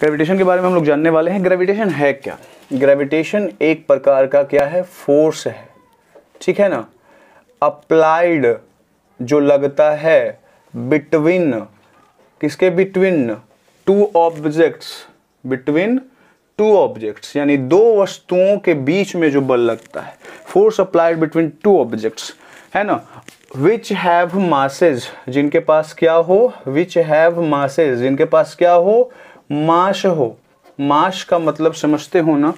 Gravitation के बारे में हम लोग जानने वाले हैं ग्रेविटेशन है क्या ग्रेविटेशन एक प्रकार का क्या है फोर्स है ठीक है ना अप्लाइड जो लगता है बिटवीन किसके between two objects between two objects यानी दो वस्तुओं के बीच में जो बल लगता है force applied between two objects है ना विच हैव मासेज जिनके पास क्या हो विच हैव मासेज जिनके पास क्या हो माश हो माश का मतलब समझते हो ना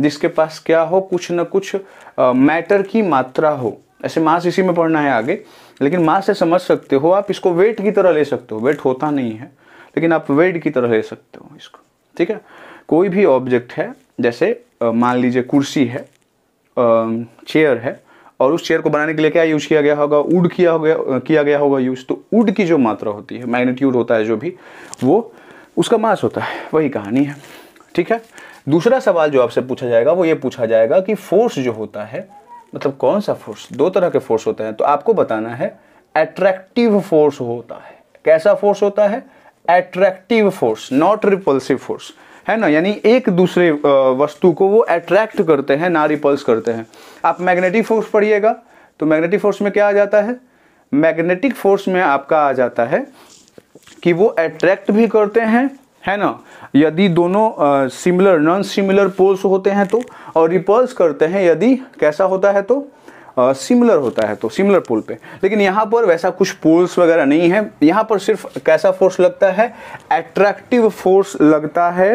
जिसके पास क्या हो कुछ ना कुछ मैटर की मात्रा हो ऐसे मास इसी में पढ़ना है आगे लेकिन मास से समझ सकते हो आप इसको वेट की तरह ले सकते हो वेट होता नहीं है लेकिन आप वेट की तरह ले सकते हो इसको ठीक है कोई भी ऑब्जेक्ट है जैसे मान लीजिए कुर्सी है चेयर है और उस चेयर को बनाने के लिए क्या यूज़ किया गया होगा उड किया हो गया किया गया होगा यूज़ तो उड की जो मात्रा होती है मैग्नीट्यूड होता है जो भी वो उसका मास होता है वही कहानी है ठीक है दूसरा सवाल जो आपसे पूछा जाएगा वो ये पूछा जाएगा कि फोर्स जो होता है मतलब कौन सा फोर्स दो तरह के फोर्स होते हैं तो आपको बताना है एट्रैक्टिव फोर्स होता है कैसा फोर्स होता है attractive force not repulsive force है ना यानी एक दूसरे वस्तु को वो अट्रैक्ट करते हैं ना रिपल्स करते हैं आप मैग्नेटिक फोर्स पढ़िएगा तो मैग्नेटिक फोर्स में क्या आ जाता है मैग्नेटिक फोर्स में आपका आ जाता है कि वो अट्रैक्ट भी करते हैं है ना यदि दोनों सिमिलर नॉन सिमिलर पोल्स होते हैं तो और रिपल्स करते हैं यदि कैसा होता है तो सिमिलर होता है तो सिमिलर पोल पे लेकिन यहाँ पर वैसा कुछ पोल्स वगैरह नहीं है यहाँ पर सिर्फ कैसा फोर्स लगता है एट्रैक्टिव फोर्स लगता है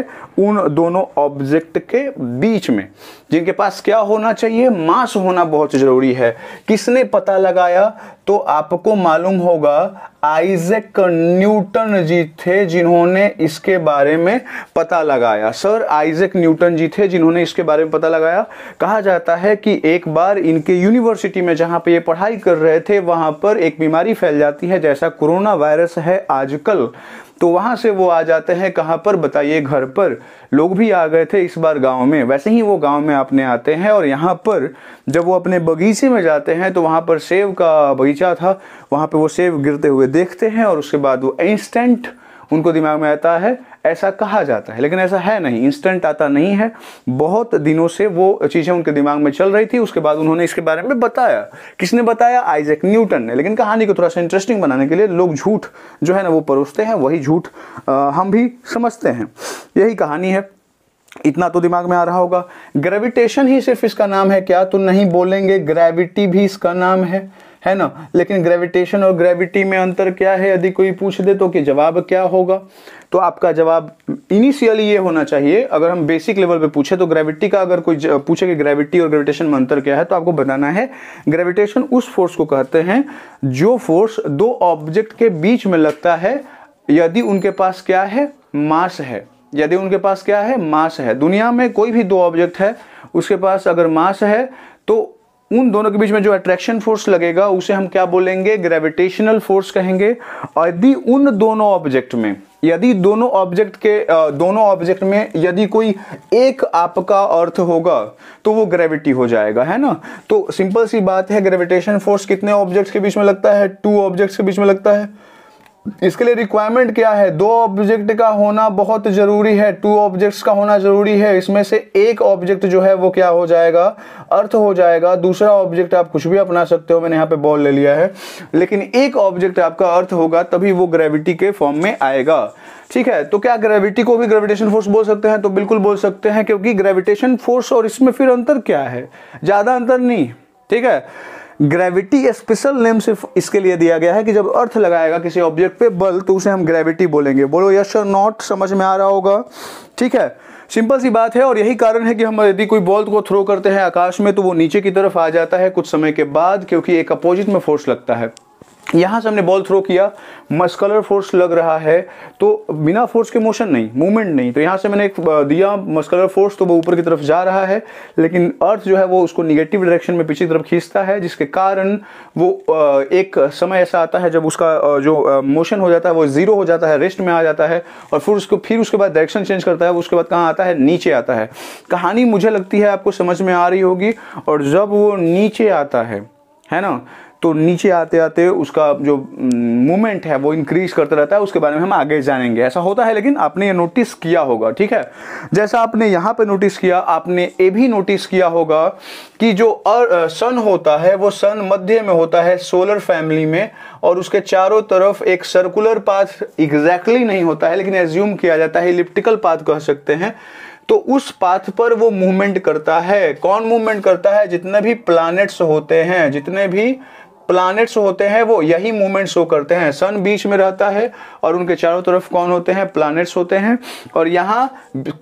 उन दोनों ऑब्जेक्ट के बीच में जिनके पास क्या होना चाहिए मास होना बहुत ज़रूरी है किसने पता लगाया तो आपको मालूम होगा आइजक न्यूटन जी थे जिन्होंने इसके बारे में पता लगाया सर आइजक न्यूटन जी थे जिन्होंने इसके बारे में पता लगाया कहा जाता है कि एक बार इनके यूनिवर्सिटी में जहाँ पे ये पढ़ाई कर रहे थे वहां पर एक बीमारी फैल जाती है जैसा कोरोना वायरस है आजकल तो वहां से वो आ जाते हैं कहाँ पर बताइए घर पर लोग भी आ गए थे इस बार गाँव में वैसे ही वो गाँव में अपने आते हैं और यहाँ पर जब वो अपने बगीचे में जाते हैं तो वहां पर सेब का बगीचा था वहां पर वो सेब गिरते हुए देखते हैं और उसके बाद वो इंस्टेंट उनको दिमाग में आता है ऐसा कहा जाता है लेकिन ऐसा है नहीं इंस्टेंट आता नहीं है बहुत दिनों से वो चीज़ें उनके दिमाग में चल रही थी उसके बाद उन्होंने इसके बारे में बताया किसने बताया आइजेक न्यूटन ने लेकिन कहानी को थोड़ा सा इंटरेस्टिंग बनाने के लिए लोग झूठ जो है ना वो परोसते हैं वही झूठ हम भी समझते हैं यही कहानी है इतना तो दिमाग में आ रहा होगा ग्रेविटेशन ही सिर्फ इसका नाम है क्या तो नहीं बोलेंगे ग्रेविटी भी इसका नाम है है ना लेकिन ग्रेविटेशन और ग्रेविटी में अंतर क्या है यदि कोई पूछ दे तो कि जवाब क्या होगा तो आपका जवाब इनिशियली ये होना चाहिए अगर हम बेसिक लेवल पे पूछे तो ग्रेविटी का अगर कोई पूछे कि ग्रेविटी और ग्रेविटेशन में अंतर क्या है तो आपको बताना है ग्रेविटेशन उस फोर्स को कहते हैं जो फोर्स दो ऑब्जेक्ट के बीच में लगता है यदि उनके पास क्या है मास है यदि उनके पास क्या है मास है दुनिया में कोई भी दो ऑब्जेक्ट है उसके पास अगर मास है तो उन दोनों के बीच में जो अट्रैक्शन फोर्स लगेगा उसे हम क्या बोलेंगे ग्रेविटेशनल फोर्स कहेंगे और यदि उन दोनों ऑब्जेक्ट में यदि दोनों ऑब्जेक्ट के दोनों ऑब्जेक्ट में यदि कोई एक आपका अर्थ होगा तो वो ग्रेविटी हो जाएगा है ना तो सिंपल सी बात है ग्रेविटेशन फोर्स कितने ऑब्जेक्ट्स के बीच में लगता है टू ऑब्जेक्ट्स के बीच में लगता है इसके लिए रिक्वायरमेंट क्या है दो ऑब्जेक्ट का होना बहुत ज़रूरी है टू ऑब्जेक्ट्स का होना ज़रूरी है इसमें से एक ऑब्जेक्ट जो है वो क्या हो जाएगा अर्थ हो जाएगा दूसरा ऑब्जेक्ट आप कुछ भी अपना सकते हो मैंने यहाँ पे बॉल ले लिया है लेकिन एक ऑब्जेक्ट आपका अर्थ होगा तभी वो ग्रेविटी के फॉर्म में आएगा ठीक है तो क्या ग्रेविटी को भी ग्रेविटेशन फोर्स बोल सकते हैं तो बिल्कुल बोल सकते हैं क्योंकि ग्रेविटेशन फोर्स और इसमें फिर अंतर क्या है ज़्यादा अंतर नहीं ठीक है ग्रेविटी स्पेशल नेम सिर्फ इसके लिए दिया गया है कि जब अर्थ लगाएगा किसी ऑब्जेक्ट पे बल तो उसे हम ग्रेविटी बोलेंगे बोलो यश और नॉट समझ में आ रहा होगा ठीक है सिंपल सी बात है और यही कारण है कि हम यदि कोई बॉल को थ्रो करते हैं आकाश में तो वो नीचे की तरफ आ जाता है कुछ समय के बाद क्योंकि एक अपोजिट में फोर्स लगता है यहां से हमने बॉल थ्रो किया मस्कुलर फोर्स लग रहा है तो बिना फोर्स के मोशन नहीं मूवमेंट नहीं तो यहाँ से मैंने एक दिया मस्कुलर फोर्स तो वो ऊपर की तरफ जा रहा है लेकिन अर्थ जो है वो उसको निगेटिव डायरेक्शन में पीछे की तरफ खींचता है जिसके कारण वो एक समय ऐसा आता है जब उसका जो मोशन हो जाता है वो ज़ीरो हो जाता है रेस्ट में आ जाता है और फिर उसको फिर उसके बाद डायरेक्शन चेंज करता है उसके बाद कहाँ आता है नीचे आता है कहानी मुझे लगती है आपको समझ में आ रही होगी और जब वो नीचे आता है है ना तो नीचे आते आते उसका जो मूवमेंट है वो इंक्रीज करता रहता है उसके बारे में हम आगे जानेंगे ऐसा होता है लेकिन आपने ये नोटिस किया होगा ठीक है जैसा आपने यहाँ पे नोटिस किया आपने ये भी नोटिस किया होगा कि जो सन होता है वो सन मध्य में होता है सोलर फैमिली में और उसके चारों तरफ एक सर्कुलर पाथ एग्जैक्टली नहीं होता है लेकिन एज्यूम किया जाता है इलिप्टिकल पाथ कह सकते हैं तो उस पाथ पर वो मूवमेंट करता है कौन मूवमेंट करता है जितने भी प्लैनेट्स होते हैं जितने भी प्लानट्स होते हैं वो यही मूवमेंट शो करते हैं सन बीच में रहता है और उनके चारों तरफ कौन होते हैं प्लानट्स होते हैं और यहाँ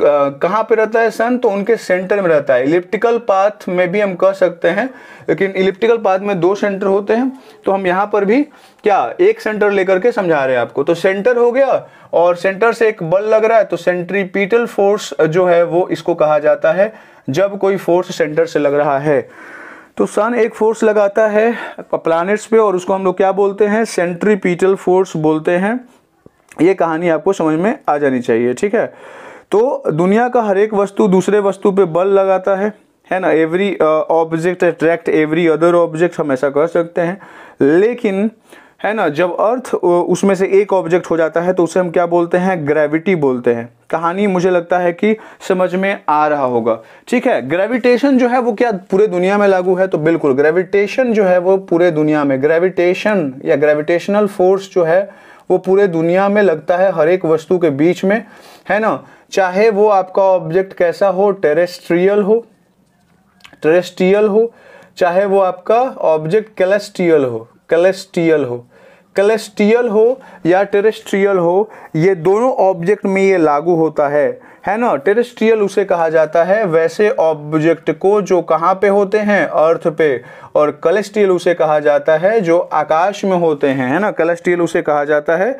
कहाँ पे रहता है सन तो उनके सेंटर में रहता है इलिप्टिकल पाथ में भी हम कह सकते हैं लेकिन इलिप्टिकल पाथ में दो सेंटर होते हैं तो हम यहाँ पर भी क्या एक सेंटर लेकर के समझा रहे हैं आपको तो सेंटर हो गया और सेंटर से एक बल लग रहा है तो सेंट्रीपीटल फोर्स जो है वो इसको कहा जाता है जब कोई फोर्स सेंटर से लग रहा है तो सन एक फोर्स लगाता है प्लानट्स पे और उसको हम लोग क्या बोलते हैं सेंट्रीपीटल फोर्स बोलते हैं ये कहानी आपको समझ में आ जानी चाहिए ठीक है तो दुनिया का हर एक वस्तु दूसरे वस्तु पे बल लगाता है है ना every object attract every other object हम ऐसा कर सकते हैं लेकिन है ना जब अर्थ उसमें से एक ऑब्जेक्ट हो जाता है तो उसे हम क्या बोलते हैं ग्रेविटी बोलते हैं कहानी मुझे लगता है कि समझ में आ रहा होगा ठीक है ग्रेविटेशन जो है वो क्या पूरे दुनिया में लागू है तो बिल्कुल ग्रेविटेशन जो है वो पूरे दुनिया में ग्रेविटेशन या ग्रेविटेशनल फोर्स जो है वो पूरे दुनिया में लगता है हर एक वस्तु के बीच में है ना चाहे वो आपका ऑब्जेक्ट कैसा हो टेरेस्ट्रियल हो टेरेस्ट्रियल हो चाहे वो आपका ऑब्जेक्ट कैलेस्ट्रियल हो कैलेस्ट्रियल हो कलेस्ट्रियल हो या टेरेस्ट्रियल हो ये दोनों ऑब्जेक्ट में ये लागू होता है है ना टेरेस्ट्रियल उसे कहा जाता है वैसे ऑब्जेक्ट को जो कहाँ पे होते हैं अर्थ पे और कलेस्ट्रियल उसे कहा जाता है जो आकाश में होते हैं है ना कलेस्ट्रियल उसे कहा जाता है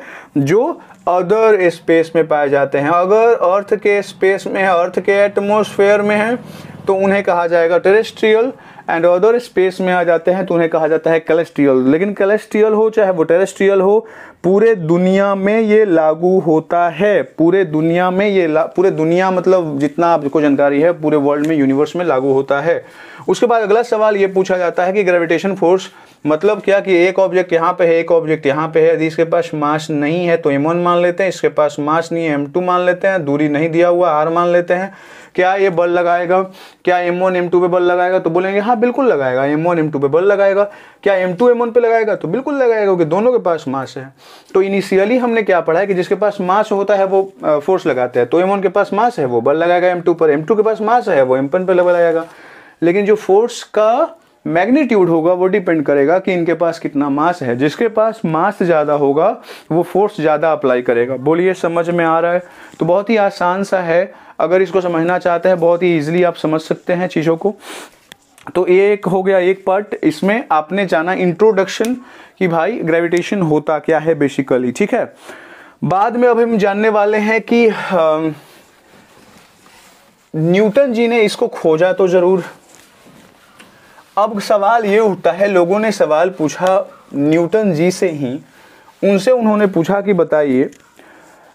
जो अदर स्पेस में पाए जाते हैं अगर अर्थ के स्पेस में है अर्थ के एटमोसफेयर में है तो उन्हें कहा जाएगा टेरेस्ट्रियल एंड अदर स्पेस में आ जाते हैं तो उन्हें कहा जाता है कलेस्ट्रियल लेकिन कलेस्ट्रियल हो चाहे वो टेरेस्ट्रियल हो पूरे दुनिया में ये लागू होता है पूरे दुनिया में ये पूरे दुनिया मतलब जितना आपको जानकारी है पूरे वर्ल्ड में यूनिवर्स में लागू होता है उसके बाद अगला सवाल ये पूछा जाता है कि ग्रेविटेशन फोर्स मतलब क्या कि एक ऑब्जेक्ट यहाँ पे है एक ऑब्जेक्ट यहाँ पे है यदि इसके पास मास नहीं है तो एम मान लेते हैं इसके पास मास नहीं है एम मान लेते हैं दूरी नहीं दिया हुआ आर मान लेते हैं क्या ये बल लगाएगा क्या एम वन एम टू पे बल लगाएगा तो बोलेंगे हाँ बिल्कुल लगाएगा एम वन एम टू पे बल लगाएगा क्या एम टू एम वन पे लगाएगा तो बिल्कुल लगाएगा क्योंकि दोनों के पास मास है तो इनिशियली हमने क्या पढ़ा है कि जिसके पास मास होता है वो फोर्स लगाते हैं तो एम वन के पास मास है वो बल लगाएगा एम टू पर एम टू के पास मास है वो एम वन बल लगाएगा लेकिन जो फोर्स का मैग्नीट्यूड होगा वो डिपेंड करेगा कि इनके पास कितना मास है जिसके पास मास ज़्यादा होगा वो फोर्स ज़्यादा अप्लाई करेगा बोलिए समझ में आ रहा है तो बहुत ही आसान सा है अगर इसको समझना चाहते हैं बहुत ही ईजिली आप समझ सकते हैं चीज़ों को तो एक हो गया एक पार्ट इसमें आपने जाना इंट्रोडक्शन कि भाई ग्रेविटेशन होता क्या है बेसिकली ठीक है बाद में अब हम जानने वाले हैं कि न्यूटन जी ने इसको खोजा तो ज़रूर अब सवाल ये उठता है लोगों ने सवाल पूछा न्यूटन जी से ही उनसे उन्होंने पूछा कि बताइए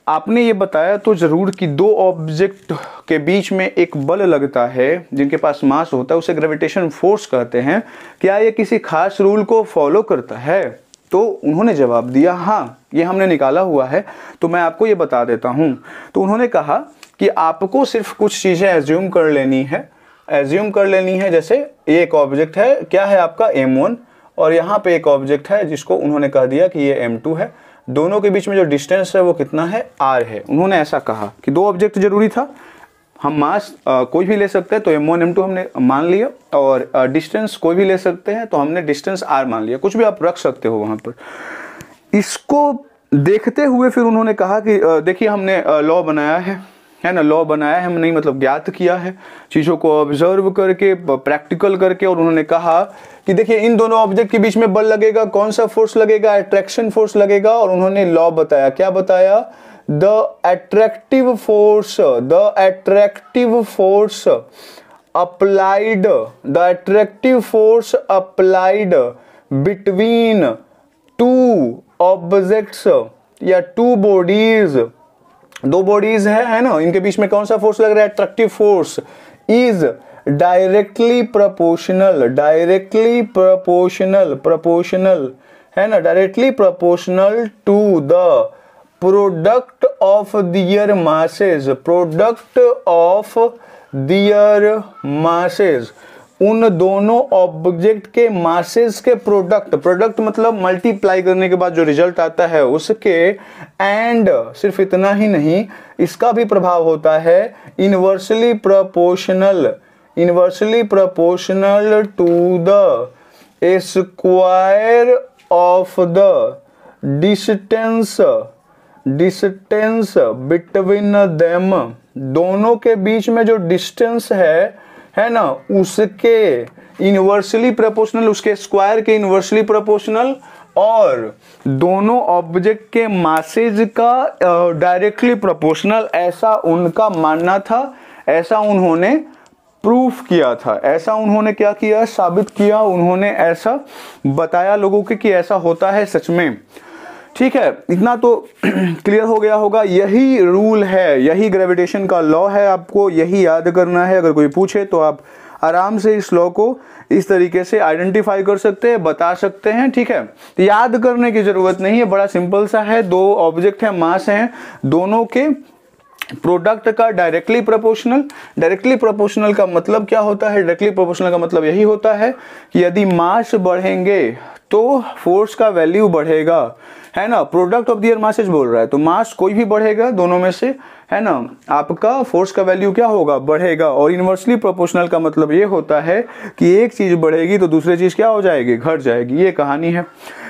आपने ये बताया तो ज़रूर कि दो ऑब्जेक्ट के बीच में एक बल लगता है जिनके पास मास होता है उसे ग्रेविटेशन फोर्स कहते हैं क्या ये किसी खास रूल को फॉलो करता है तो उन्होंने जवाब दिया हाँ ये हमने निकाला हुआ है तो मैं आपको ये बता देता हूँ तो उन्होंने कहा कि आपको सिर्फ कुछ चीज़ें एज्यूम कर लेनी है एज्यूम कर लेनी है जैसे ये एक ऑब्जेक्ट है क्या है आपका एम वन और यहाँ पे एक ऑब्जेक्ट है जिसको उन्होंने कह दिया कि ये एम टू है दोनों के बीच में जो डिस्टेंस है वो कितना है आर है उन्होंने ऐसा कहा कि दो ऑब्जेक्ट जरूरी था हम मास कोई भी ले सकते हैं तो एम वन एम टू हमने मान लिया और डिस्टेंस कोई भी ले सकते हैं तो हमने डिस्टेंस आर मान लिया कुछ भी आप रख सकते हो वहाँ पर इसको देखते हुए फिर उन्होंने कहा कि देखिए हमने लॉ बनाया है है ना लॉ बनाया है हमने मतलब ज्ञात किया है चीज़ों को ऑब्जर्व करके प्रैक्टिकल करके और उन्होंने कहा कि देखिए इन दोनों ऑब्जेक्ट के बीच में बल लगेगा कौन सा फोर्स लगेगा अट्रैक्शन फोर्स लगेगा और उन्होंने लॉ बताया क्या बताया the attractive force the attractive force applied the attractive force applied between two objects या टू बॉडीज दो बॉडीज है है ना इनके बीच में कौन सा फोर्स लग रहा है attractive force is directly proportional directly proportional proportional है ना directly proportional to the product of their masses product of their masses उन दोनों ऑब्जेक्ट के मासेस के प्रोडक्ट प्रोडक्ट मतलब मल्टीप्लाई करने के बाद जो रिजल्ट आता है उसके एंड सिर्फ इतना ही नहीं इसका भी प्रभाव होता है inversely proportional inversely proportional to the square of the distance distance between them दोनों के बीच में जो डिस्टेंस है है ना उसके इनवर्सली प्रोपोर्शनल उसके स्क्वायर के इनवर्सली प्रोपोर्शनल और दोनों ऑब्जेक्ट के मासेज का डायरेक्टली प्रोपोर्शनल ऐसा उनका मानना था ऐसा उन्होंने प्रूफ किया था ऐसा उन्होंने क्या किया साबित किया उन्होंने ऐसा बताया लोगों के कि ऐसा होता है सच में ठीक है इतना तो क्लियर हो गया होगा यही रूल है यही ग्रेविटेशन का लॉ है आपको यही याद करना है अगर कोई पूछे तो आप आराम से इस लॉ को इस तरीके से आइडेंटिफाई कर सकते हैं बता सकते हैं ठीक है तो याद करने की ज़रूरत नहीं है बड़ा सिंपल सा है दो ऑब्जेक्ट हैं मास हैं दोनों के प्रोडक्ट का डायरेक्टली प्रोपोर्शनल डायरेक्टली प्रोपोर्शनल का मतलब क्या होता है डायरेक्टली प्रोपोर्शनल का मतलब यही होता है कि यदि मास बढ़ेंगे तो फोर्स का वैल्यू बढ़ेगा है ना प्रोडक्ट ऑफ दियर मासेज बोल रहा है तो मास कोई भी बढ़ेगा दोनों में से है ना आपका फोर्स का वैल्यू क्या होगा बढ़ेगा और यूनिवर्सली प्रोपोर्शनल का मतलब ये होता है कि एक चीज़ बढ़ेगी तो दूसरी चीज़ क्या हो जाएगी घट जाएगी ये कहानी है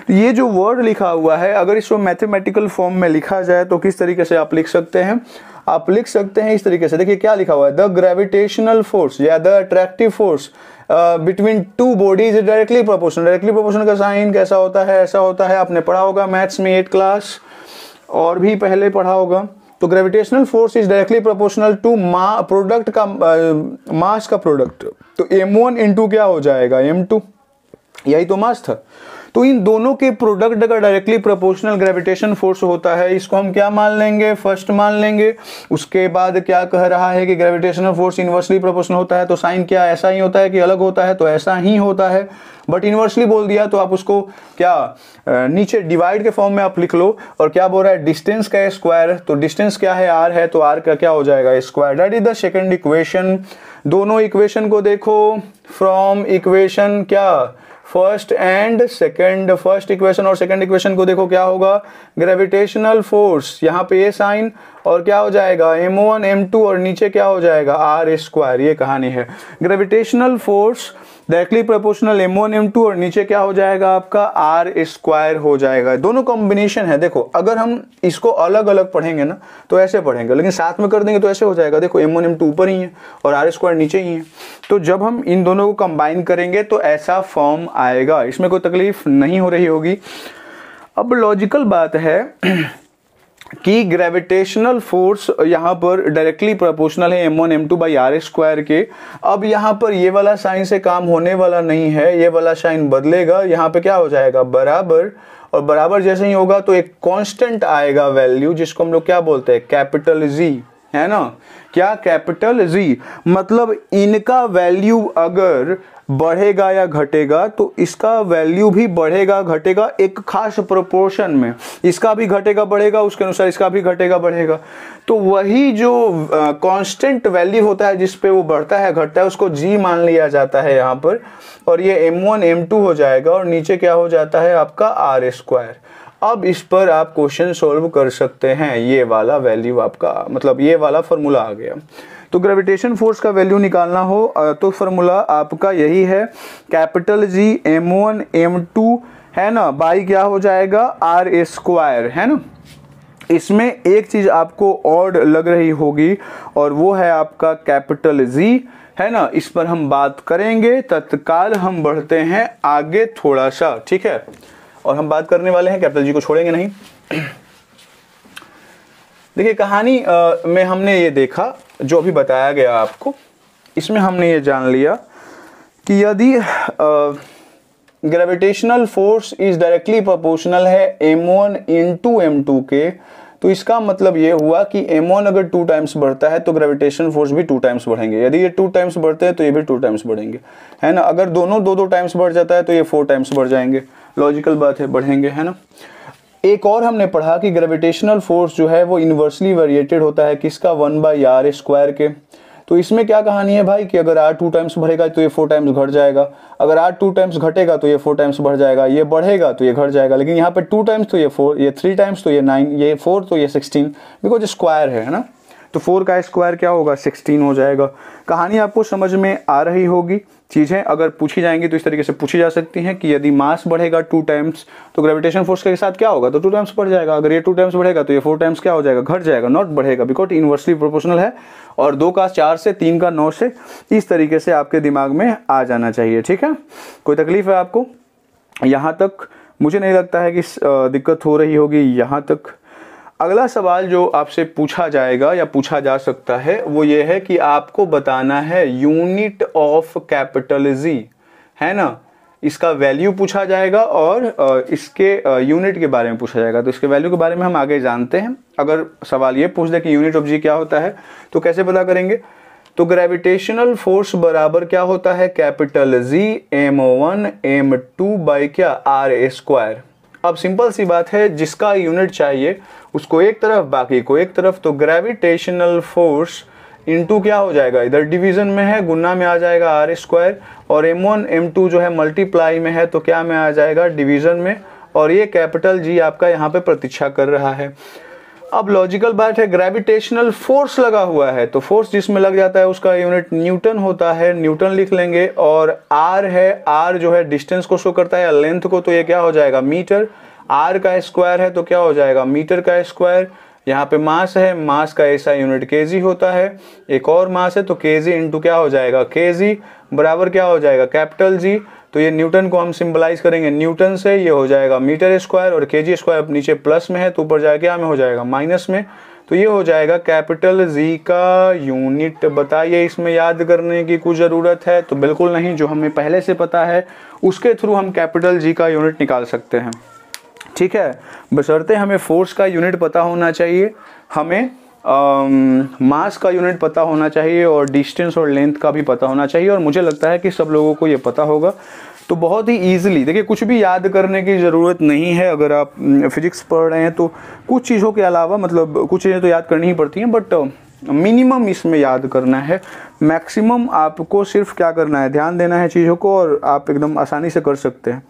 ये जो वर्ड लिखा हुआ है अगर इसको मैथमेटिकल फॉर्म में लिखा जाए तो किस तरीके से आप लिख सकते हैं आप लिख सकते हैं इस तरीके से देखिए क्या लिखा हुआ है द ग्रेविटेशनल फोर्स या the attractive force between two bodies directly proportional directly proportional का साइन कैसा होता है ऐसा होता है आपने पढ़ा होगा मैथ्स में एट क्लास और भी पहले पढ़ा होगा तो gravitational force is directly proportional to मा प्रोडक्ट का मास uh, का प्रोडक्ट तो एम वन क्या हो जाएगा एम यही तो मास था तो इन दोनों के प्रोडक्ट का डायरेक्टली प्रोपोर्शनल ग्रेविटेशन फोर्स होता है इसको हम क्या मान लेंगे फर्स्ट मान लेंगे उसके बाद क्या कह रहा है कि ग्रेविटेशनल फोर्स इन्वर्सली प्रोपोर्शनल होता है तो साइन क्या ऐसा ही होता है कि अलग होता है तो ऐसा ही होता है बट इन्वर्सली बोल दिया तो आप उसको क्या नीचे डिवाइड के फॉर्म में आप लिख लो और क्या बोल रहा है डिस्टेंस का स्क्वायर तो डिस्टेंस क्या है आर है तो आर का क्या हो जाएगा square that is the second equation दोनों इक्वेशन को देखो फ्रॉम इक्वेशन क्या first and second first equation और सेकंड इक्वेशन को देखो क्या होगा ग्रेविटेशनल फोर्स यहाँ पे ए साइन और क्या हो जाएगा एम वन एम टू और नीचे क्या हो जाएगा आर स्क्वायर ये कहानी है gravitational force directly proportional M one M two और नीचे क्या हो जाएगा आपका आर स्क्वायर हो जाएगा दोनों कॉम्बिनेशन है देखो अगर हम इसको अलग अलग पढ़ेंगे ना तो ऐसे पढ़ेंगे लेकिन साथ में कर देंगे तो ऐसे हो जाएगा देखो एम वन एम टू ऊपर ही है और आर स्क्वायर नीचे ही है तो जब हम इन दोनों को कंबाइन करेंगे तो ऐसा फॉर्म आएगा इसमें कोई तकलीफ नहीं हो रही होगी अब लॉजिकल बात है कि ग्रेविटेशनल फोर्स यहाँ पर डायरेक्टली प्रोपोर्शनल है M one M two by R square के अब यहाँ पर ये वाला साइन से काम होने वाला नहीं है ये वाला साइन बदलेगा यहाँ पे क्या हो जाएगा बराबर और बराबर जैसे ही होगा तो एक कांस्टेंट आएगा वैल्यू जिसको हम लोग क्या बोलते हैं कैपिटल जी है ना क्या कैपिटल जी मतलब इनका वैल्यू अगर बढ़ेगा या घटेगा तो इसका वैल्यू भी बढ़ेगा घटेगा एक खास प्रोपोर्शन में इसका भी घटेगा बढ़ेगा उसके अनुसार इसका भी घटेगा बढ़ेगा तो वही जो कांस्टेंट वैल्यू होता है जिस पे वो बढ़ता है घटता है उसको जी मान लिया जाता है यहाँ पर और ये एम वन एम टू हो जाएगा और नीचे क्या हो जाता है आपका आर स्क्वायर अब इस पर आप क्वेश्चन सॉल्व कर सकते हैं ये वाला वैल्यू आपका मतलब ये वाला फॉर्मूला आ गया तो ग्रेविटेशन फोर्स का वैल्यू निकालना हो तो फॉर्मूला आपका यही है capital G M one M two है ना बाई क्या हो जाएगा आर ए स्क्वायर है ना इसमें एक चीज़ आपको ऑड लग रही होगी और वो है आपका कैपिटल जी है ना इस पर हम बात करेंगे तत्काल हम बढ़ते हैं आगे थोड़ा सा ठीक है और हम बात करने वाले हैं कैपिटल जी को छोड़ेंगे नहीं देखिए कहानी आ, में हमने ये देखा जो अभी बताया गया आपको इसमें हमने ये जान लिया कि यदि gravitational force is directly proportional है M one into M two के तो इसका मतलब ये हुआ कि एम वन अगर टू टाइम्स बढ़ता है तो ग्रेविटेशन फोर्स भी टू टाइम्स बढ़ेंगे यदि ये टू टाइम्स बढ़ते हैं तो ये भी टू टाइम्स बढ़ेंगे है ना अगर दोनों दो दो टाइम्स बढ़ जाता है तो ये फोर टाइम्स बढ़ जाएंगे लॉजिकल बात है बढ़ेंगे है ना एक और हमने पढ़ा कि ग्रेविटेशनल फोर्स जो है वो इन्वर्सली वेरिएटेड होता है किसका वन बाई आर स्क्वायर के तो इसमें क्या कहानी है भाई कि अगर आर टू टाइम्स बढ़ेगा तो ये फोर टाइम्स घट जाएगा अगर आर टू टाइम्स घटेगा तो ये फोर टाइम्स बढ़ जाएगा ये बढ़ेगा तो ये घट जाएगा लेकिन यहाँ पे टू टाइम्स तो ये फोर ये थ्री टाइम्स तो ये नाइन ये फोर तो ये सिक्सटीन बिकॉज स्क्वायर है ना तो फोर का स्क्वायर क्या होगा सिक्सटीन हो जाएगा कहानी आपको समझ में आ रही होगी चीज़ें अगर पूछी जाएंगी तो इस तरीके से पूछी जा सकती हैं कि यदि मास बढ़ेगा टू टाइम्स तो ग्रेविटेशन फोर्स के साथ क्या होगा तो टू टाइम्स बढ़ जाएगा अगर ये टू टाइम्स बढ़ेगा तो ये फोर टाइम्स क्या हो जाएगा घट जाएगा नॉट बढ़ेगा बिकॉज इनवर्सली प्रोपोर्शनल है और दो का चार से तीन का नौ से इस तरीके से आपके दिमाग में आ जाना चाहिए ठीक है कोई तकलीफ है आपको यहाँ तक मुझे नहीं लगता है कि दिक्कत हो रही होगी यहाँ तक अगला सवाल जो आपसे पूछा जाएगा या पूछा जा सकता है वो ये है कि आपको बताना है यूनिट ऑफ कैपिटलिजी है ना इसका वैल्यू पूछा जाएगा और इसके यूनिट के बारे में पूछा जाएगा तो इसके वैल्यू के बारे में हम आगे जानते हैं अगर सवाल ये पूछ दे कि यूनिट ऑफ जी क्या होता है तो कैसे पता करेंगे तो ग्रेविटेशनल फोर्स बराबर क्या होता है capital G M one M two by क्या आर ए स्क्वायर अब सिंपल सी बात है जिसका यूनिट चाहिए उसको एक तरफ बाकी को एक तरफ तो ग्रेविटेशनल फोर्स टू क्या हो जाएगा इधर डिवीजन में है गुना में आ जाएगा आर स्क्वायर और एम वन एम टू जो है मल्टीप्लाई में है तो क्या में आ जाएगा डिवीजन में और ये कैपिटल जी आपका यहाँ पे प्रतीक्षा कर रहा है अब लॉजिकल बात है ग्रेविटेशनल फोर्स लगा हुआ है तो फोर्स जिसमें लग जाता है उसका यूनिट न्यूटन होता है न्यूटन लिख लेंगे और आर है आर जो है डिस्टेंस को शो करता है लेंथ को तो ये क्या हो जाएगा मीटर आर का स्क्वायर है तो क्या हो जाएगा मीटर का स्क्वायर यहाँ पे मास है मास का ऐसा यूनिट के होता है एक और मास है तो के जी इंटू क्या हो जाएगा के बराबर क्या हो जाएगा कैपिटल जी तो ये न्यूटन को हम सिंबलाइज करेंगे न्यूटन से ये हो जाएगा मीटर स्क्वायर और के जी स्क्वायर अब नीचे प्लस में है तो ऊपर जाके हमें हो जाएगा माइनस में तो ये हो जाएगा कैपिटल जी का यूनिट बताइए इसमें याद करने की कुछ ज़रूरत है तो बिल्कुल नहीं जो हमें पहले से पता है उसके थ्रू हम कैपिटल जी का यूनिट निकाल सकते हैं ठीक है बशर्ते हमें फोर्स का यूनिट पता होना चाहिए हमें मास um, का यूनिट पता होना चाहिए और डिस्टेंस और लेंथ का भी पता होना चाहिए और मुझे लगता है कि सब लोगों को ये पता होगा तो बहुत ही ईजिली देखिए कुछ भी याद करने की ज़रूरत नहीं है अगर आप फिजिक्स mm, पढ़ रहे हैं तो कुछ चीज़ों के अलावा मतलब कुछ चीज़ें तो याद करनी ही पड़ती हैं बट मिनिमम uh, इसमें याद करना है मैक्सिमम आपको सिर्फ क्या करना है ध्यान देना है चीज़ों को और आप एकदम आसानी से कर सकते हैं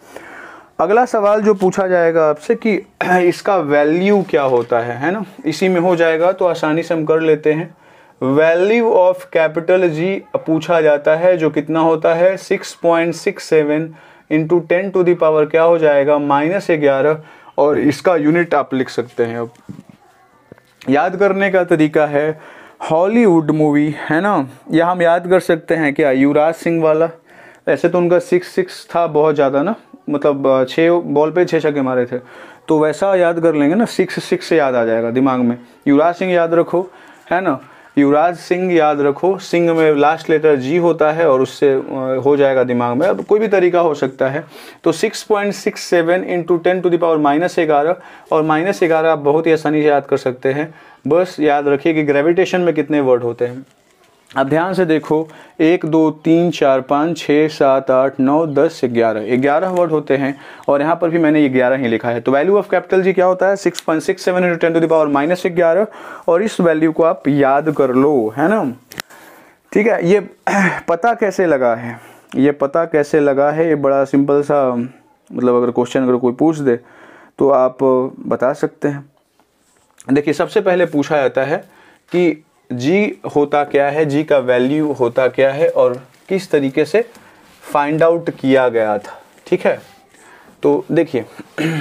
अगला सवाल जो पूछा जाएगा आपसे कि इसका वैल्यू क्या होता है है ना इसी में हो जाएगा तो आसानी से हम कर लेते हैं वैल्यू ऑफ कैपिटल जी पूछा जाता है जो कितना होता है 6.67 point six seven into ten to the power क्या हो जाएगा माइनस ग्यारह और इसका यूनिट आप लिख सकते हैं अब याद करने का तरीका है हॉलीवुड मूवी है ना यह हम याद कर सकते हैं क्या युवराज सिंह वाला ऐसे तो उनका सिक्स सिक्स था बहुत ज़्यादा ना मतलब छः बॉल पे छः छक्के मारे थे तो वैसा याद कर लेंगे ना सिक्स सिक्स से याद आ जाएगा दिमाग में युवराज सिंह याद रखो है ना युवराज सिंह याद रखो सिंह में लास्ट लेटर जी होता है और उससे हो जाएगा दिमाग में अब कोई भी तरीका हो सकता है तो 6.67 point six seven into ten to the power minus ग्यारह और माइनस ग्यारह आप बहुत ही आसानी से याद कर सकते हैं बस याद रखिए कि ग्रेविटेशन में कितने वर्ड होते हैं अब ध्यान से देखो एक दो तीन चार पाँच छः सात आठ नौ दस ग्यारह ग्यारह वर्ड होते हैं और यहाँ पर भी मैंने ये ग्यारह ही लिखा है तो वैल्यू ऑफ कैपिटल जी क्या होता है six point six seven into ten to the power minus ग्यारह और इस वैल्यू को आप याद कर लो है ना ठीक है ये पता कैसे लगा है ये पता कैसे लगा है ये बड़ा सिंपल सा मतलब अगर क्वेश्चन अगर कोई पूछ दे तो आप बता सकते हैं देखिए सबसे पहले पूछा जाता है कि जी होता क्या है जी का वैल्यू होता क्या है और किस तरीके से फाइंड आउट किया गया था ठीक है तो देखिए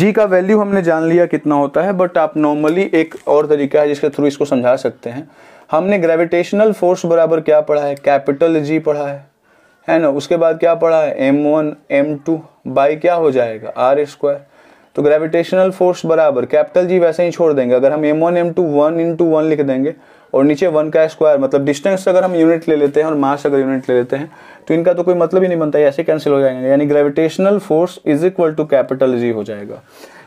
जी का वैल्यू हमने जान लिया कितना होता है बट आप नॉर्मली एक और तरीका है जिसके थ्रू इसको समझा सकते हैं हमने ग्रेविटेशनल फोर्स बराबर क्या पढ़ा है कैपिटल जी पढ़ा है है ना उसके बाद क्या पढ़ा है M one M two by क्या हो जाएगा आर स्क्वायर तो ग्रेविटेशनल फोर्स बराबर कैपिटल जी वैसे ही छोड़ देंगे अगर हम M one M two one two one लिख देंगे और नीचे वन का स्क्वायर मतलब डिस्टेंस अगर हम यूनिट ले लेते हैं और मास अगर यूनिट ले लेते हैं तो इनका तो कोई मतलब ही नहीं बनता ऐसे कैंसिल हो जाएंगे यानी gravitational force is equal to capital G हो जाएगा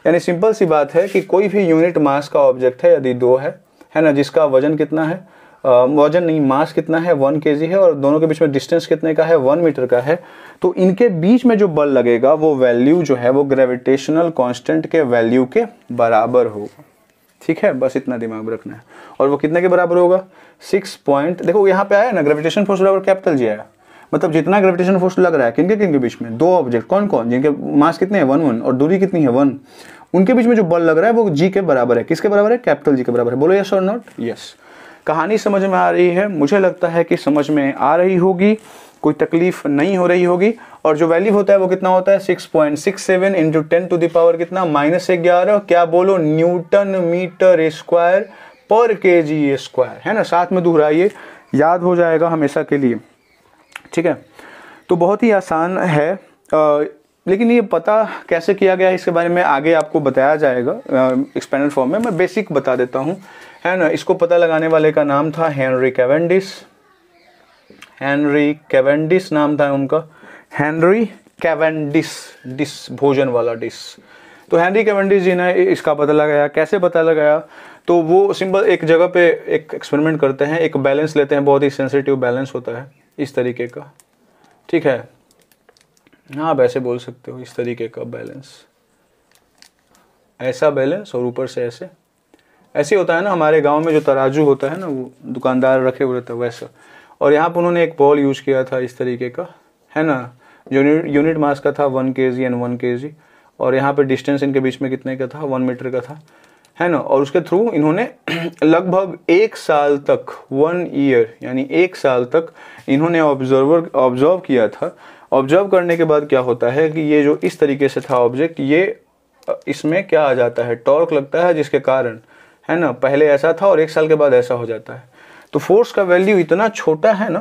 यानी सिंपल सी बात है कि कोई भी यूनिट मास का ऑब्जेक्ट है यदि दो है है ना जिसका वजन कितना है वजन नहीं मास कितना है वन के है और दोनों के बीच में डिस्टेंस कितने का है वन मीटर का है तो इनके बीच में जो बल लगेगा वो वैल्यू जो है वो ग्रेविटेशनल कांस्टेंट के वैल्यू के बराबर होगा ठीक है बस इतना दिमाग में रखना है और वो कितने के बराबर होगा सिक्स पॉइंट देखो यहाँ पे आया ना ग्रेविटेशन फोर्स बराबर कैपिटल जी आया मतलब जितना ग्रेविटेशन फोर्स लग रहा है किनके किनके बीच में दो ऑब्जेक्ट कौन कौन जिनके मास कितने हैं वन वन और दूरी कितनी है वन उनके बीच में जो बल लग रहा है वो जी के बराबर है किसके बराबर है कैपिटल जी के बराबर है बोलो यस और नॉट यस कहानी समझ में आ रही है मुझे लगता है कि समझ में आ रही होगी कोई तकलीफ नहीं हो रही होगी और जो वैल्यू होता है वो कितना होता है six point six seven into ten to the power कितना माइनस ग्यारह क्या बोलो न्यूटन मीटर स्क्वायर पर के जी स्क्वायर है ना साथ में दोहराइए याद हो जाएगा हमेशा के लिए ठीक है तो बहुत ही आसान है आ, लेकिन ये पता कैसे किया गया है इसके बारे में आगे आपको बताया जाएगा एक्सपेंडेड फॉर्म में मैं बेसिक बता देता हूँ है ना इसको पता लगाने वाले का नाम था हेनरी कैवेंडिस हैनरी कैवेंडिस नाम था उनका हैनरी कैवेंडिस डिस भोजन वाला डिस तो हैनरी कैवेंडिस जी ने इसका पता लगाया कैसे पता लगाया तो वो सिंपल एक जगह पे एक एक्सपेरिमेंट करते हैं एक बैलेंस लेते हैं बहुत ही सेंसिटिव बैलेंस होता है इस तरीके का ठीक है हाँ आप ऐसे बोल सकते हो इस तरीके का बैलेंस ऐसा बैलेंस और ऊपर से ऐसे ऐसे होता है ना हमारे गांव में जो तराजू होता है ना वो दुकानदार रखे हुए रहते हैं वैसा और यहाँ पर उन्होंने एक बॉल यूज़ किया था इस तरीके का है ना यूनिट यूनिट मास का था वन के जी एंड वन के जी और यहाँ पे डिस्टेंस इनके बीच में कितने का था वन मीटर का था है ना और उसके थ्रू इन्होंने लगभग एक साल तक वन ईयर यानी एक साल तक इन्होंने ऑब्जर्वर ऑब्जर्व किया था ऑब्जर्व करने के बाद क्या होता है कि ये जो इस तरीके से था ऑब्जेक्ट ये इसमें क्या आ जाता है टॉर्क लगता है जिसके कारण है ना पहले ऐसा था और एक साल के बाद ऐसा हो जाता है तो फोर्स का वैल्यू इतना छोटा है ना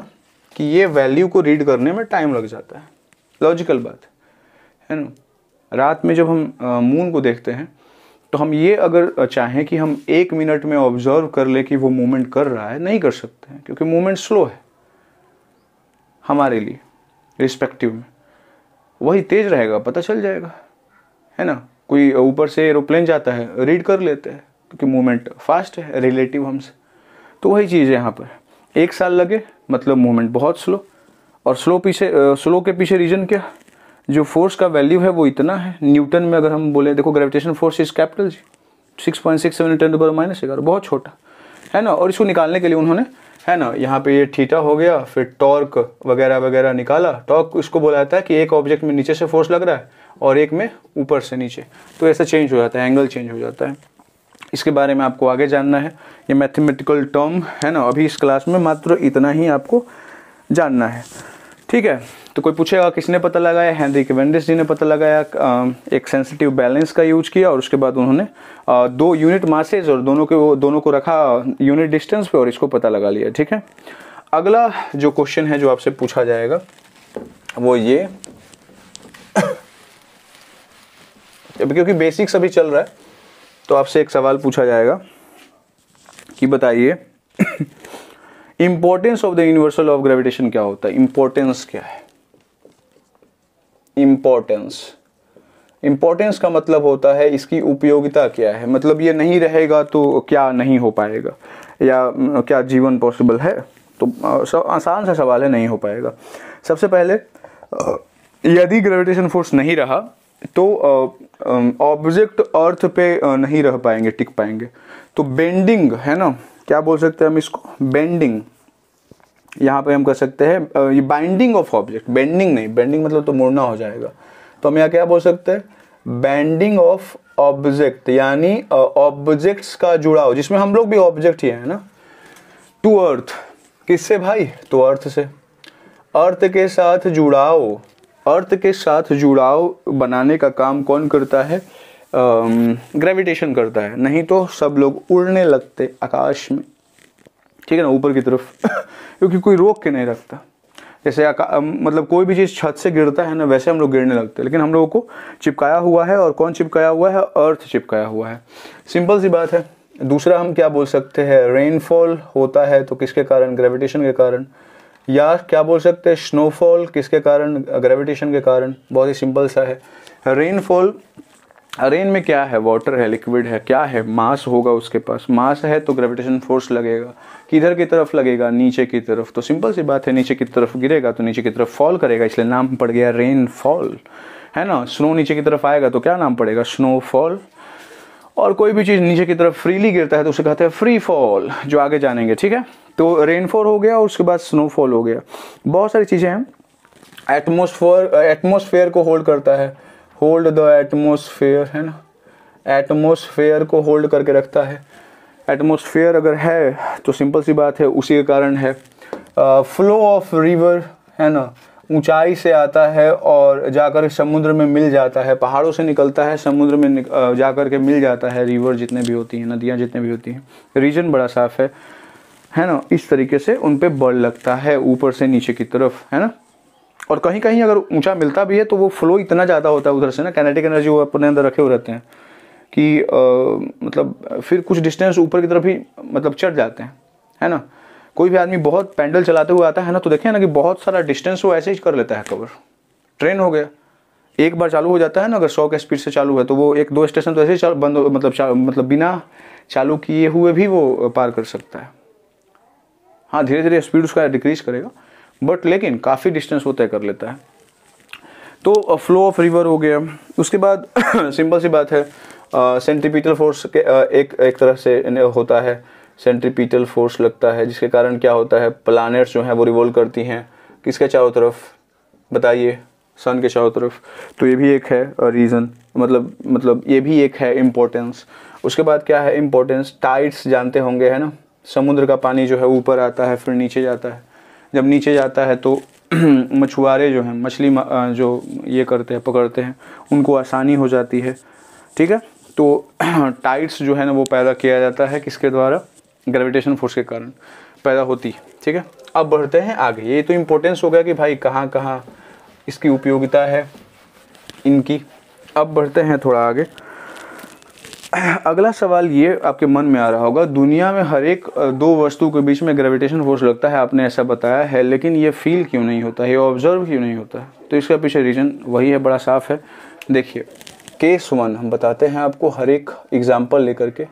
कि ये वैल्यू को रीड करने में टाइम लग जाता है लॉजिकल बात है ना रात में जब हम मून को देखते हैं तो हम ये अगर चाहें कि हम एक मिनट में ऑब्जर्व कर ले कि वो मूवमेंट कर रहा है नहीं कर सकते हैं क्योंकि मूवमेंट स्लो है हमारे लिए रिस्पेक्टिव में वही तेज रहेगा पता चल जाएगा है ना कोई ऊपर से एरोप्लेन जाता है रीड कर लेते हैं क्योंकि मूवमेंट फास्ट है रिलेटिव हमसे तो वही चीज़ है यहाँ पर एक साल लगे मतलब मूवमेंट बहुत स्लो और स्लो पीछे स्लो के पीछे रीजन क्या जो फोर्स का वैल्यू है वो इतना है न्यूटन में अगर हम बोले देखो gravitation force is capital G six point six seven ten minus एगार बहुत छोटा है ना और इसको निकालने के लिए उन्होंने है ना यहाँ पे ये ठीटा हो गया फिर टॉर्क वगैरह वगैरह निकाला टॉर्क इसको बोला जाता है कि एक ऑब्जेक्ट में नीचे से फोर्स लग रहा है और एक में ऊपर से नीचे तो ऐसा चेंज हो जाता है एंगल चेंज हो जाता है इसके बारे में आपको आगे जानना है ये मैथमेटिकल टर्म है ना अभी इस क्लास में मात्र इतना ही आपको जानना है ठीक है तो कोई पूछेगा किसने पता लगाया हैंनरी केवेंडिस जी ने पता लगाया एक सेंसिटिव बैलेंस का यूज किया और उसके बाद उन्होंने दो यूनिट मासेज और दोनों के वो दोनों को रखा यूनिट डिस्टेंस पे और इसको पता लगा लिया ठीक है अगला जो क्वेश्चन है जो आपसे पूछा जाएगा वो ये क्योंकि बेसिक्स अभी चल रहा है तो आपसे एक सवाल पूछा जाएगा कि बताइए importance of the universal of gravitation क्या होता है इंपॉर्टेंस क्या है इंपॉर्टेंस इंपॉर्टेंस का मतलब होता है इसकी उपयोगिता क्या है मतलब ये नहीं रहेगा तो क्या नहीं हो पाएगा या क्या जीवन पॉसिबल है तो आसान सा सवाल है नहीं हो पाएगा सबसे पहले यदि ग्रेविटेशन फोर्स नहीं रहा तो ऑब्जेक्ट अर्थ पे नहीं रह पाएंगे टिक पाएंगे तो बेंडिंग है ना क्या बोल सकते हैं हम इसको बेंडिंग यहाँ पे हम कह सकते हैं ये बाइंडिंग ऑफ ऑब्जेक्ट बेंडिंग नहीं बेंडिंग मतलब तो मुड़ना हो जाएगा तो हम यहाँ क्या बोल सकते हैं बैंडिंग ऑफ ऑब्जेक्ट यानी ऑब्जेक्ट्स का जुड़ाव जिसमें हम लोग भी ऑब्जेक्ट ही है ना टू अर्थ किससे भाई तो अर्थ से अर्थ के साथ जुड़ाव अर्थ के साथ जुड़ाव बनाने का काम कौन करता है ग्रेविटेशन करता है नहीं तो सब लोग उड़ने लगते आकाश में ठीक है ना ऊपर की तरफ क्योंकि कोई रोक के नहीं रखता जैसे मतलब कोई भी चीज़ छत से गिरता है ना वैसे हम लोग गिरने लगते हैं लेकिन हम लोगों को चिपकाया हुआ है और कौन चिपकाया हुआ है अर्थ चिपकाया हुआ है सिंपल सी बात है दूसरा हम क्या बोल सकते हैं रेनफॉल होता है तो किसके कारण ग्रेविटेशन के कारण या क्या बोल सकते हैं स्नोफॉल किसके कारण ग्रेविटेशन के कारण बहुत ही सिंपल सा है रेनफॉल रेन में क्या है वाटर है लिक्विड है क्या है मास होगा उसके पास मास है तो ग्रेविटेशन फोर्स लगेगा किधर की तरफ लगेगा नीचे की तरफ तो सिंपल सी बात है नीचे की तरफ गिरेगा तो नीचे की तरफ फॉल करेगा इसलिए नाम पड़ गया रेनफॉल है ना स्नो नीचे की तरफ आएगा तो क्या नाम पड़ेगा स्नोफॉल और कोई भी चीज़ नीचे की तरफ फ्रीली गिरता है तो उसे कहते हैं फ्री फॉल जो आगे जानेंगे ठीक है तो रेनफॉल हो गया और उसके बाद स्नोफॉल हो गया बहुत सारी चीज़ें हैं एटमोसफोर एटमोसफेयर को होल्ड करता है होल्ड द एटमोसफेयर है ना एटमोसफेयर को होल्ड करके रखता है एटमोसफेयर अगर है तो सिंपल सी बात है उसी के कारण है फ्लो ऑफ रिवर है ना ऊंचाई से आता है और जाकर समुद्र में मिल जाता है पहाड़ों से निकलता है समुद्र में जाकर के मिल जाता है रिवर जितने भी होती हैं नदियाँ जितने भी होती हैं रीजन बड़ा साफ है है ना इस तरीके से उन पर बल लगता है ऊपर से नीचे की तरफ है ना और कहीं कहीं अगर ऊंचा मिलता भी है तो वो फ्लो इतना ज़्यादा होता है उधर से ना कैनेटिक एनर्जी वो अपने अंदर रखे हुए रहते हैं कि आ, मतलब फिर कुछ डिस्टेंस ऊपर की तरफ ही मतलब चढ़ जाते हैं है ना कोई भी आदमी बहुत पैंडल चलाते हुए आता है ना तो देखें ना कि बहुत सारा डिस्टेंस वो ऐसे ही कर लेता है कवर ट्रेन हो गया एक बार चालू हो जाता है ना अगर सौ के स्पीड से चालू है तो वो एक दो स्टेशन तो ऐसे ही बंद मतलब मतलब बिना चालू किए हुए भी वो पार कर सकता है हाँ धीरे धीरे स्पीड उसका डिक्रीज करेगा बट लेकिन काफ़ी डिस्टेंस वो तय कर लेता है तो फ्लो ऑफ रिवर हो गया उसके बाद सिंपल सी बात है सेंट्रीपिटल फोर्स के एक एक तरह से होता है सेंट्रीपीटल फोर्स लगता है जिसके कारण क्या होता है प्लानट्स जो हैं वो रिवोल्व करती हैं किसके चारों तरफ बताइए सन के चारों तरफ तो ये भी एक है रीज़न मतलब मतलब ये भी एक है इम्पोर्टेंस उसके बाद क्या है इम्पोर्टेंस टाइड्स जानते होंगे है ना समुद्र का पानी जो है ऊपर आता है फिर नीचे जाता है जब नीचे जाता है तो मछुआरे जो हैं मछली जो ये करते हैं पकड़ते हैं उनको आसानी हो जाती है ठीक है तो टाइट्स जो है ना वो पैदा किया जाता है किसके द्वारा ग्रेविटेशन फोर्स के कारण पैदा होती है ठीक है अब बढ़ते हैं आगे ये तो इम्पोर्टेंस हो गया कि भाई कहाँ कहाँ इसकी उपयोगिता है इनकी अब बढ़ते हैं थोड़ा आगे अगला सवाल ये आपके मन में आ रहा होगा दुनिया में हर एक दो वस्तु के बीच में ग्रेविटेशन फोर्स लगता है आपने ऐसा बताया है लेकिन ये फील क्यों नहीं होता ये ऑब्जर्व क्यों नहीं होता तो इसका पीछे रीज़न वही है बड़ा साफ है देखिए केस वन हम बताते हैं आपको हर एक एग्जाम्पल लेकर के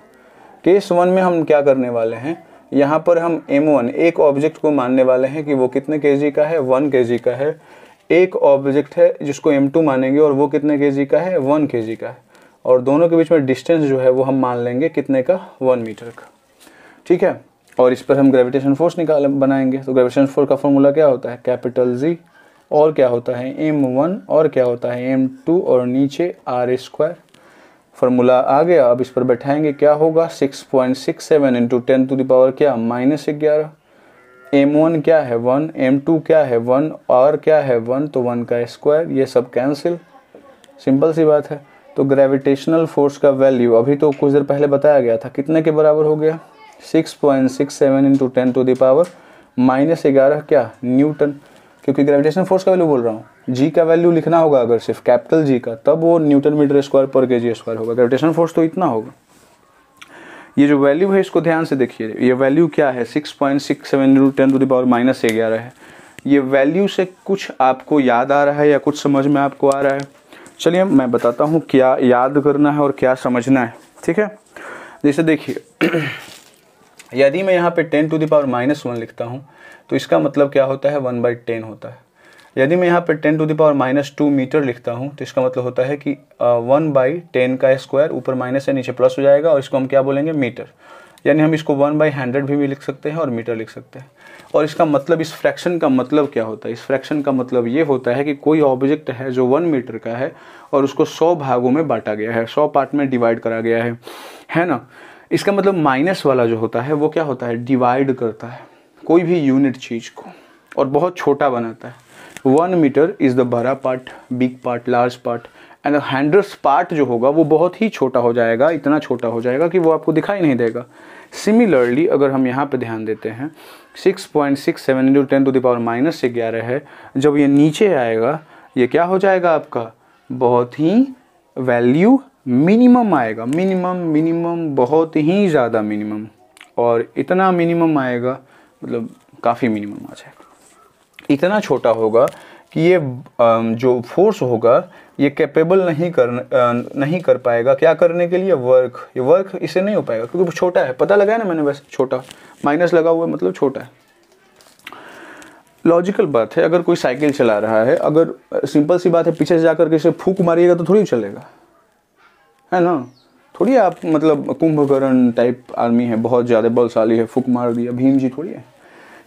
केस वन में हम क्या करने वाले हैं यहाँ पर हम एम वन एक ऑब्जेक्ट को मानने वाले हैं कि वो कितने के का है वन के का है एक ऑब्जेक्ट है जिसको एम टू मानेंगे और वो कितने के का है वन के का है और दोनों के बीच में डिस्टेंस जो है वो हम मान लेंगे कितने का वन मीटर का ठीक है और इस पर हम ग्रेविटेशन फोर्स निकाल बनाएंगे तो ग्रेविटेशन फोर्स का फॉर्मूला क्या होता है कैपिटल जी और क्या होता है एम वन और क्या होता है एम टू और नीचे आर स्क्वायर फॉर्मूला आ गया अब इस पर बैठाएंगे क्या होगा 6.67 point six seven into ten to the power क्या माइनस ग्यारह एम वन क्या है वन एम टू क्या है वन और क्या है वन तो वन का स्क्वायर ये सब कैंसिल सिंपल सी बात है तो ग्रेविटेशनल फोर्स का वैल्यू अभी तो कुछ देर पहले बताया गया था कितने के बराबर हो गया 6.67 point six seven into ten to the power minus ग्यारह क्या न्यूटन क्योंकि ग्रेविटेशन फोर्स का वैल्यू बोल रहा हूँ जी का वैल्यू लिखना होगा अगर सिर्फ कैपिटल जी का तब वो न्यूटन मीटर स्क्वायर पर के जी स्क्वायर होगा ग्रेविटेशन फोर्स तो इतना होगा ये जो वैल्यू है इसको ध्यान से देखिए ये वैल्यू क्या है six point six seven ten to the power minus ग्यारह है ये वैल्यू से कुछ आपको याद आ रहा है या कुछ समझ में आपको आ रहा है चलिए मैं बताता हूँ क्या याद करना है और क्या समझना है ठीक है जैसे देखिए यदि मैं यहाँ पे ten to the power minus one लिखता हूँ तो इसका मतलब क्या होता है वन बाई टेन होता है यदि मैं यहाँ पर ten to the power minus two metre लिखता हूँ तो इसका मतलब होता है कि वन बाई टेन का स्क्वायर ऊपर माइनस या नीचे प्लस हो जाएगा और इसको हम क्या बोलेंगे मीटर यानी हम इसको वन बाई हंड्रेड भी, भी लिख सकते हैं और मीटर लिख सकते हैं और इसका मतलब इस फ्रैक्शन का मतलब क्या होता है इस फ्रैक्शन का मतलब ये होता है कि कोई ऑब्जेक्ट है जो वन मीटर का है और उसको सौ भागों में बांटा गया है सौ पार्ट में डिवाइड करा गया है है ना इसका मतलब माइनस वाला जो होता है वो क्या होता है डिवाइड करता है कोई भी यूनिट चीज़ को और बहुत छोटा बनाता है वन मीटर इज़ द बड़ा part big part large part and hundreds part जो होगा वो बहुत ही छोटा हो जाएगा इतना छोटा हो जाएगा कि वो आपको दिखाई नहीं देगा सिमिलरली अगर हम यहाँ पर ध्यान देते हैं 6.67 point six seven into ten to the power minus से ग्यारह है जब ये नीचे आएगा ये क्या हो जाएगा आपका बहुत ही वैल्यू मिनिमम आएगा मिनिमम मिनिमम बहुत ही ज़्यादा मिनिमम और इतना मिनिमम आएगा मतलब काफ़ी मिनिमम आ जाएगा इतना छोटा होगा कि ये जो फोर्स होगा ये कैपेबल नहीं कर नहीं कर पाएगा क्या करने के लिए वर्क ये वर्क इसे नहीं हो पाएगा क्योंकि वो छोटा है पता लगा है ना मैंने वैसे छोटा माइनस लगा हुआ है मतलब छोटा है लॉजिकल बात है अगर कोई साइकिल चला रहा है अगर सिंपल सी बात है पीछे से जाकर के इसे फूक मारिएगा तो थोड़ी चलेगा है ना थोड़ी आप मतलब कुंभकर्ण टाइप आर्मी है बहुत ज़्यादा बलशाली है फुक मार दिया भीम जी थोड़ी है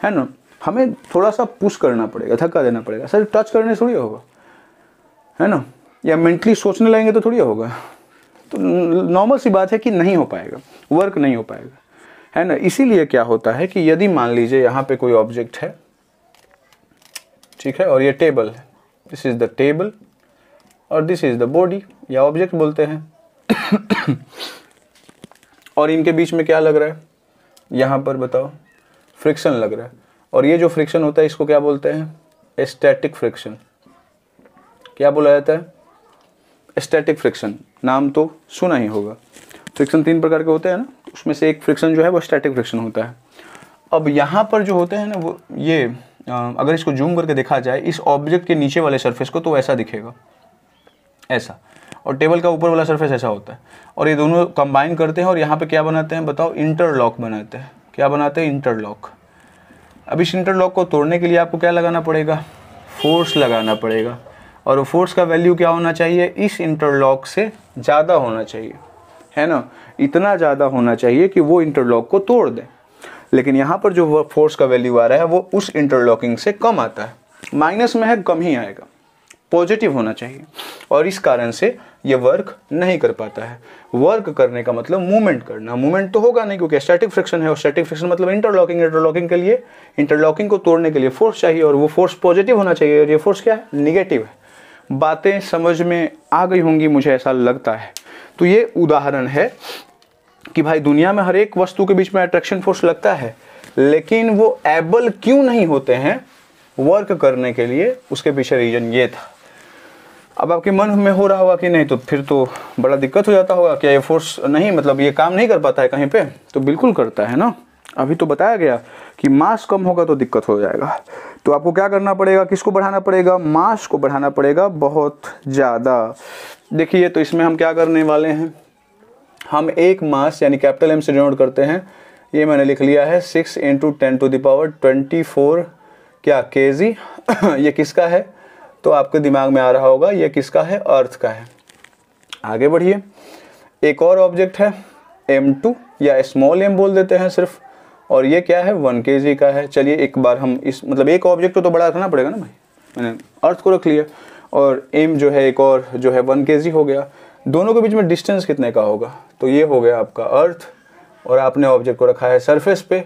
है ना हमें थोड़ा सा पुश करना पड़ेगा धक्का देना पड़ेगा सर टच करने थोड़ी होगा है ना या मेंटली सोचने लगेंगे तो थोड़ी होगा तो नॉर्मल सी बात है कि नहीं हो पाएगा वर्क नहीं हो पाएगा है ना इसीलिए क्या होता है कि यदि मान लीजिए यहाँ पे कोई ऑब्जेक्ट है ठीक है और ये टेबल है दिस इज़ द टेबल और दिस इज़ द बॉडी या ऑब्जेक्ट बोलते हैं और इनके बीच में क्या लग रहा है यहाँ पर बताओ फ्रिक्शन लग रहा है और ये जो फ्रिक्शन होता है इसको क्या बोलते हैं स्टैटिक फ्रिक्शन क्या बोला जाता है स्टैटिक फ्रिक्शन नाम तो सुना ही होगा फ्रिक्शन तीन प्रकार के होते हैं ना उसमें से एक फ्रिक्शन जो है वो स्टैटिक फ्रिक्शन होता है अब यहाँ पर जो होते हैं ना वो ये अगर इसको जूम करके देखा जाए इस ऑब्जेक्ट के नीचे वाले सर्फेस को तो ऐसा दिखेगा ऐसा और टेबल का ऊपर वाला सरफेस ऐसा होता है और ये दोनों कंबाइन करते हैं और यहाँ पे क्या बनाते हैं बताओ इंटरलॉक बनाते हैं क्या बनाते हैं इंटरलॉक अब इस इंटरलॉक को तोड़ने के लिए आपको क्या लगाना पड़ेगा फोर्स लगाना पड़ेगा और वो फोर्स का वैल्यू क्या होना चाहिए इस इंटरलॉक से ज़्यादा होना चाहिए है ना इतना ज़्यादा होना चाहिए कि वो इंटरलॉक को तोड़ दें लेकिन यहाँ पर जो फोर्स का वैल्यू आ रहा है वो उस इंटरलॉकिंग से कम आता है माइनस में है कम ही आएगा पॉजिटिव होना चाहिए और इस कारण से ये वर्क नहीं कर पाता है वर्क करने का मतलब मूवमेंट करना मूवमेंट तो होगा नहीं क्योंकि स्टैटिक फ्रिक्शन है और स्टैटिक फ्रिक्शन मतलब इंटरलॉकिंग इंटरलॉकिंग के लिए इंटरलॉकिंग को तोड़ने के लिए फोर्स चाहिए और वो फोर्स पॉजिटिव होना चाहिए और ये फोर्स क्या है निगेटिव है बातें समझ में आ गई होंगी मुझे ऐसा लगता है तो ये उदाहरण है कि भाई दुनिया में हर एक वस्तु के बीच में अट्रैक्शन फोर्स लगता है लेकिन वो एबल क्यों नहीं होते हैं वर्क करने के लिए उसके पीछे रीजन ये था अब आपके मन में हो रहा होगा कि नहीं तो फिर तो बड़ा दिक्कत हो जाता होगा क्या ये फोर्स नहीं मतलब ये काम नहीं कर पाता है कहीं पे तो बिल्कुल करता है ना अभी तो बताया गया कि मास कम होगा तो दिक्कत हो जाएगा तो आपको क्या करना पड़ेगा किसको बढ़ाना पड़ेगा मास को बढ़ाना पड़ेगा बहुत ज़्यादा देखिए तो इसमें हम क्या करने वाले हैं हम एक मास यानी कैपिटल एम से डिनोट करते हैं ये मैंने लिख लिया है six into ten to the power twenty four क्या के जी ये किसका है तो आपके दिमाग में आ रहा होगा ये किसका है अर्थ का है आगे बढ़िए एक और ऑब्जेक्ट है एम टू या स्मॉल एम बोल देते हैं सिर्फ और ये क्या है वन के का है चलिए एक बार हम इस मतलब एक ऑब्जेक्ट को तो बड़ा रखना पड़ेगा ना भाई मैंने अर्थ को रख लिया और एम जो है एक और जो है वन के हो गया दोनों के बीच में डिस्टेंस कितने का होगा तो ये हो गया आपका अर्थ और आपने ऑब्जेक्ट को रखा है सरफेस पे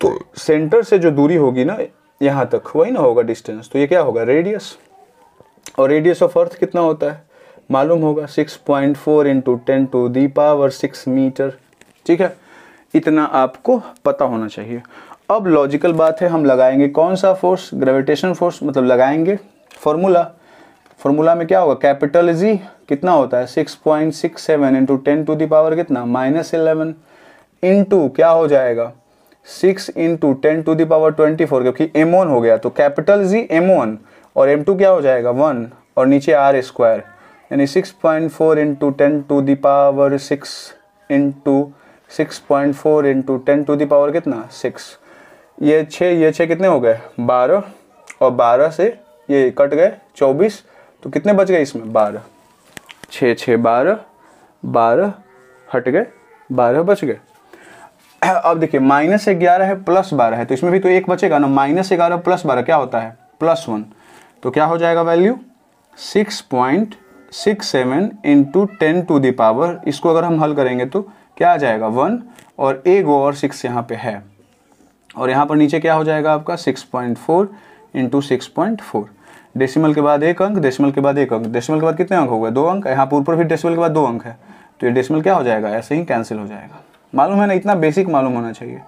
तो सेंटर से जो दूरी होगी ना यहाँ तक वही ना होगा डिस्टेंस तो ये क्या होगा रेडियस और रेडियस ऑफ अर्थ कितना होता है मालूम होगा 6.4 point four into ten to the power six metre ठीक है इतना आपको पता होना चाहिए अब लॉजिकल बात है हम लगाएंगे कौन सा फोर्स ग्रेविटेशन फोर्स मतलब लगाएंगे फॉर्मूला फॉर्मूला में क्या होगा कैपिटल जी e, कितना होता है 6.67 point six seven into ten to the power कितना माइनस इलेवन इंटू क्या हो जाएगा six into ten to the power twenty four क्योंकि एम हो गया तो कैपिटल जी एम और एम टू क्या हो जाएगा वन और नीचे आर स्क्वायर यानी six point four into ten to the power six into six point four into ten to the power कितना सिक्स ये छः ये छः कितने हो गए बारह और बारह से ये कट गए चौबीस तो कितने बच गए इसमें बारह छः छः बारह बारह हट गए बारह बच गए अब देखिए माइनस ग्यारह है प्लस बारह है तो इसमें भी तो एक बचेगा ना माइनस ग्यारह प्लस बारह क्या होता है प्लस वन तो क्या हो जाएगा value six point six seven into ten to the power इसको अगर हम हल करेंगे तो क्या आ जाएगा वन और ए गो और सिक्स यहाँ पे है और यहाँ पर नीचे क्या हो जाएगा आपका six point four into six point four decimal के बाद एक अंक डेसिमल के बाद एक अंक डेसिमल के बाद कितने अंक हो गए दो अंक यहाँ पर ऊपर फिर डेसिमल के बाद दो अंक है तो ये डेसिमल क्या हो जाएगा ऐसे ही कैंसिल हो जाएगा मालूम है ना इतना बेसिक मालूम होना चाहिए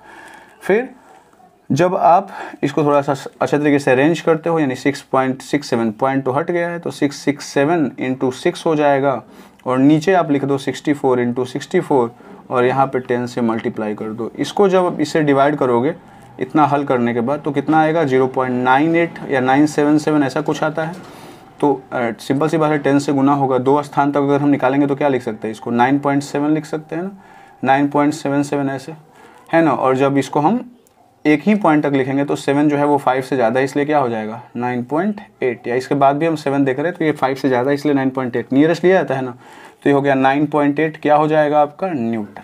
फिर जब आप इसको थोड़ा सा अच्छे तरीके से अरेंज करते हो यानी six point six seven point तो हट गया है तो six six seven into six हो जाएगा और नीचे आप लिख दो sixty four into sixty four और यहाँ पे टेन से मल्टीप्लाई कर दो इसको जब इसे डिवाइड करोगे इतना हल करने के बाद तो कितना आएगा जीरो पॉइंट नाइन एट या नाइन सेवन सेवन ऐसा कुछ आता है तो सिंपल सी बात है टेन से गुना होगा दो स्थान तक अगर हम निकालेंगे तो क्या लिख सकते हैं इसको नाइन पॉइंट सेवन लिख सकते हैं ना नाइन पॉइंट सेवन सेवन ऐसे है ना और जब इसको हम एक ही पॉइंट तक लिखेंगे तो सेवन जो है वो फाइव से ज़्यादा इसलिए क्या हो जाएगा नाइन पॉइंट एट या इसके बाद भी हम सेवन देख रहे हैं तो ये फाइव से ज़्यादा इसलिए नाइन पॉइंट एट नियरेस्ट लिया जाता है ना तो ये हो गया नाइन पॉइंट एट क्या हो जाएगा आपका न्यूटन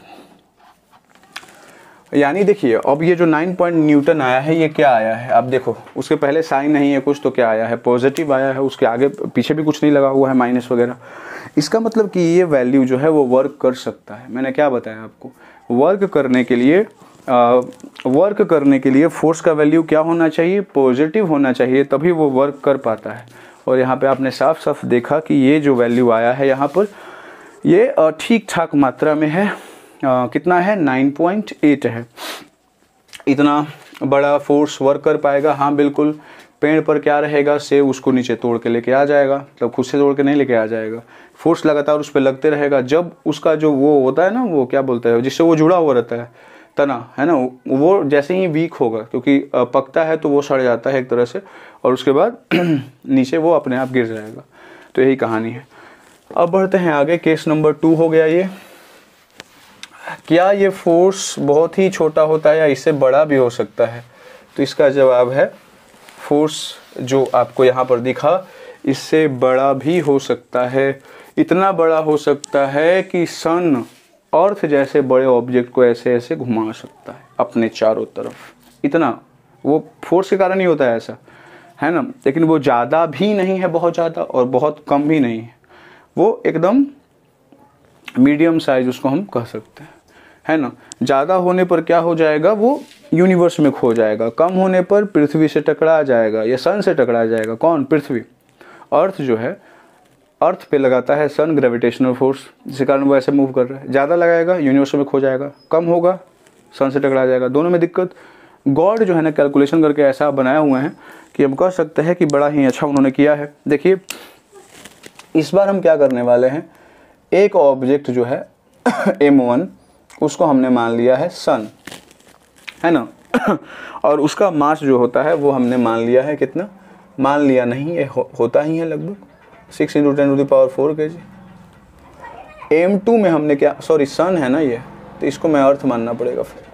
यानी देखिए अब ये जो नाइन पॉइंट न्यूटन आया है ये क्या आया है अब देखो उसके पहले साइन नहीं है कुछ तो क्या आया है पॉजिटिव आया है उसके आगे पीछे भी कुछ नहीं लगा हुआ है माइनस वगैरह इसका मतलब कि ये वैल्यू जो है वो वर्क कर सकता है मैंने क्या बताया आपको वर्क करने के लिए वर्क करने के लिए फोर्स का वैल्यू क्या होना चाहिए पॉजिटिव होना चाहिए तभी वो वर्क कर पाता है और यहाँ पे आपने साफ साफ देखा कि ये जो वैल्यू आया है यहाँ पर ये ठीक ठाक मात्रा में है आ, कितना है 9.8 है इतना बड़ा फोर्स वर्क कर पाएगा हाँ बिल्कुल पेड़ पर क्या रहेगा सेव उसको नीचे तोड़ के लेके आ जाएगा मतलब खुद से तोड़ के नहीं लेके आ जाएगा फोर्स लगातार उस पर लगते रहेगा जब उसका जो वो होता है ना वो क्या बोलते हैं जिससे वो जुड़ा हुआ रहता है तना है ना वो जैसे ही वीक होगा क्योंकि पकता है तो वो सड़ जाता है एक तरह से और उसके बाद नीचे वो अपने आप गिर जाएगा तो यही कहानी है अब बढ़ते हैं आगे केस नंबर टू हो गया ये क्या ये फोर्स बहुत ही छोटा होता है या इससे बड़ा भी हो सकता है तो इसका जवाब है फोर्स जो आपको यहाँ पर दिखा इससे बड़ा भी हो सकता है इतना बड़ा हो सकता है कि सन अर्थ जैसे बड़े ऑब्जेक्ट को ऐसे ऐसे घुमा सकता है अपने चारों तरफ इतना वो फोर्स के कारण ही होता है ऐसा है ना लेकिन वो ज़्यादा भी नहीं है बहुत ज़्यादा और बहुत कम भी नहीं है वो एकदम मीडियम साइज उसको हम कह सकते हैं है ना ज़्यादा होने पर क्या हो जाएगा वो यूनिवर्स में खो जाएगा कम होने पर पृथ्वी से टकरा जाएगा या सन से टकरा जाएगा कौन पृथ्वी अर्थ जो है अर्थ पे लगाता है सन ग्रेविटेशनल फोर्स जिसके कारण वो ऐसे मूव कर रहा है ज़्यादा लगाएगा यूनिवर्स में खो जाएगा कम होगा सन से टकरा जाएगा दोनों में दिक्कत गॉड जो है ना कैलकुलेशन करके ऐसा बनाया हुए हैं कि हम कह सकते हैं कि बड़ा ही अच्छा उन्होंने किया है देखिए इस बार हम क्या करने वाले हैं एक ऑब्जेक्ट जो है एम वन उसको हमने मान लिया है सन है ना और उसका मास जो होता है वो हमने मान लिया है कितना मान लिया नहीं ये हो, होता ही है लगभग six into ten to the power four K G M to में हमने क्या सॉरी सन है ना ये तो इसको मैं अर्थ मानना पड़ेगा फिर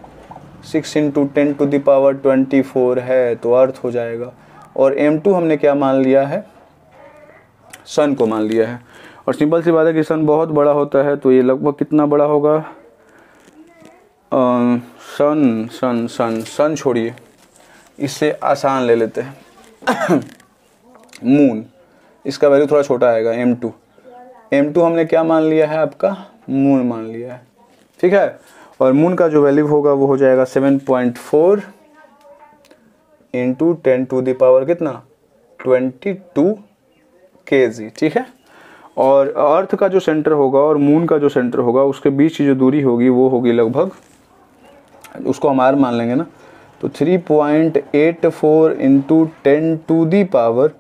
six into ten to the power twenty four है तो अर्थ हो जाएगा और एम टू हमने क्या मान लिया है सन को मान लिया है और सिंपल सी बात है कि सन बहुत बड़ा होता है तो ये लगभग कितना बड़ा होगा सन सन सन सन छोड़िए इससे आसान ले लेते हैं मून इसका वैल्यू थोड़ा छोटा आएगा एम टू एम टू हमने क्या मान लिया है आपका मून मान लिया है ठीक है और मून का जो वैल्यू होगा वो हो जाएगा seven point four into ten to the power कितना ट्वेंटी टू के जी ठीक है और अर्थ का जो सेंटर होगा और मून का जो सेंटर होगा उसके बीच की जो दूरी होगी वो होगी लगभग उसको हम आर मान लेंगे ना तो three point eight four into ten to the power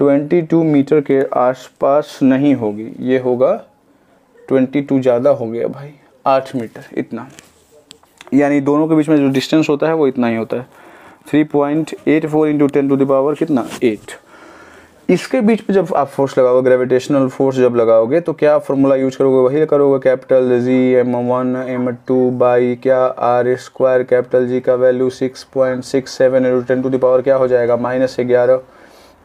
22 metre के आसपास नहीं होगी ये होगा 22 ज़्यादा हो गया भाई 8 मीटर इतना यानी दोनों के बीच में जो डिस्टेंस होता है वो इतना ही होता है three point eight four into ten to the power कितना एट इसके बीच में जब आप फोर्स लगाओगे ग्रेविटेशनल फोर्स जब लगाओगे तो क्या फॉर्मूला यूज करोगे वही करोगे capital G M one M two by क्या आर स्क्वायर कैपिटल जी का value six point six seven into ten to the power क्या हो जाएगा माइनस ग्यारह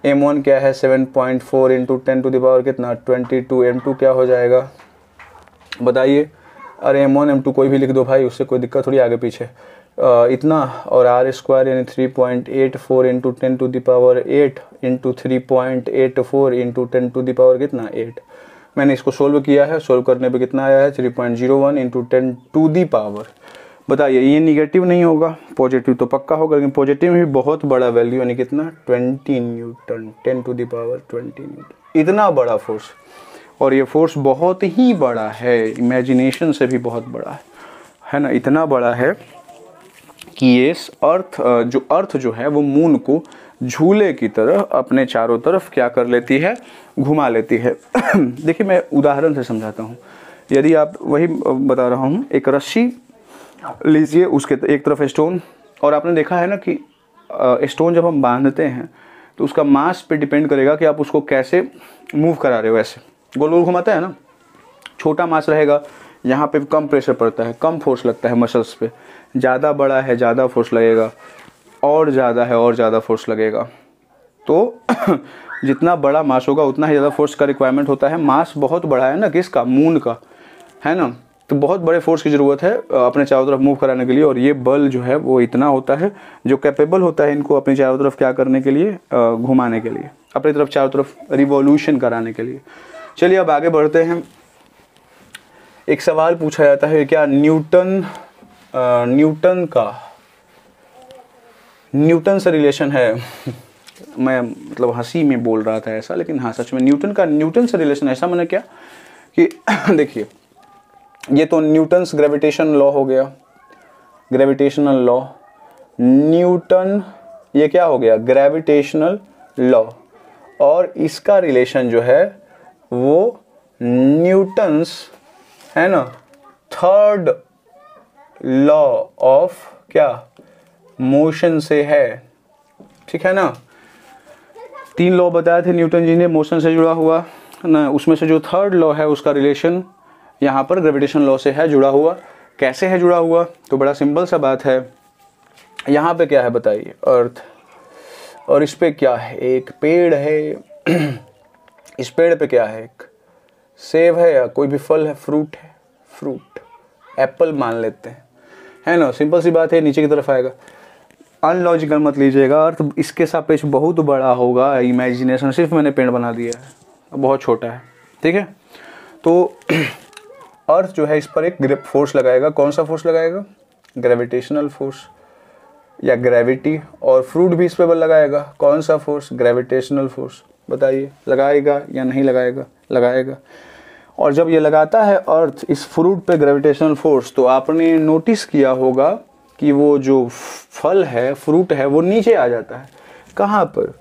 एम वन क्या है seven point four into ten to the power कितना ट्वेंटी टू एम टू क्या हो जाएगा बताइए अरे एम वन एम टू कोई भी लिख दो भाई उससे कोई दिक्कत थोड़ी आगे पीछे आ, इतना और आर स्क्वायर यानी three point eight four into ten to the power eight into three point eight four into ten to the power कितना एट मैंने इसको सोल्व किया है सोल्व करने पे कितना आया है three point zero one into ten to the power power बताइए ये निगेटिव नहीं होगा पॉजिटिव तो पक्का होगा लेकिन पॉजिटिव में भी बहुत बड़ा वैल्यू यानी कितना twenty newton ten to the power twenty newton इतना बड़ा फोर्स और ये फोर्स बहुत ही बड़ा है इमेजिनेशन से भी बहुत बड़ा है है ना इतना बड़ा है कि ये अर्थ जो अर्थ जो है वो मून को झूले की तरह अपने चारों तरफ क्या कर लेती है घुमा लेती है देखिए मैं उदाहरण से समझाता हूँ यदि आप वही बता रहा हूँ एक रस्सी लीजिए उसके एक तरफ स्टोन और आपने देखा है ना कि स्टोन जब हम बांधते हैं तो उसका मास पे डिपेंड करेगा कि आप उसको कैसे मूव करा रहे हो ऐसे गोल गोल घुमाता है ना छोटा मास रहेगा यहाँ पे कम प्रेशर पड़ता है कम फोर्स लगता है मसल्स पे ज़्यादा बड़ा है ज़्यादा फोर्स लगेगा और ज़्यादा है और ज़्यादा फोर्स लगेगा तो जितना बड़ा मास होगा उतना ही ज़्यादा फोर्स का रिक्वायरमेंट होता है मास बहुत बड़ा है ना किसका मून का है ना तो बहुत बड़े फोर्स की ज़रूरत है अपने चारों तरफ मूव कराने के लिए और ये बल जो है वो इतना होता है जो कैपेबल होता है इनको अपने चारों तरफ क्या करने के लिए घुमाने के लिए अपनी तरफ चारों तरफ रिवॉल्यूशन कराने के लिए चलिए अब आगे बढ़ते हैं एक सवाल पूछा जाता है क्या न्यूटन न्यूटन का न्यूटन से रिलेशन है मैं मतलब हंसी में बोल रहा था ऐसा लेकिन हाँ सच में न्यूटन का न्यूटन से रिलेशन ऐसा मैंने क्या कि देखिए ये तो न्यूटन्स ग्रेविटेशन लॉ हो गया ग्रेविटेशनल लॉ न्यूटन ये क्या हो गया ग्रेविटेशनल लॉ और इसका रिलेशन जो है वो न्यूटन्स है ना थर्ड लॉ ऑफ क्या मोशन से है ठीक है ना तीन लॉ बताए थे न्यूटन जी ने मोशन से जुड़ा हुआ ना उसमें से जो थर्ड लॉ है उसका रिलेशन यहाँ पर ग्रेविटेशन लॉ से है जुड़ा हुआ कैसे है जुड़ा हुआ तो बड़ा सिंपल सा बात है यहाँ पे क्या है बताइए अर्थ और इस पर क्या है एक पेड़ है इस पेड़ पे क्या है एक सेब है या कोई भी फल है फ्रूट है फ्रूट एप्पल मान लेते हैं है ना सिंपल सी बात है नीचे की तरफ आएगा अनलॉजिकल मत लीजिएगा अर्थ इसके सापेक्ष बहुत बड़ा होगा इमेजिनेशन सिर्फ मैंने पेड़ बना दिया है बहुत छोटा है ठीक है तो अर्थ जो है इस पर एक ग्रिप फोर्स लगाएगा कौन सा फोर्स लगाएगा ग्रेविटेशनल फोर्स या ग्रेविटी और फ्रूट भी इस पर बल लगाएगा कौन सा फोर्स ग्रेविटेशनल फोर्स बताइए लगाएगा या नहीं लगाएगा लगाएगा और जब ये लगाता है अर्थ इस फ्रूट पे ग्रेविटेशनल फोर्स तो आपने नोटिस किया होगा कि वो जो फल है फ्रूट है वो नीचे आ जाता है कहाँ पर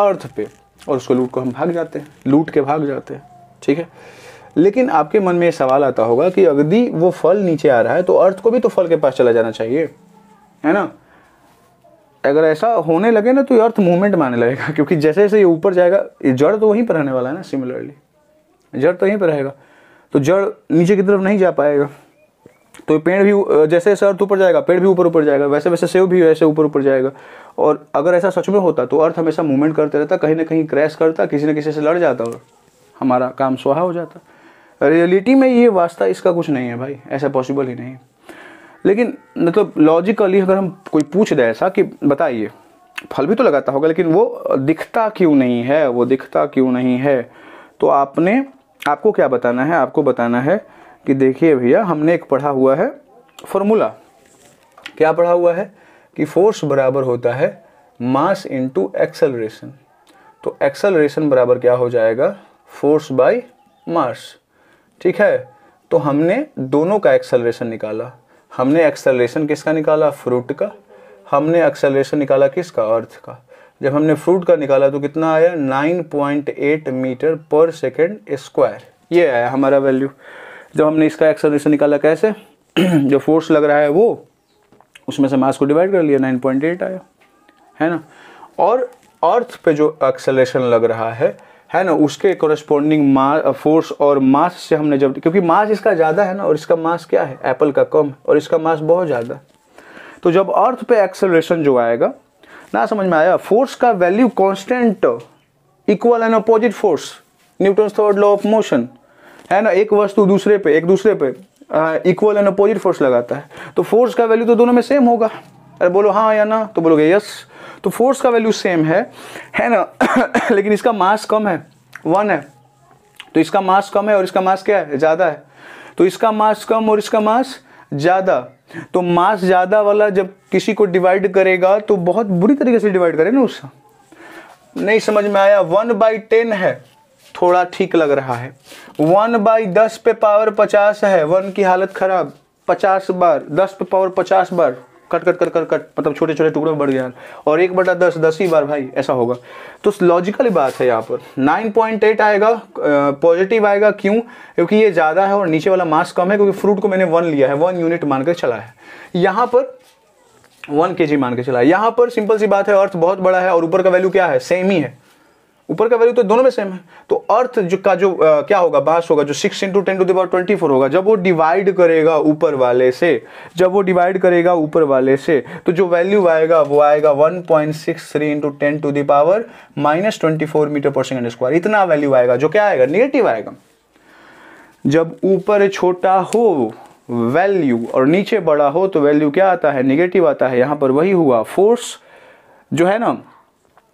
अर्थ पे और उसको लूट को हम भाग जाते हैं लूट के भाग जाते हैं ठीक है लेकिन आपके मन में सवाल आता होगा कि अगर वो फल नीचे आ रहा है तो अर्थ को भी तो फल के पास चला जाना चाहिए है ना अगर ऐसा होने लगे ना तो ये अर्थ मूवमेंट माने लगेगा क्योंकि जैसे जैसे ये ऊपर जाएगा जड़ तो वहीं पर रहने वाला है ना सिमिलरली जड़ तो यहीं पर रहेगा तो जड़ नीचे की तरफ नहीं जा पाएगा तो पेड़ भी जैसे जैसे अर्थ ऊपर जाएगा पेड़ भी ऊपर ऊपर जाएगा वैसे वैसे सेव भी वैसे ऊपर ऊपर जाएगा और अगर ऐसा सच में होता तो अर्थ हमेशा मूवमेंट करते रहता कहीं ना कहीं क्रैश करता किसी न किसी से लड़ जाता और हमारा काम सुहा हो जाता रियलिटी में ये वास्ता इसका कुछ नहीं है भाई ऐसा पॉसिबल ही नहीं लेकिन मतलब लॉजिकली अगर हम कोई पूछ दे ऐसा कि बताइए फल भी तो लगाता होगा लेकिन वो दिखता क्यों नहीं है वो दिखता क्यों नहीं है तो आपने आपको क्या बताना है आपको बताना है कि देखिए भैया हमने एक पढ़ा हुआ है फॉर्मूला क्या पढ़ा हुआ है कि फोर्स बराबर होता है मास इनटू एक्सेलरेशन तो एक्सेलरेशन बराबर क्या हो जाएगा फोर्स बाय मास ठीक है तो हमने दोनों का एक्सेलरेशन निकाला हमने एक्सेलरेशन किसका निकाला फ्रूट का हमने एक्सेलरेशन निकाला किसका अर्थ का जब हमने फ्रूट का निकाला तो कितना आया 9.8 मीटर पर सेकेंड स्क्वायर ये आया हमारा वैल्यू जब हमने इसका एक्सेलरेशन निकाला कैसे जो फोर्स लग रहा है वो उसमें से मास को डिवाइड कर लिया 9.8 आया है ना और अर्थ पे जो एक्सेलरेशन लग रहा है है ना उसके कोरस्पॉन्डिंग फोर्स और मास से हमने जब क्योंकि मास इसका ज़्यादा है ना और इसका मास क्या है एप्पल का कम है और इसका मास बहुत ज़्यादा तो जब अर्थ पे एक्सेलरेशन जो आएगा ना समझ में आया फोर्स का value constant equal and opposite force Newton third law of motion है ना एक वस्तु दूसरे पे एक दूसरे पे इक्वल एंड अपोजिट फोर्स लगाता है तो फोर्स का वैल्यू तो दोनों में सेम होगा अरे बोलो हाँ या ना तो बोलोगे यस तो फोर्स का वैल्यू सेम है है ना लेकिन इसका मास कम है वन है तो इसका मास कम है और इसका मास क्या है ज़्यादा है तो इसका मास कम और इसका मास ज़्यादा तो मास ज़्यादा वाला जब किसी को डिवाइड करेगा तो बहुत बुरी तरीके से डिवाइड करेगा ना उसका नहीं समझ में आया वन बाई टेन है थोड़ा ठीक लग रहा है वन बाई दस पे पावर पचास है वन की हालत खराब पचास बार दस पे पावर पचास बार cut cut cut cut cut मतलब छोटे छोटे टुकड़ों में बढ़ गया और एक बटा दस दस ही बार भाई ऐसा होगा तो लॉजिकली बात है यहाँ पर नाइन पॉइंट एट आएगा पॉजिटिव आएगा क्यों क्योंकि ये ज़्यादा है और नीचे वाला मास कम है क्योंकि फ्रूट को मैंने वन लिया है वन यूनिट मानकर चला है यहाँ पर वन के जी मान के चला है यहाँ पर सिंपल सी बात है अर्थ बहुत बड़ा है और ऊपर का वैल्यू क्या है सेम ही है ऊपर का वैल्यू तो दोनों में सेम है तो अर्थ जो का जो आ, क्या होगा बास होगा जो six into ten to the power twenty four होगा जब वो डिवाइड करेगा ऊपर वाले से जब वो डिवाइड करेगा ऊपर वाले से तो जो वैल्यू आएगा वो आएगा one point six three into ten to the power minus twenty four metre per second square इतना वैल्यू आएगा जो क्या आएगा निगेटिव आएगा जब ऊपर छोटा हो वैल्यू और नीचे बड़ा हो तो वैल्यू क्या आता है निगेटिव आता है यहां पर वही हुआ फोर्स जो है ना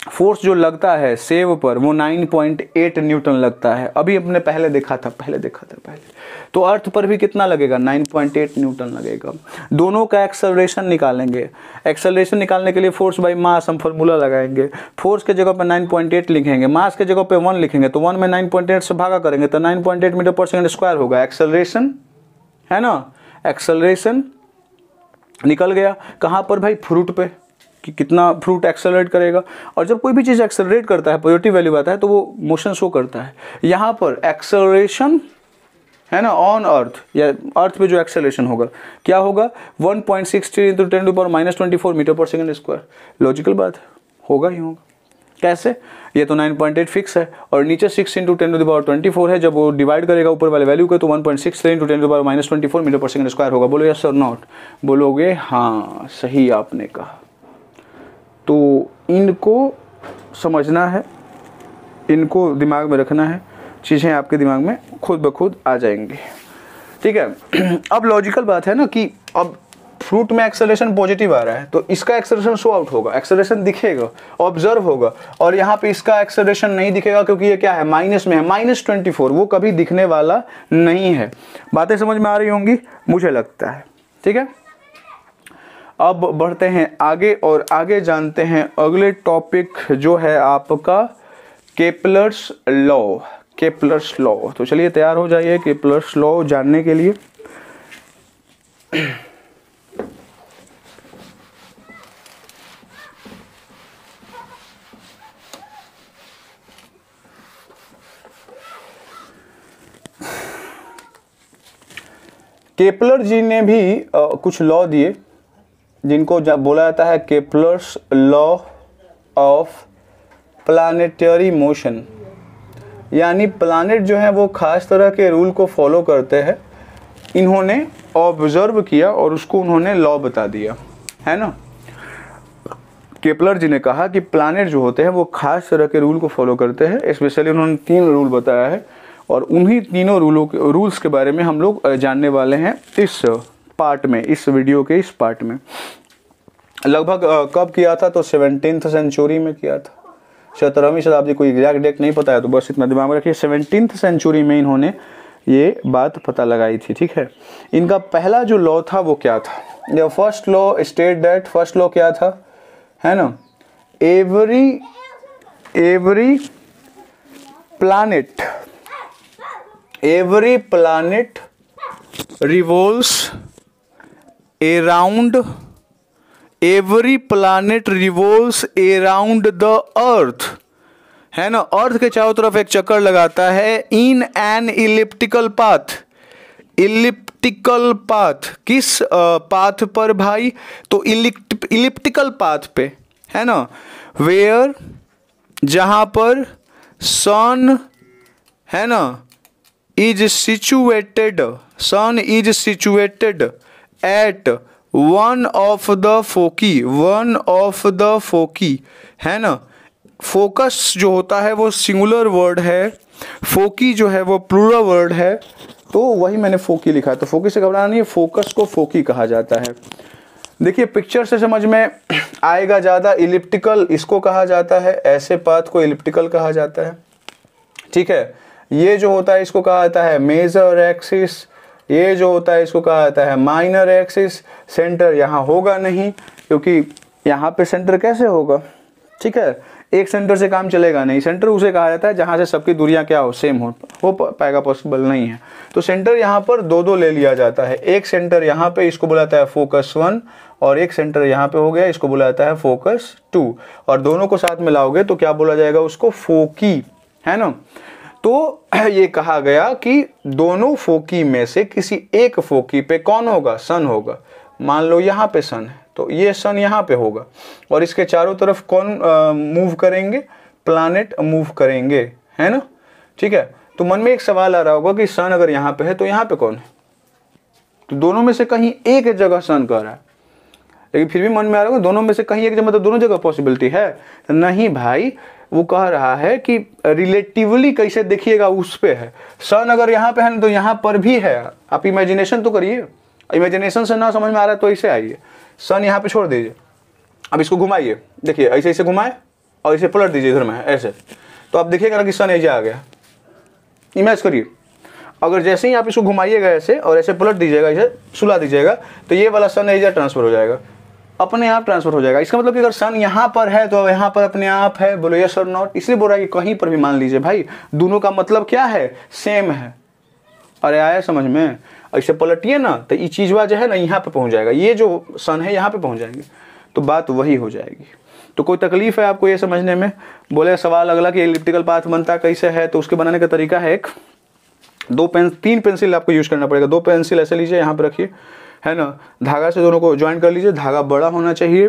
फोर्स जो लगता है सेव पर वो 9.8 न्यूटन लगता है अभी हमने पहले देखा था पहले देखा था पहले तो अर्थ पर भी कितना लगेगा 9.8 न्यूटन लगेगा दोनों का एक्सलरेशन निकालेंगे एक्सलरेशन निकालने के लिए फोर्स बाई मास हम फॉर्मूला लगाएंगे फोर्स के जगह पर 9.8 लिखेंगे मास के जगह पर वन लिखेंगे तो वन में नाइन से भागा करेंगे तो nine metre per second square होगा एक्सलरेशन है ना एक्सलरेशन निकल गया कहाँ पर भाई फ्रूट पे कि कितना फ्रूट एक्सेलरेट करेगा और जब कोई भी चीज़ एक्सेलरेट करता है पॉजिटिव वैल्यू आता है तो वो मोशन शो करता है यहाँ पर एक्सेलरेशन है ना ऑन अर्थ या अर्थ पे जो एक्सेलेशन होगा क्या होगा 1.63 point six three into ten to power minus twenty four metre per second square logical बात है होगा ही होगा कैसे ये तो 9.8 फिक्स है और नीचे 6 into ten to the power twenty four है जब वो डिवाइड करेगा ऊपर वाले वैल्यू को तो 1.63 point six into ten to the power minus twenty four metre per second square होगा बोलो यस सर नॉट बोलोगे हाँ सही आपने कहा तो इनको समझना है इनको दिमाग में रखना है चीज़ें आपके दिमाग में खुद ब खुद आ जाएंगी ठीक है अब लॉजिकल बात है ना कि अब फ्रूट में एक्सेलेशन पॉजिटिव आ रहा है तो इसका एक्सेलेशन शो आउट होगा एक्सेलेशन दिखेगा ऑब्जर्व होगा और यहाँ पे इसका एक्सेलेशन नहीं दिखेगा क्योंकि ये क्या है माइनस में है माइनस ट्वेंटी फोर वो कभी दिखने वाला नहीं है बातें समझ में आ रही होंगी मुझे लगता है ठीक है अब बढ़ते हैं आगे और आगे जानते हैं अगले टॉपिक जो है आपका केपलर्स लॉ केपलर्स लॉ तो चलिए तैयार हो जाइए केपलर्स लॉ जानने के लिए केपलर जी ने भी आ, कुछ लॉ दिए जिनको बोला जाता है Kepler's law of planetary motion यानी प्लानट जो है वो खास तरह के रूल को फॉलो करते हैं इन्होंने ऑब्जर्व किया और उसको उन्होंने लॉ बता दिया है ना केपलर जी ने कहा कि प्लानिट जो होते हैं वो खास तरह के रूल को फॉलो करते हैं स्पेशली उन्होंने तीन रूल बताया है और उन्हीं तीनों रूलों के रूल्स के बारे में हम लोग जानने वाले हैं इस पार्ट में इस वीडियो के इस पार्ट में लगभग कब किया था तो सेवनटीन सेंचुरी में किया था सत्रहवीं शताब्दी कोई एग्जैक्ट डेट नहीं पता है तो बस इतना दिमाग में रखिए सेवनटीन सेंचुरी में इन्होंने ये बात पता लगाई थी ठीक है इनका पहला जो लॉ था वो क्या था the first law state that first law क्या था है ना every every planet every planet revolves around every planet revolve around the earth है ना अर्थ के चारों तरफ एक चक्कर लगाता है in an elliptical path elliptical path किस पाथ पर भाई तो इलिप्टिकल पाथ पे है ना वेयर जहां पर सन है ना is situated sun is situated at one of the foci one of the foci है ना फोकस जो होता है वो सिंगुलर वर्ड है फोकी जो है वो प्लूरल वर्ड है तो वही मैंने फोकी लिखा तो फोकी से घबराना नहीं है फोकस को फोकी कहा जाता है देखिए पिक्चर से समझ में आएगा ज़्यादा इलिप्टिकल इसको कहा जाता है ऐसे पाथ को इलिप्टिकल कहा जाता है ठीक है ये जो होता है इसको कहा जाता है मेजर एक्सिस ये जो होता है इसको कहा जाता है माइनर एक्सिस सेंटर यहाँ होगा नहीं क्योंकि यहाँ पे सेंटर कैसे होगा ठीक है एक सेंटर से काम चलेगा नहीं सेंटर उसे कहा जाता है जहाँ से सबकी दूरियाँ क्या हो सेम हो हो पाएगा पॉसिबल नहीं है तो सेंटर यहाँ पर दो दो ले लिया जाता है एक सेंटर यहाँ पे इसको बुलाता है फोकस वन और एक सेंटर यहाँ पे हो गया इसको बुलाता है फोकस टू और दोनों को साथ में लाओगे तो क्या बोला जाएगा उसको फोकी है ना तो ये कहा गया कि दोनों फोकी में से किसी एक फोकी पे कौन होगा सन होगा मान लो यहाँ पे सन है तो ये सन यहाँ पे होगा और इसके चारों तरफ कौन मूव करेंगे प्लानट मूव करेंगे है ना ठीक है तो मन में एक सवाल आ रहा होगा कि सन अगर यहाँ पे है तो यहाँ पे कौन है तो दोनों में से कहीं एक जगह सन कर रहा है लेकिन फिर भी मन में आ रहा होगा दोनों में से कहीं एक जगह मतलब दोनों जगह पॉसिबिलिटी है नहीं भाई वो कह रहा है कि रिलेटिवली कैसे देखिएगा उस पर है सन अगर यहाँ पे है ना तो यहाँ पर भी है आप इमेजिनेशन तो करिए इमेजिनेशन से ना समझ में आ रहा है तो ऐसे आइए सन यहाँ पे छोड़ दीजिए अब इसको घुमाइए देखिए ऐसे ऐसे घुमाए और इसे पलट दीजिए इधर में ऐसे तो आप देखिएगा ना कि सन ऐसे आ गया इमेज करिए अगर जैसे ही आप इसको घुमाइएगा ऐसे और ऐसे पलट दीजिएगा इसे सुला दीजिएगा तो ये वाला सन ऐसे ट्रांसफर हो जाएगा अपने आप ट्रांसफर हो जाएगा इसका मतलब कि अगर सन यहाँ पर है तो यहाँ पर अपने आप है बोले यस और नॉट इसलिए बोल रहा है कि कहीं पर भी मान लीजिए भाई दोनों का मतलब क्या है सेम है अरे आया समझ में ऐसे पलटिए ना तो ये चीज़वा जो है ना यहाँ पर पहुँच जाएगा ये जो सन है यहाँ पर पहुँच जाएंगे तो बात वही हो जाएगी तो कोई तकलीफ है आपको ये समझने में बोले सवाल अगला कि इलिप्टिकल पाथ बनता कैसे है तो उसके बनाने का तरीका है एक दो पेन तीन पेंसिल आपको यूज़ करना पड़ेगा दो पेंसिल ऐसे लीजिए यहाँ पर रखिए है ना धागा से दोनों को ज्वाइन कर लीजिए धागा बड़ा होना चाहिए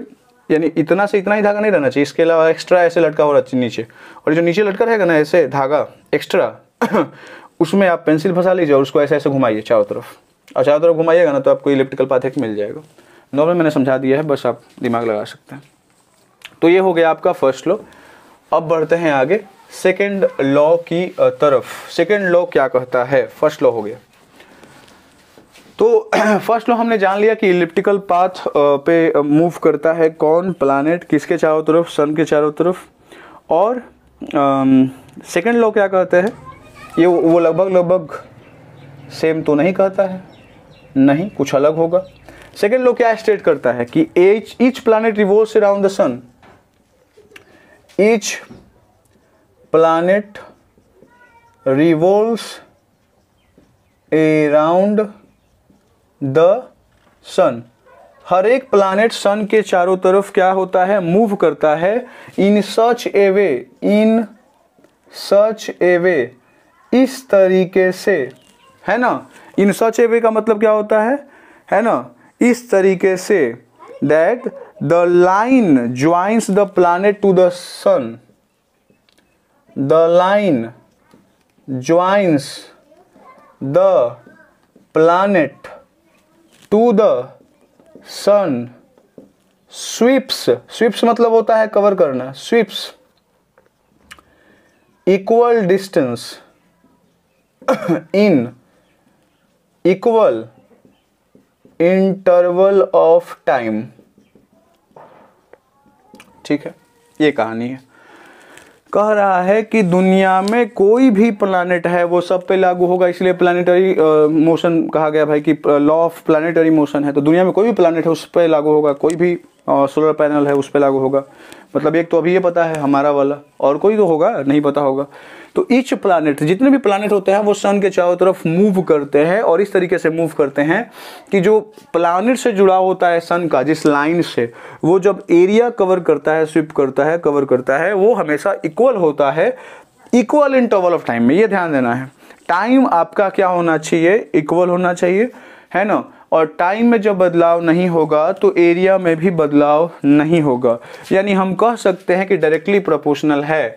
यानी इतना से इतना ही धागा नहीं रहना चाहिए इसके अलावा एक्स्ट्रा ऐसे लटका हो रहा है नीचे और जो नीचे लटका रहेगा ना ऐसे धागा एक्स्ट्रा उसमें आप पेंसिल फंसा लीजिए और उसको ऐसे ऐसे घुमाइए चारों तरफ और चारों तरफ घुमाइएगा ना तो आपको इलेक्ट्रिकल पाथ एक मिल जाएगा नॉर्मल मैंने समझा दिया है बस आप दिमाग लगा सकते हैं तो ये हो गया आपका फर्स्ट लॉ अब बढ़ते हैं आगे सेकेंड लॉ की तरफ सेकेंड लॉ क्या कहता है फर्स्ट लॉ हो गया तो फर्स्ट लो हमने जान लिया कि इलिप्टिकल पाथ पे मूव करता है कौन प्लानट किसके चारों तरफ सन के चारों तरफ और सेकंड लॉ क्या कहते हैं ये वो लगभग लगभग सेम तो नहीं कहता है नहीं कुछ अलग होगा सेकेंड लो क्या स्टेट करता है कि each each planet revolves around the sun each planet revolves around the sun हर एक प्लानट सन के चारों तरफ क्या होता है मूव करता है इन सच a way in such a वे इस तरीके से है ना इन सच ए वे का मतलब क्या होता है है ना इस तरीके से that the line joins the planet to the sun the line joins the planet to the sun sweeps sweeps मतलब होता है कवर करना sweeps equal distance in equal interval of time ठीक है ये कहानी है कह रहा है कि दुनिया में कोई भी प्लानट है वो सब पे लागू होगा इसलिए प्लानिटरी मोशन कहा गया भाई कि लॉ ऑफ प्लानिटरी मोशन है तो दुनिया में कोई भी प्लानट है उस पर लागू होगा कोई भी सोलर पैनल है उस पर लागू होगा मतलब एक तो अभी ये पता है हमारा वाला और कोई तो होगा नहीं पता होगा तो ईच प्लानट जितने भी प्लानट होते हैं वो सन के चारों तरफ मूव करते हैं और इस तरीके से मूव करते हैं कि जो प्लानट से जुड़ा होता है सन का जिस लाइन से वो जब एरिया कवर करता है स्विप करता है कवर करता है वो हमेशा इक्वल होता है इक्वल इंटरवल ऑफ टाइम में ये ध्यान देना है टाइम आपका क्या होना चाहिए इक्वल होना चाहिए है ना और टाइम में जब बदलाव नहीं होगा तो एरिया में भी बदलाव नहीं होगा यानी हम कह सकते हैं कि डायरेक्टली प्रोपोर्शनल है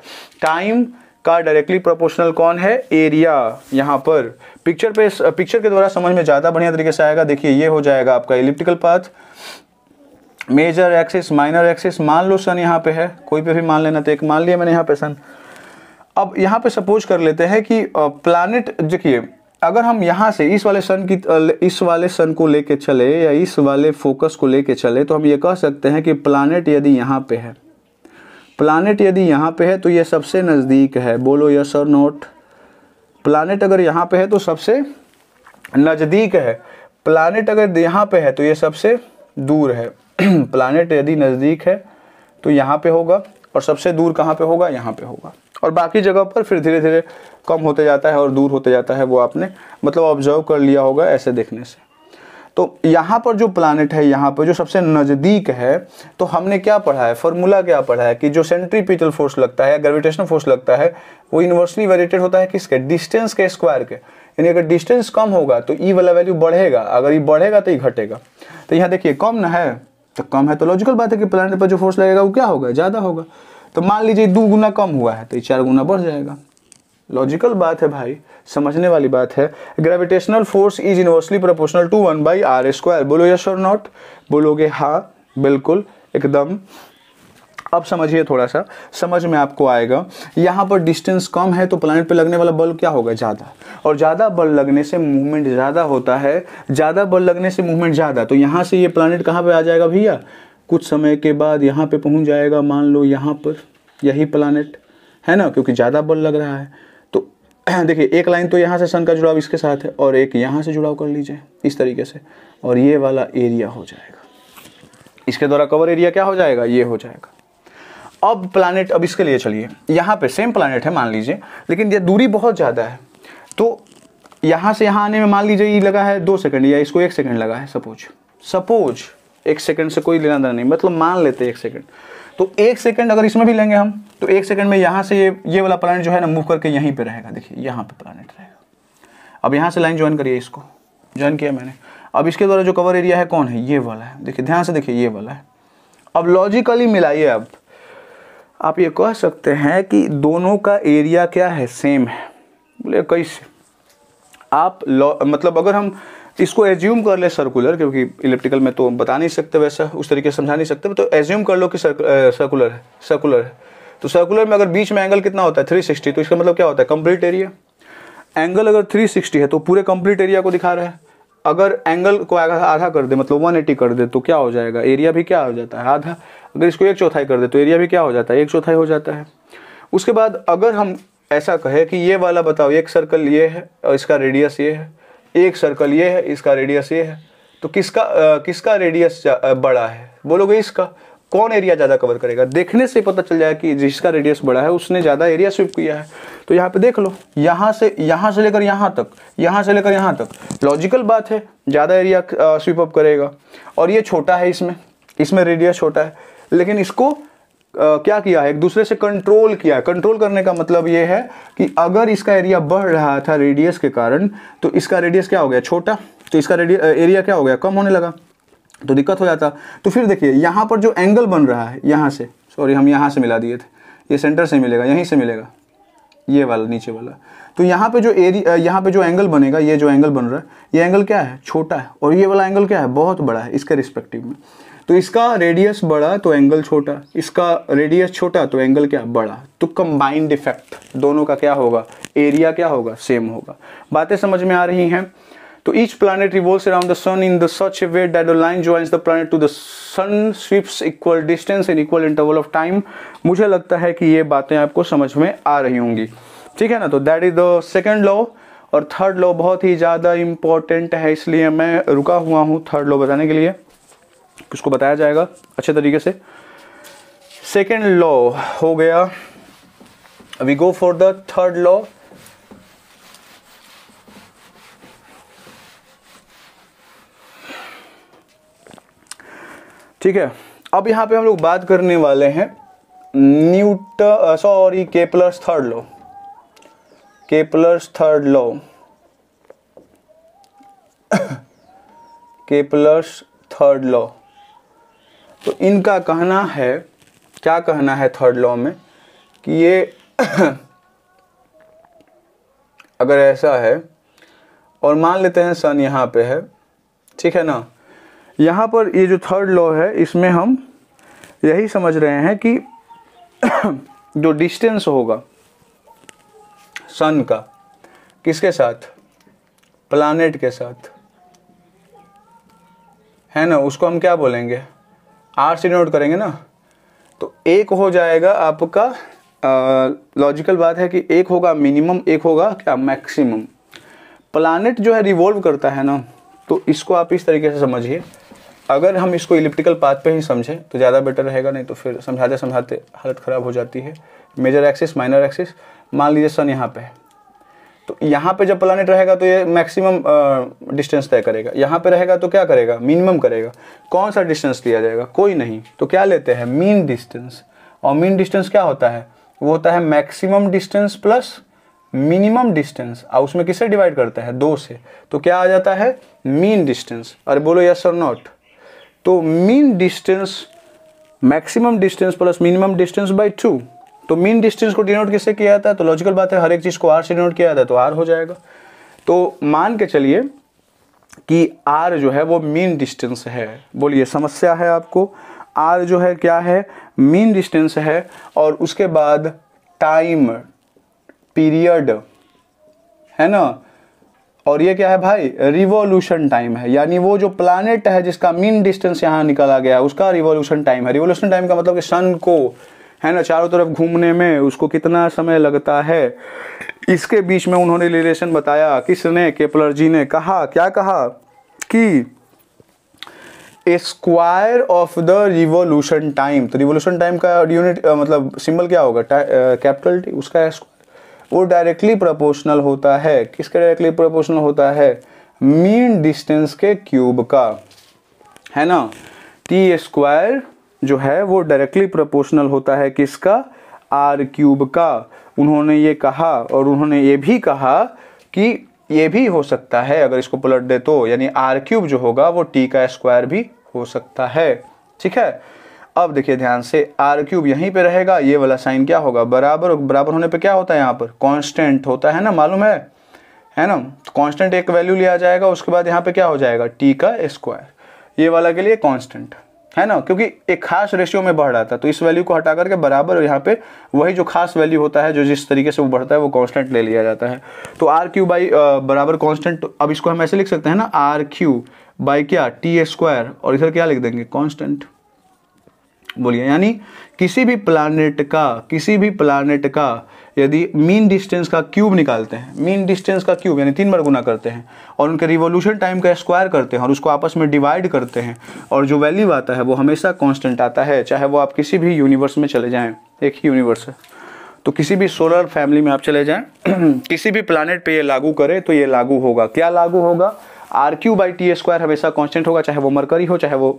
टाइम का डायरेक्टली प्रोपोर्शनल कौन है एरिया यहाँ पर पिक्चर पे पिक्चर के द्वारा समझ में ज़्यादा बढ़िया तरीके से आएगा देखिए ये हो जाएगा आपका elliptical path major axis minor axis मान लो सन यहाँ पे है कोई पे भी मान लेना तो एक मान लिया मैंने यहाँ पे सन अब यहाँ पे सपोज कर लेते हैं कि प्लानट देखिए अगर हम यहाँ से इस वाले सन की इस वाले सन को लेके चले या इस वाले फोकस को लेके चले तो हम ये कह सकते हैं कि प्लानट यदि यहाँ पे है प्लानट यदि यहाँ पे है तो ये सबसे नज़दीक है बोलो यस और नोट प्लानट अगर यहाँ पे है तो सबसे नज़दीक है प्लानट अगर यहाँ पे है तो ये सबसे दूर है प्लानट यदि नज़दीक है तो यहाँ पे होगा और सबसे दूर कहाँ पे होगा यहाँ पे होगा और बाकी जगह पर फिर धीरे धीरे कम होते जाता है और दूर होते जाता है वो आपने मतलब ऑब्जर्व कर लिया होगा ऐसे देखने से तो यहाँ पर जो प्लानट है यहाँ पर जो सबसे नज़दीक है तो हमने क्या पढ़ा है फॉर्मूला क्या पढ़ा है कि जो सेंट्रीपिटल फोर्स लगता है ग्रेविटेशनल फोर्स लगता है वो इन्वर्सली वेरिएटेड होता है किसके डिस्टेंस के स्क्वायर के यानी अगर डिस्टेंस कम होगा तो ई e वाला वैल्यू बढ़ेगा अगर ये e बढ़ेगा तो ये e घटेगा तो यहाँ देखिए कम ना है तो कम है तो लॉजिकल बात है कि प्लानट पर जो फोर्स लगेगा वो क्या होगा ज़्यादा होगा तो मान लीजिए दो गुना कम हुआ है तो ये चार गुना बढ़ जाएगा लॉजिकल बात है भाई समझने वाली बात है gravitational force is inversely proportional to one by R square बोलो यश और नॉट बोलोगे हाँ बिल्कुल एकदम अब समझिए थोड़ा सा समझ में आपको आएगा यहाँ पर डिस्टेंस कम है तो प्लानट पे लगने वाला बल क्या होगा ज़्यादा और ज़्यादा बल लगने से मूवमेंट ज़्यादा होता है ज़्यादा बल लगने से मूवमेंट ज़्यादा तो यहाँ से ये प्लानट कहाँ पे आ जाएगा भैया कुछ समय के बाद यहाँ पे पहुँच जाएगा मान लो यहाँ पर यही प्लानट है ना क्योंकि ज़्यादा बल लग रहा है देखिए एक लाइन तो यहाँ से सन का जुड़ाव इसके साथ है और एक यहाँ से जुड़ाव कर लीजिए इस तरीके से और ये वाला एरिया हो जाएगा इसके द्वारा कवर एरिया क्या हो जाएगा ये हो जाएगा अब प्लानट अब इसके लिए चलिए यहाँ पे सेम प्लानट है मान लीजिए लेकिन यह दूरी बहुत ज़्यादा है तो यहाँ से यहाँ आने में मान लीजिए ये लगा है दो सेकंड या इसको एक सेकंड लगा है सपोज सपोज एक सेकंड से कोई लेना देना नहीं मतलब मान लेते एक सेकंड तो एक सेकंड अगर इसमें भी लेंगे हम तो एक सेकंड में यहां से ये ये वाला प्लानट जो है ना मूव करके यहीं पे रहेगा देखिए यहां पे प्लानट रहेगा अब यहां से लाइन ज्वाइन करिए इसको ज्वाइन किया मैंने अब इसके द्वारा जो कवर एरिया है कौन है ये वाला है देखिए ध्यान से देखिए ये वाला है अब लॉजिकली मिलाइए अब आप ये कह सकते हैं कि दोनों का एरिया क्या है सेम है बोले कैसे आप मतलब अगर हम इसको एज्यूम कर ले सर्कुलर क्योंकि इलेक्ट्रिकल में तो बता नहीं सकते वैसा उस तरीके से समझा नहीं सकते तो एज्यूम कर लो कि सर्कुलर है सर्कुलर है तो सर्कुलर में अगर बीच में एंगल कितना होता है 360 तो इसका मतलब क्या होता है कंप्लीट एरिया एंगल अगर 360 है तो पूरे कंप्लीट एरिया को दिखा रहा है अगर एंगल को आधा कर दे मतलब 180 कर दे तो क्या हो जाएगा एरिया भी क्या हो जाता है आधा अगर इसको एक चौथाई कर दे तो एरिया भी क्या हो जाता है एक चौथाई हो जाता है उसके बाद अगर हम ऐसा कहे कि ये वाला बताओ एक सर्कल ये है और इसका रेडियस ये है एक सर्कल ये है इसका रेडियस ये है तो किसका आ, किसका रेडियस बड़ा है बोलोगे इसका कौन एरिया ज़्यादा कवर करेगा देखने से पता चल जाएगा कि जिसका रेडियस बड़ा है उसने ज़्यादा एरिया स्विप किया है तो यहाँ पे देख लो यहाँ से यहाँ से लेकर यहाँ तक यहाँ से लेकर यहाँ तक लॉजिकल बात है ज़्यादा एरिया स्वीप अप करेगा और ये छोटा है इसमें इसमें रेडियस छोटा है लेकिन इसको क्या किया है एक दूसरे से कंट्रोल किया है कंट्रोल करने का मतलब ये है कि अगर इसका एरिया बढ़ रहा था रेडियस के कारण तो इसका रेडियस क्या हो गया छोटा तो इसका एरिया क्या हो गया कम होने लगा तो दिक्कत हो जाता तो फिर देखिए यहाँ पर जो एंगल बन रहा है यहाँ से सॉरी हम यहाँ से मिला दिए थे ये सेंटर से मिलेगा यहीं से मिलेगा ये वाला नीचे वाला तो यहाँ पे जो एरिया यहाँ पे जो एंगल बनेगा ये जो एंगल बन रहा है ये एंगल क्या है छोटा है और ये वाला एंगल क्या है बहुत बड़ा है इसके रिस्पेक्टिव में तो इसका रेडियस बड़ा तो एंगल छोटा इसका रेडियस छोटा तो एंगल क्या बड़ा तो कंबाइंड इफेक्ट दोनों का क्या होगा एरिया क्या होगा सेम होगा बातें समझ में आ रही हैं तो each planet revolves around the sun in the such a way that the line joins the planet to the sun sweeps equal distance in equal interval of time मुझे लगता है कि ये बातें आपको समझ में आ रही होंगी ठीक है ना तो that is the second law और थर्ड लॉ बहुत ही ज़्यादा इम्पॉर्टेंट है इसलिए मैं रुका हुआ हूँ थर्ड लॉ बताने के लिए उसको बताया जाएगा अच्छे तरीके से सेकेंड लॉ हो गया we go for the third law ठीक है अब यहां पे हम लोग बात करने वाले हैं न्यूट sorry Kepler's third law Kepler's third law Kepler's third law तो इनका कहना है क्या कहना है थर्ड लॉ में कि ये अगर ऐसा है और मान लेते हैं सन यहाँ पे है ठीक है ना यहाँ पर ये जो थर्ड लॉ है इसमें हम यही समझ रहे हैं कि जो डिस्टेंस होगा सन का किसके साथ प्लानट के साथ है ना उसको हम क्या बोलेंगे आर से डिनोट करेंगे ना तो एक हो जाएगा आपका लॉजिकल बात है कि एक होगा मिनिमम एक होगा क्या मैक्सिमम प्लानट जो है रिवॉल्व करता है ना तो इसको आप इस तरीके से समझिए अगर हम इसको इलिप्टिकल पाथ पे ही समझें तो ज़्यादा बेटर रहेगा नहीं तो फिर समझाते समझाते हालत ख़राब हो जाती है मेजर एक्सिस माइनर एक्सिस मान लीजिए सन यहाँ पे है तो यहाँ पे जब प्लानट रहेगा तो ये मैक्सिमम डिस्टेंस तय करेगा यहाँ पे रहेगा तो क्या करेगा मिनिमम करेगा कौन सा डिस्टेंस लिया जाएगा कोई नहीं तो क्या लेते हैं मीन डिस्टेंस और मीन डिस्टेंस क्या होता है वो होता है maximum distance plus minimum distance और उसमें किससे डिवाइड करते हैं दो से तो क्या आ जाता है मीन डिस्टेंस अरे बोलो यस और नॉट तो mean distance maximum distance plus minimum distance by two तो मीन डिस्टेंस को डिनोट किससे किया जाता है तो लॉजिकल बात है हर एक चीज़ को आर से डिनोट किया जाता है तो आर हो जाएगा तो मान के चलिए कि आर जो है वो मीन डिस्टेंस है बोलिए समस्या है आपको आर जो है क्या है मीन डिस्टेंस है और उसके बाद टाइम पीरियड है ना और ये क्या है भाई रिवॉल्यूशन टाइम है यानी वो जो प्लानट है जिसका मीन डिस्टेंस यहां निकाला गया है उसका रिवॉल्यूशन टाइम है रिवॉल्यूशन टाइम का मतलब कि सन को है ना चारों तरफ घूमने में उसको कितना समय लगता है इसके बीच में उन्होंने रिलेशन बताया किसने केपलर जी ने कहा क्या कहा कि square of the revolution time तो रिवोल्यूशन टाइम का यूनिट मतलब सिंबल क्या होगा कैपिटल टी उसका वो डायरेक्टली प्रोपोर्शनल होता है किसके डायरेक्टली प्रोपोर्शनल होता है मीन डिस्टेंस के क्यूब का है ना टी स्क्वायर जो है वो डायरेक्टली प्रोपोर्शनल होता है किसका आर क्यूब का उन्होंने ये कहा और उन्होंने ये भी कहा कि ये भी हो सकता है अगर इसको पलट दे तो यानी आर क्यूब जो होगा वो टी का स्क्वायर भी हो सकता है ठीक है अब देखिए ध्यान से आर क्यूब यहीं पे रहेगा ये वाला साइन क्या होगा बराबर बराबर होने पे क्या होता है यहाँ पर कांस्टेंट होता है ना मालूम है है ना कांस्टेंट एक वैल्यू लिया जाएगा उसके बाद यहाँ पे क्या हो जाएगा टी का स्क्वायर ये वाला के लिए कांस्टेंट है ना क्योंकि एक खास रेशियो में बढ़ रहा था तो इस वैल्यू को हटा करके बराबर यहाँ पे वही जो खास वैल्यू होता है जो जिस तरीके से वो बढ़ता है वो कांस्टेंट ले लिया जाता है तो आर क्यू बाई बराबर कांस्टेंट तो अब इसको हम ऐसे लिख सकते हैं ना आर क्यू बाई क्या टी स्क्वायर और इधर क्या लिख देंगे कॉन्स्टेंट बोलिए यानी किसी भी प्लानट का किसी भी प्लानट का यदि मीन डिस्टेंस का क्यूब निकालते हैं मीन डिस्टेंस का क्यूब यानी तीन बार गुना करते हैं और उनके रिवोल्यूशन टाइम का स्क्वायर करते हैं और उसको आपस में डिवाइड करते हैं और जो वैल्यू आता है वो हमेशा कॉन्स्टेंट आता है चाहे वो आप किसी भी यूनिवर्स में चले जाएँ एक ही यूनिवर्स है तो किसी भी सोलर फैमिली में आप चले जाएँ किसी भी प्लानट पर ये लागू करें तो ये लागू होगा क्या लागू होगा R cube by T square हमेशा कॉन्स्टेंट होगा चाहे वो मरकरी हो चाहे वो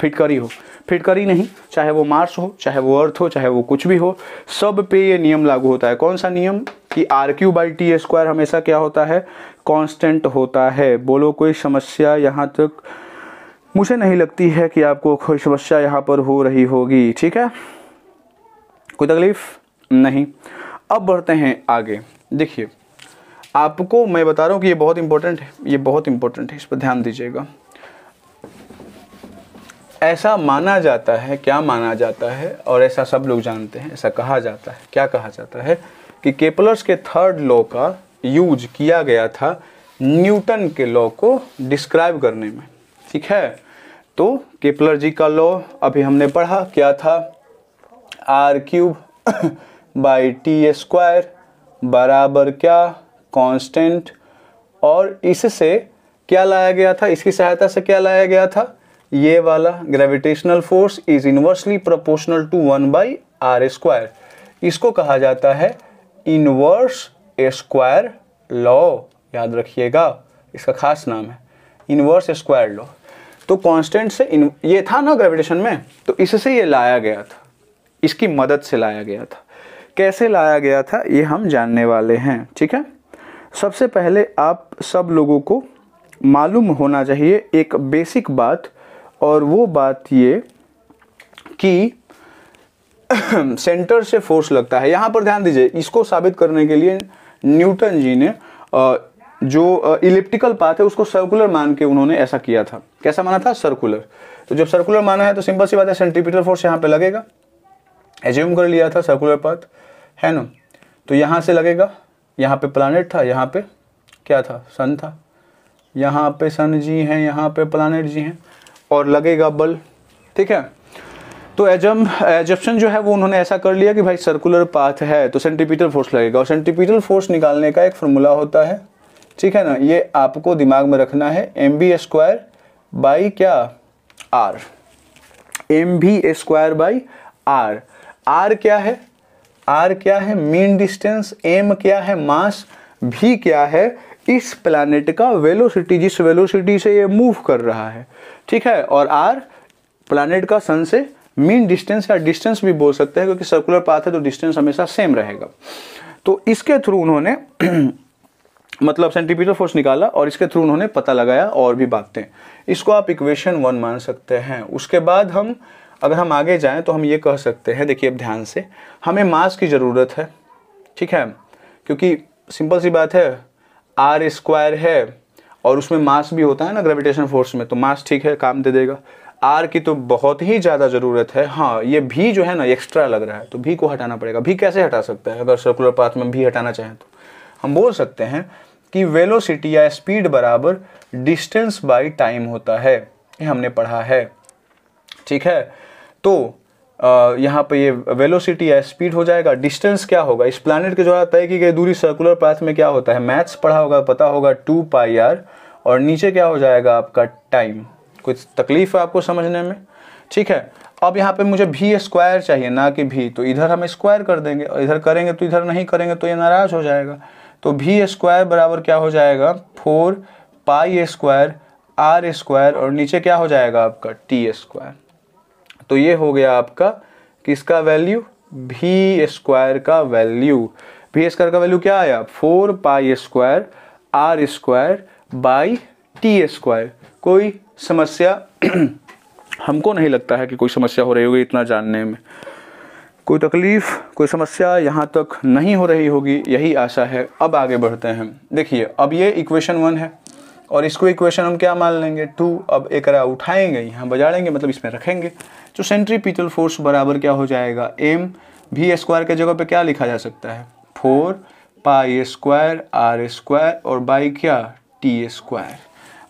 फिटकरी हो फिटकरी नहीं चाहे वो मार्स हो चाहे वो अर्थ हो चाहे वो कुछ भी हो सब पे ये नियम लागू होता है कौन सा नियम कि R cube by T square हमेशा क्या होता है कॉन्स्टेंट होता है बोलो कोई समस्या यहाँ तक मुझे नहीं लगती है कि आपको कोई समस्या यहाँ पर हो रही होगी ठीक है कोई तकलीफ नहीं अब बढ़ते हैं आगे देखिए आपको मैं बता रहा हूँ कि ये बहुत इंपॉर्टेंट है ये बहुत इंपॉर्टेंट है इस पर ध्यान दीजिएगा ऐसा माना जाता है क्या माना जाता है और ऐसा सब लोग जानते हैं ऐसा कहा जाता है क्या कहा जाता है कि केपलर्स के थर्ड लॉ का यूज किया गया था न्यूटन के लॉ को डिस्क्राइब करने में ठीक है तो केपलर जी का लॉ अभी हमने पढ़ा क्या था R cube by T square बराबर क्या कांस्टेंट और इससे क्या लाया गया था इसकी सहायता से क्या लाया गया था ये वाला gravitational force is inversely proportional to one by R square इसको कहा जाता है इनवर्स स्क्वायर लॉ याद रखिएगा इसका खास नाम है इनवर्स स्क्वायर लॉ तो कांस्टेंट से इन ये था ना ग्रेविटेशन में तो इससे ये लाया गया था इसकी मदद से लाया गया था कैसे लाया गया था ये हम जानने वाले हैं ठीक है सबसे पहले आप सब लोगों को मालूम होना चाहिए एक बेसिक बात और वो बात ये कि सेंटर से फोर्स लगता है यहाँ पर ध्यान दीजिए इसको साबित करने के लिए न्यूटन जी ने जो इलिप्टिकल पाथ है उसको सर्कुलर मान के उन्होंने ऐसा किया था कैसा माना था सर्कुलर तो जब सर्कुलर माना है तो सिंपल सी बात है सेंट्रीपिटल फोर्स यहाँ पे लगेगा एज्यूम कर लिया था सर्कुलर पाथ है ना तो यहाँ से लगेगा यहाँ पे प्लानट था यहाँ पे क्या था सन था यहाँ पे सन जी हैं यहाँ पे प्लानट जी हैं और लगेगा बल ठीक है तो एजम एजप्शन जो है वो उन्होंने ऐसा कर लिया कि भाई सर्कुलर पाथ है तो सेंटिपिटल फोर्स लगेगा और सेंटिपिटल फोर्स निकालने का एक फॉर्मूला होता है ठीक है ना ये आपको दिमाग में रखना है एम बी स्क्वायर बाई क्या R M B square by R R क्या है आर क्या है मीन डिस्टेंस एम क्या है मास भी क्या है इस प्लानिट का वेलोसिटी जिस वेलोसिटी से ये मूव कर रहा है ठीक है और आर प्लानिट का सन से मीन डिस्टेंस या डिस्टेंस भी बोल सकते हैं क्योंकि सर्कुलर पाथ है तो डिस्टेंस हमेशा सेम रहेगा तो इसके थ्रू उन्होंने मतलब सेंटीपीटर फोर्स निकाला और इसके थ्रू उन्होंने पता लगाया और भी बातें इसको आप इक्वेशन वन मान सकते हैं उसके बाद हम अगर हम आगे जाएं तो हम ये कह सकते हैं देखिए अब ध्यान से हमें मास की ज़रूरत है ठीक है क्योंकि सिंपल सी बात है आर स्क्वायर है और उसमें मास भी होता है ना ग्रेविटेशन फोर्स में तो मास ठीक है काम दे देगा आर की तो बहुत ही ज़्यादा ज़रूरत है हाँ ये भी जो है ना एक्स्ट्रा लग रहा है तो भी को हटाना पड़ेगा भी कैसे हटा सकते हैं अगर सर्कुलर पाथ में भी हटाना चाहें तो हम बोल सकते हैं कि वेलोसिटी या स्पीड बराबर डिस्टेंस बाय टाइम होता है ये हमने पढ़ा है ठीक है तो यहाँ पे ये वेलोसिटी है स्पीड हो जाएगा डिस्टेंस क्या होगा इस प्लानट के द्वारा तय की गई दूरी सर्कुलर पाथ में क्या होता है मैथ्स पढ़ा होगा पता होगा टू पाई आर और नीचे क्या हो जाएगा आपका टाइम कुछ तकलीफ है आपको समझने में ठीक है अब यहाँ पे मुझे भी स्क्वायर चाहिए ना कि भी तो इधर हम स्क्वायर कर देंगे और इधर करेंगे तो इधर नहीं करेंगे तो ये नाराज हो जाएगा तो भी स्क्वायर बराबर क्या हो जाएगा four pi square R square और नीचे क्या हो जाएगा आपका टी स्क्वायर तो ये हो गया आपका किसका वैल्यू भी स्क्वायर का वैल्यू भी स्क्वायर का वैल्यू क्या आया four pi square R square by T square कोई समस्या हमको नहीं लगता है कि कोई समस्या हो रही होगी इतना जानने में कोई तकलीफ़ कोई समस्या यहाँ तक नहीं हो रही होगी यही आशा है अब आगे बढ़ते हैं देखिए अब ये इक्वेशन वन है और इसको इक्वेशन हम क्या मान लेंगे टू अब एक उठाएंगे यहाँ बजाड़ेंगे मतलब इसमें रखेंगे तो सेंट्रीपिटल फोर्स बराबर क्या हो जाएगा एम भी स्क्वायर के जगह पे क्या लिखा जा सकता है four pi square R square और बाई क्या टी स्क्वायर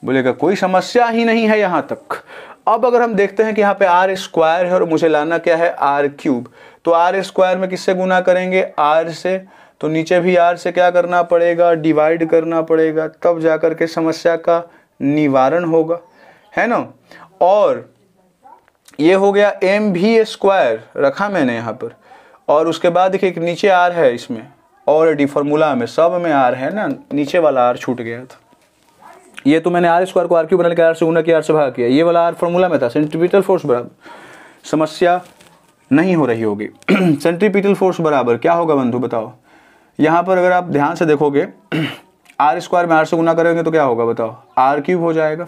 बोलेगा कोई समस्या ही नहीं है यहाँ तक अब अगर हम देखते हैं कि यहाँ पे आर स्क्वायर है और मुझे लाना क्या है आर क्यूब तो आर स्क्वायर में किससे गुना करेंगे आर से तो नीचे भी आर से क्या करना पड़ेगा डिवाइड करना पड़ेगा तब जा कर के समस्या का निवारण होगा है ना और ये हो गया एम भी स्क्वायर रखा मैंने यहाँ पर और उसके बाद देखिए नीचे आर है इसमें और डी फॉर्मूला में सब में आर है ना नीचे वाला आर छूट गया था ये तो मैंने आर स्क्वायर को आर क्यों बना के आर से गुना किया आर से भाग किया ये वाला आर फॉर्मूला में था सेंट्रीपिटल फोर्स बराबर समस्या नहीं हो रही होगी सेंट्रीपिटल फोर्स बराबर क्या होगा बंधु बताओ यहाँ पर अगर आप ध्यान से देखोगे आर स्क्वायर में आर से गुना करेंगे तो क्या होगा बताओ आर क्यूब हो जाएगा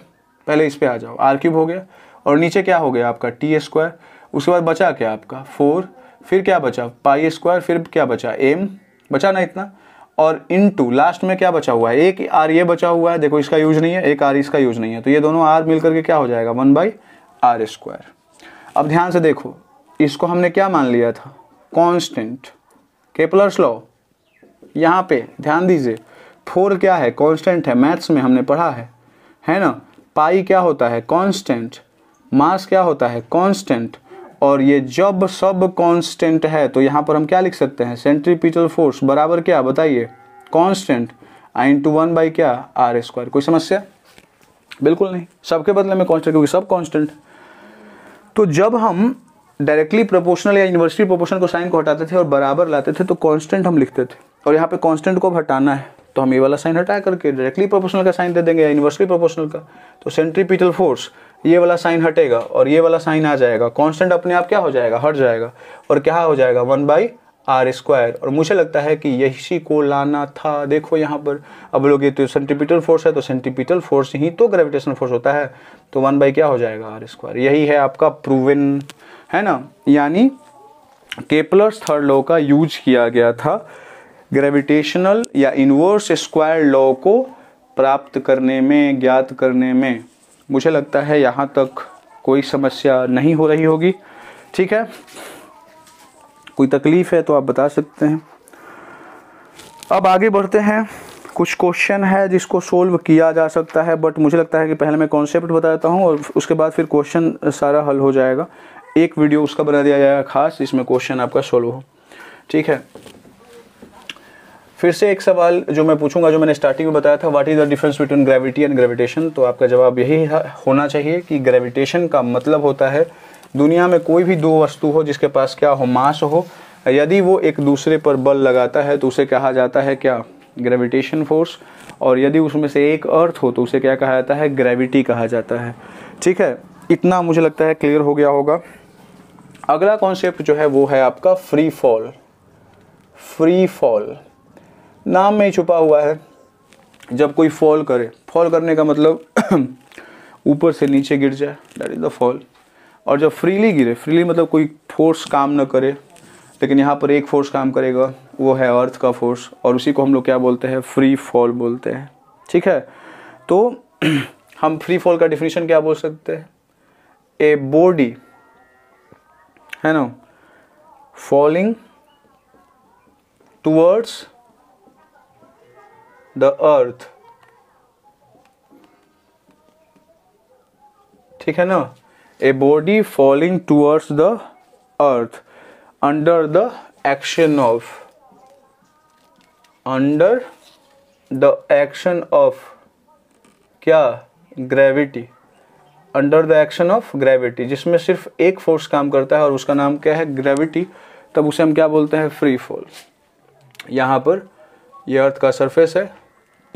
पहले इस पर आ जाओ आर क्यूब हो गया और नीचे क्या हो गया आपका टी स्क्वायर उसके बाद बचा क्या आपका फोर फिर क्या बचा पाई स्क्वायर फिर क्या बचा एम बचा ना इतना और इन टू लास्ट में क्या बचा हुआ है एक आर ये बचा हुआ है देखो इसका यूज नहीं है एक आर इसका यूज नहीं है तो ये दोनों आर मिल करके क्या हो जाएगा वन बाई आर स्क्वायर अब ध्यान से देखो इसको हमने क्या मान लिया था कॉन्स्टेंट केपलर्स लॉ यहाँ पे ध्यान दीजिए फोर क्या है कांस्टेंट है मैथ्स में हमने पढ़ा है है ना पाई क्या होता है कांस्टेंट मास क्या होता है कांस्टेंट और ये जब सब कांस्टेंट है तो यहाँ पर हम क्या लिख सकते हैं सेंट्रीपिटल फोर्स बराबर क्या बताइए constant I into one by क्या आर स्क्वायर कोई समस्या बिल्कुल नहीं सबके बदले में कॉन्स्टेंट क्योंकि सब कॉन्स्टेंट तो जब हम डायरेक्टली प्रोपोर्शनल या यूनिवर्सिटी प्रोपोर्शन को साइन को हटाते थे और बराबर लाते थे तो कांस्टेंट हम लिखते थे और यहाँ पे कांस्टेंट को हटाना है तो हम ये वाला साइन हटा करके डायरेक्टली प्रोपोर्शनल का साइन दे देंगे या यूनिवर्सली प्रोपोर्शनल का तो सेंट्रीपिटल फोर्स ये वाला साइन हटेगा और ये वाला साइन आ जाएगा कांस्टेंट अपने आप क्या हो जाएगा हट जाएगा और क्या हो जाएगा वन बाई आर स्क्वायर और मुझे लगता है कि यही को लाना था देखो यहाँ पर अब लोग ये तो सेंट्रीपिटल फोर्स है तो सेंट्रीपिटल फोर्स ही तो ग्रेविटेशन फोर्स होता है तो वन बाई क्या हो जाएगा आर स्क्वायर यही है आपका प्रूवन है ना यानी केपलर्स थर्ड लॉ का यूज किया गया था ग्रेविटेशनल या इनवर्स स्क्वायर लॉ को प्राप्त करने में ज्ञात करने में मुझे लगता है यहाँ तक कोई समस्या नहीं हो रही होगी ठीक है कोई तकलीफ है तो आप बता सकते हैं अब आगे बढ़ते हैं कुछ क्वेश्चन है जिसको सोल्व किया जा सकता है बट मुझे लगता है कि पहले मैं कॉन्सेप्ट बता देता हूँ और उसके बाद फिर क्वेश्चन सारा हल हो जाएगा एक वीडियो उसका बना दिया जाएगा खास जिसमें क्वेश्चन आपका सोल्व हो ठीक है फिर से एक सवाल जो मैं पूछूंगा जो मैंने स्टार्टिंग में बताया था what is the difference between gravity and gravitation तो आपका जवाब यही होना चाहिए कि ग्रेविटेशन का मतलब होता है दुनिया में कोई भी दो वस्तु हो जिसके पास क्या हो मास हो यदि वो एक दूसरे पर बल लगाता है तो उसे कहा जाता है क्या ग्रेविटेशन फोर्स और यदि उसमें से एक अर्थ हो तो उसे क्या कहा जाता है ग्रेविटी कहा जाता है ठीक है इतना मुझे लगता है क्लियर हो गया होगा अगला कॉन्सेप्ट जो है वो है आपका फ्री फॉल फ्री फॉल नाम में ही छुपा हुआ है जब कोई फॉल करे फॉल करने का मतलब ऊपर से नीचे गिर जाए डेट इज़ द फॉल और जब फ्रीली गिरे फ्रीली मतलब कोई फोर्स काम ना करे लेकिन यहाँ पर एक फोर्स काम करेगा वो है अर्थ का फोर्स और उसी को हम लोग क्या बोलते हैं फ्री फॉल बोलते हैं ठीक है तो हम फ्री फॉल का डिफिनेशन क्या बोल सकते हैं ए बॉडी है ना फॉलिंग टूवर्ड्स the अर्थ ठीक है ना a body falling towards the earth under the action of under the action of क्या gravity under the action of gravity जिसमें सिर्फ एक फोर्स काम करता है और उसका नाम क्या है ग्रेविटी तब उसे हम क्या बोलते हैं फ्री फॉल यहाँ पर यह अर्थ का सरफेस है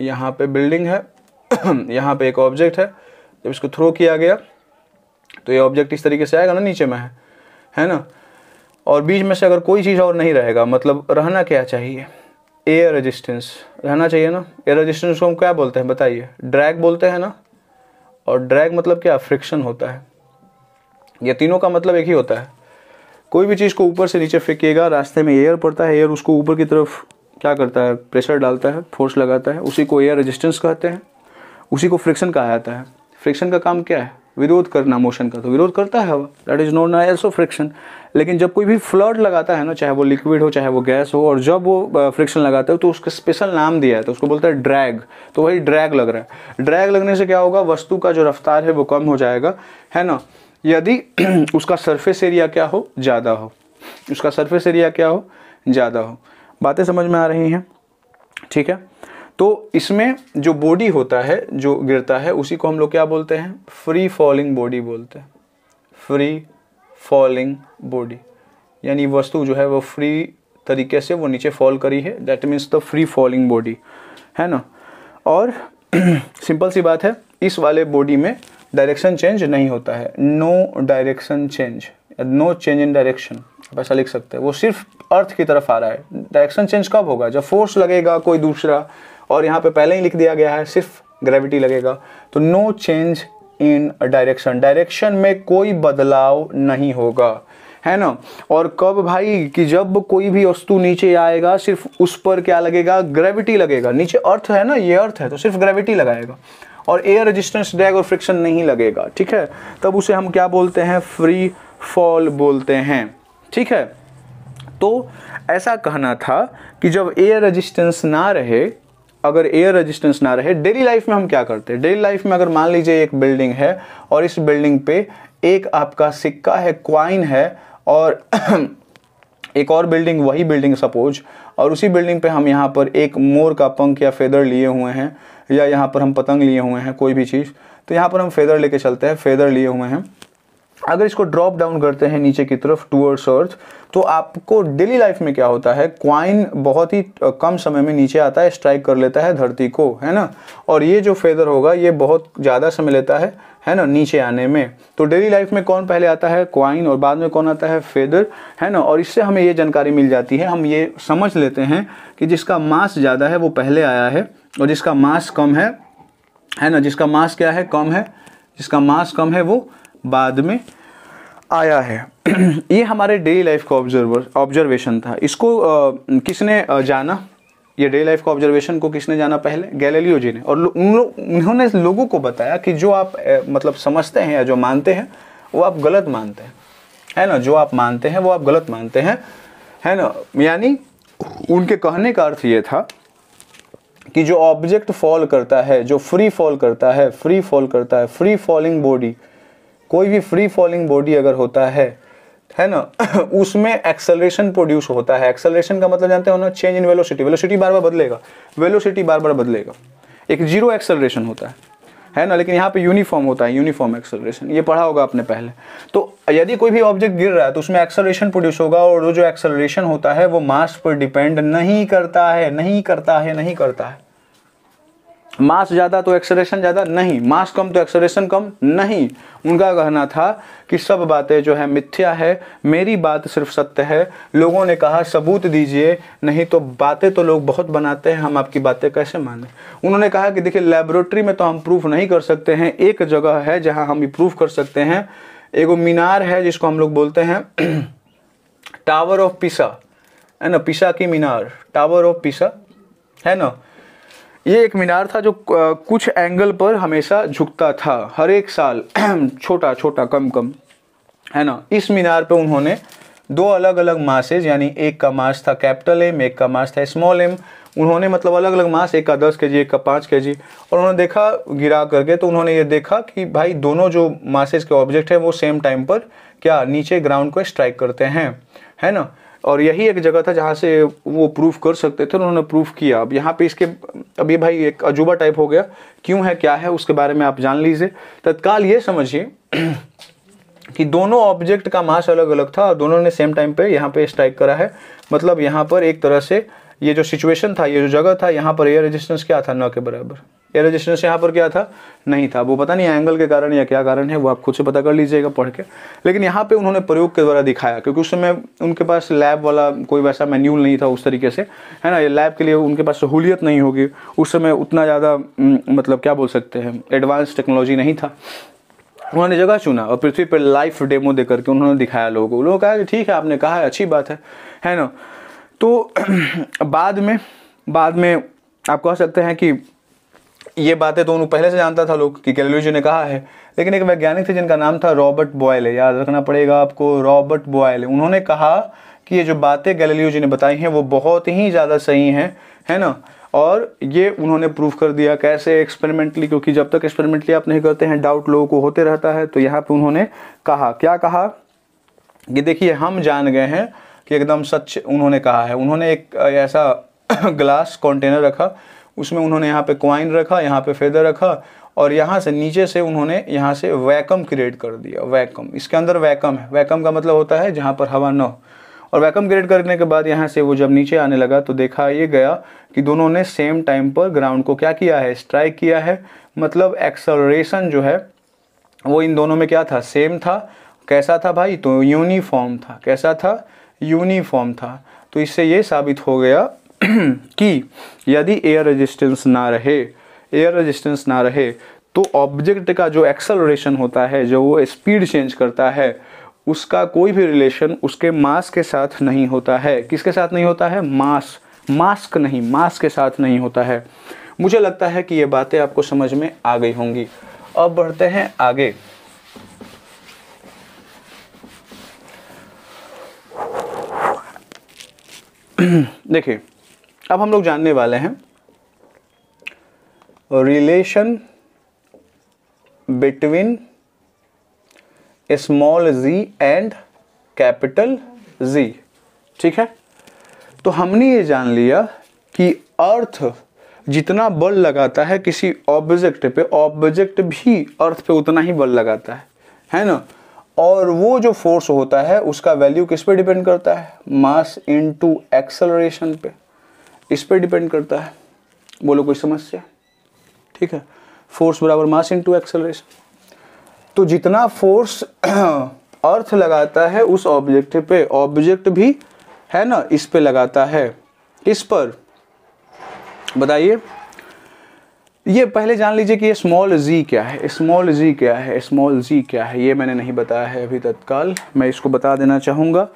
यहाँ पे बिल्डिंग है यहाँ पे एक ऑब्जेक्ट है जब इसको थ्रो किया गया तो ये ऑब्जेक्ट इस तरीके से आएगा ना नीचे में है है ना और बीच में से अगर कोई चीज़ और नहीं रहेगा मतलब रहना क्या चाहिए एयर रेजिस्टेंस रहना चाहिए ना एयर रेजिस्टेंस को हम क्या बोलते हैं बताइए ड्रैग बोलते हैं ना और ड्रैग मतलब क्या फ्रिक्शन होता है ये तीनों का मतलब एक ही होता है कोई भी चीज़ को ऊपर से नीचे फेंकेगा रास्ते में एयर पड़ता है एयर उसको ऊपर की तरफ क्या करता है प्रेशर डालता है फोर्स लगाता है उसी को एयर रेजिस्टेंस कहते हैं उसी को फ्रिक्शन कहा जाता है फ्रिक्शन का काम क्या है विरोध करना मोशन का तो विरोध करता है that is known as so friction लेकिन जब कोई भी फ्लड लगाता है ना चाहे वो लिक्विड हो चाहे वो गैस हो और जब वो फ्रिक्शन लगाता है तो उसका स्पेशल नाम दिया है तो उसको बोलता है ड्रैग तो वही ड्रैग लग रहा है ड्रैग लगने से क्या होगा वस्तु का जो रफ्तार है वो कम हो जाएगा है ना यदि उसका सरफेस एरिया क्या हो ज़्यादा हो उसका सरफेस एरिया क्या हो ज़्यादा हो बातें समझ में आ रही हैं ठीक है तो इसमें जो बॉडी होता है जो गिरता है उसी को हम लोग क्या बोलते हैं फ्री फॉलिंग बॉडी बोलते हैं फ्री फॉलिंग बॉडी यानी वस्तु जो है वो फ्री तरीके से वो नीचे फॉल करी है that means the free falling body है ना और सिंपल सी बात है इस वाले बॉडी में डायरेक्शन चेंज नहीं होता है no direction change no change in direction आप ऐसा लिख सकते हैं वो सिर्फ अर्थ की तरफ आ रहा है डायरेक्शन चेंज कब होगा जब फोर्स लगेगा कोई दूसरा और यहाँ पे पहले ही लिख दिया गया है सिर्फ ग्रेविटी लगेगा तो no change in direction direction में कोई बदलाव नहीं होगा है ना और कब भाई कि जब कोई भी वस्तु नीचे आएगा सिर्फ उस पर क्या लगेगा ग्रेविटी लगेगा नीचे अर्थ है ना ये अर्थ है तो सिर्फ ग्रेविटी लगाएगा और एयर रेजिस्टेंस ड्रैग और फ्रिक्शन नहीं लगेगा ठीक है तब उसे हम क्या बोलते हैं फ्री फॉल बोलते हैं ठीक है तो ऐसा कहना था कि जब एयर रेजिस्टेंस ना रहे अगर एयर रेजिस्टेंस ना रहे डेली लाइफ में हम क्या करते हैं डेली लाइफ में अगर मान लीजिए एक बिल्डिंग है और इस बिल्डिंग पे एक आपका सिक्का है क्वाइन है और एक और बिल्डिंग वही बिल्डिंग सपोज और उसी बिल्डिंग पे हम यहाँ पर एक मोर का पंख या फेदर लिए हुए हैं या यहाँ पर हम पतंग लिए हुए हैं कोई भी चीज़ तो यहाँ पर हम फेदर लेके चलते हैं फेदर लिए हुए हैं अगर इसको ड्रॉप डाउन करते हैं नीचे की तरफ टूअर्ड्स अर्थ तो आपको डेली लाइफ में क्या होता है क्वाइन बहुत ही कम समय में नीचे आता है स्ट्राइक कर लेता है धरती को है ना और ये जो फेदर होगा ये बहुत ज़्यादा समय लेता है है ना नीचे आने में तो डेली लाइफ में कौन पहले आता है क्वाइन और बाद में कौन आता है फेदर है ना और इससे हमें ये जानकारी मिल जाती है हम ये समझ लेते हैं कि जिसका मास ज़्यादा है वो पहले आया है और जिसका मास कम है है ना जिसका मास क्या है कम है जिसका मास कम है वो बाद में आया है ये हमारे डेली लाइफ का ऑब्जर्वर ऑब्जर्वेशन था इसको आ, किसने जाना ये डेली लाइफ का ऑब्जर्वेशन को किसने जाना पहले गैलेलियो जी ने और उन लोग उन्होंने लोगों को बताया कि जो आप ए, मतलब समझते हैं या जो मानते हैं वो आप गलत मानते हैं है ना जो आप मानते हैं वो आप गलत मानते हैं है ना यानी उनके कहने का अर्थ ये था कि जो ऑब्जेक्ट फॉल करता है जो फ्री फॉल करता है फ्री फॉल करता है फ्री फॉलिंग बॉडी कोई भी फ्री फॉलिंग बॉडी अगर होता है है ना उसमें एक्सेलरेशन प्रोड्यूस होता है एक्सेलरेशन का मतलब जानते हो ना चेंज इन वेलोसिटी वेलोसिटी बार बार बदलेगा वेलोसिटी बार बार बदलेगा एक जीरो एक्सेलरेशन होता है है ना लेकिन यहाँ पे यूनिफॉर्म होता है यूनिफॉर्म एक्सेलरेशन ये पढ़ा होगा आपने पहले तो यदि कोई भी ऑब्जेक्ट गिर रहा है तो उसमें एक्सेलरेशन प्रोड्यूस होगा और वो जो एक्सेलरेशन होता है वो मास पर डिपेंड नहीं करता है नहीं करता है नहीं करता है मास ज़्यादा तो एक्सरेशन ज़्यादा नहीं मास कम तो एक्सरेशन कम नहीं उनका कहना था कि सब बातें जो है मिथ्या है मेरी बात सिर्फ सत्य है लोगों ने कहा सबूत दीजिए नहीं तो बातें तो लोग बहुत बनाते हैं हम आपकी बातें कैसे माने उन्होंने कहा कि देखिए लेबोरेटरी में तो हम प्रूफ नहीं कर सकते हैं एक जगह है जहाँ हम प्रूफ कर सकते हैं एगो मीनार है जिसको हम लोग बोलते हैं टावर ऑफ पिसा है ना पिसा की मीनार टावर ऑफ पिसा है ना ये एक मीनार था जो कुछ एंगल पर हमेशा झुकता था हर एक साल छोटा छोटा कम कम है ना इस मीनार पर उन्होंने दो अलग अलग मासेज यानी एक का मास था कैपिटल एम एक का मास था स्मॉल एम उन्होंने मतलब अलग अलग मास एक का दस के जी एक का पाँच के जी और उन्होंने देखा गिरा करके तो उन्होंने ये देखा कि भाई दोनों जो मासेज के ऑब्जेक्ट हैं वो सेम टाइम पर क्या नीचे ग्राउंड को स्ट्राइक करते हैं है ना और यही एक जगह था जहाँ से वो प्रूफ कर सकते थे उन्होंने प्रूफ किया अब यहाँ पे इसके अभी भाई एक अजूबा टाइप हो गया क्यों है क्या है उसके बारे में आप जान लीजिए तत्काल ये समझिए कि दोनों ऑब्जेक्ट का मास अलग अलग था और दोनों ने सेम टाइम पे यहाँ पे स्ट्राइक करा है मतलब यहाँ पर एक तरह से ये जो सिचुएशन था ये जो जगह था यहाँ पर एयर रेजिस्टेंस क्या था नौ के बराबर एयर रेजिस्टेंस यहाँ पर क्या था नहीं था वो पता नहीं एंगल के कारण या क्या कारण है वो आप खुद से पता कर लीजिएगा पढ़ के लेकिन यहाँ पे उन्होंने प्रयोग के द्वारा दिखाया क्योंकि उस समय उनके पास लैब वाला कोई वैसा मैन्यूल नहीं था उस तरीके से है ना ये लैब के लिए उनके पास सहूलियत नहीं होगी उस समय उतना ज़्यादा मतलब क्या बोल सकते हैं एडवांस टेक्नोलॉजी नहीं था उन्होंने जगह चुना और पृथ्वी पर लाइफ डेमो दे करके उन्होंने दिखाया लोगों को लोगों कहा कि ठीक है आपने कहा है अच्छी बात है है ना तो बाद में बाद में आप कह सकते हैं कि ये बातें तो उन्होंने पहले से जानता था लोग कि गैलीलियो जी ने कहा है लेकिन एक वैज्ञानिक थे जिनका नाम था रॉबर्ट बॉयल याद रखना पड़ेगा आपको रॉबर्ट बॉयले उन्होंने कहा कि ये जो बातें गैलीलियो जी ने बताई हैं वो बहुत ही ज़्यादा सही हैं है ना और ये उन्होंने प्रूफ कर दिया कैसे एक्सपेरिमेंटली क्योंकि जब तक एक्सपेरिमेंटली आप नहीं करते हैं डाउट लोगों को होते रहता है तो यहाँ पे उन्होंने कहा क्या कहा कि देखिए हम जान गए हैं कि एकदम सच उन्होंने कहा है उन्होंने एक ऐसा ग्लास कंटेनर रखा उसमें उन्होंने यहाँ पे क्वाइन रखा यहाँ पे फेदर रखा और यहाँ से नीचे से उन्होंने यहाँ से वैकम क्रिएट कर दिया वैकम इसके अंदर वैकम है वैकम का मतलब होता है जहाँ पर हवा न और वैकम क्रिएट करने के बाद यहाँ से वो जब नीचे आने लगा तो देखा ये गया कि दोनों ने सेम टाइम पर ग्राउंड को क्या किया है स्ट्राइक किया है मतलब एक्सलरेशन जो है वो इन दोनों में क्या था सेम था कैसा था भाई तो यूनिफॉर्म था कैसा था यूनिफॉर्म था तो इससे ये साबित हो गया कि यदि एयर रेजिस्टेंस ना रहे एयर रेजिस्टेंस ना रहे तो ऑब्जेक्ट का जो एक्सलरेशन होता है जो वो स्पीड चेंज करता है उसका कोई भी रिलेशन उसके मास के साथ नहीं होता है किसके साथ नहीं होता है मास मास्क नहीं मास के साथ नहीं होता है मुझे लगता है कि ये बातें आपको समझ में आ गई होंगी अब बढ़ते हैं आगे देखिए अब हम लोग जानने वाले हैं relation between small G and capital G ठीक है तो हमने ये जान लिया कि अर्थ जितना बल लगाता है किसी ऑब्जेक्ट पे ऑब्जेक्ट भी अर्थ पे उतना ही बल लगाता है है ना और वो जो फोर्स होता है उसका वैल्यू किस पे डिपेंड करता है मास इनटू एक्सेलरेशन पे इस पे डिपेंड करता है बोलो कोई समस्या ठीक है फोर्स बराबर मास इनटू एक्सेलरेशन तो जितना फोर्स अर्थ लगाता है उस ऑब्जेक्ट पे ऑब्जेक्ट भी है ना इस पे लगाता है इस पर बताइए ये पहले जान लीजिए कि ये स्मॉल जी क्या है स्मॉल जी क्या है स्मॉल जी क्या है ये मैंने नहीं बताया है अभी तत्काल मैं इसको बता देना चाहूँगा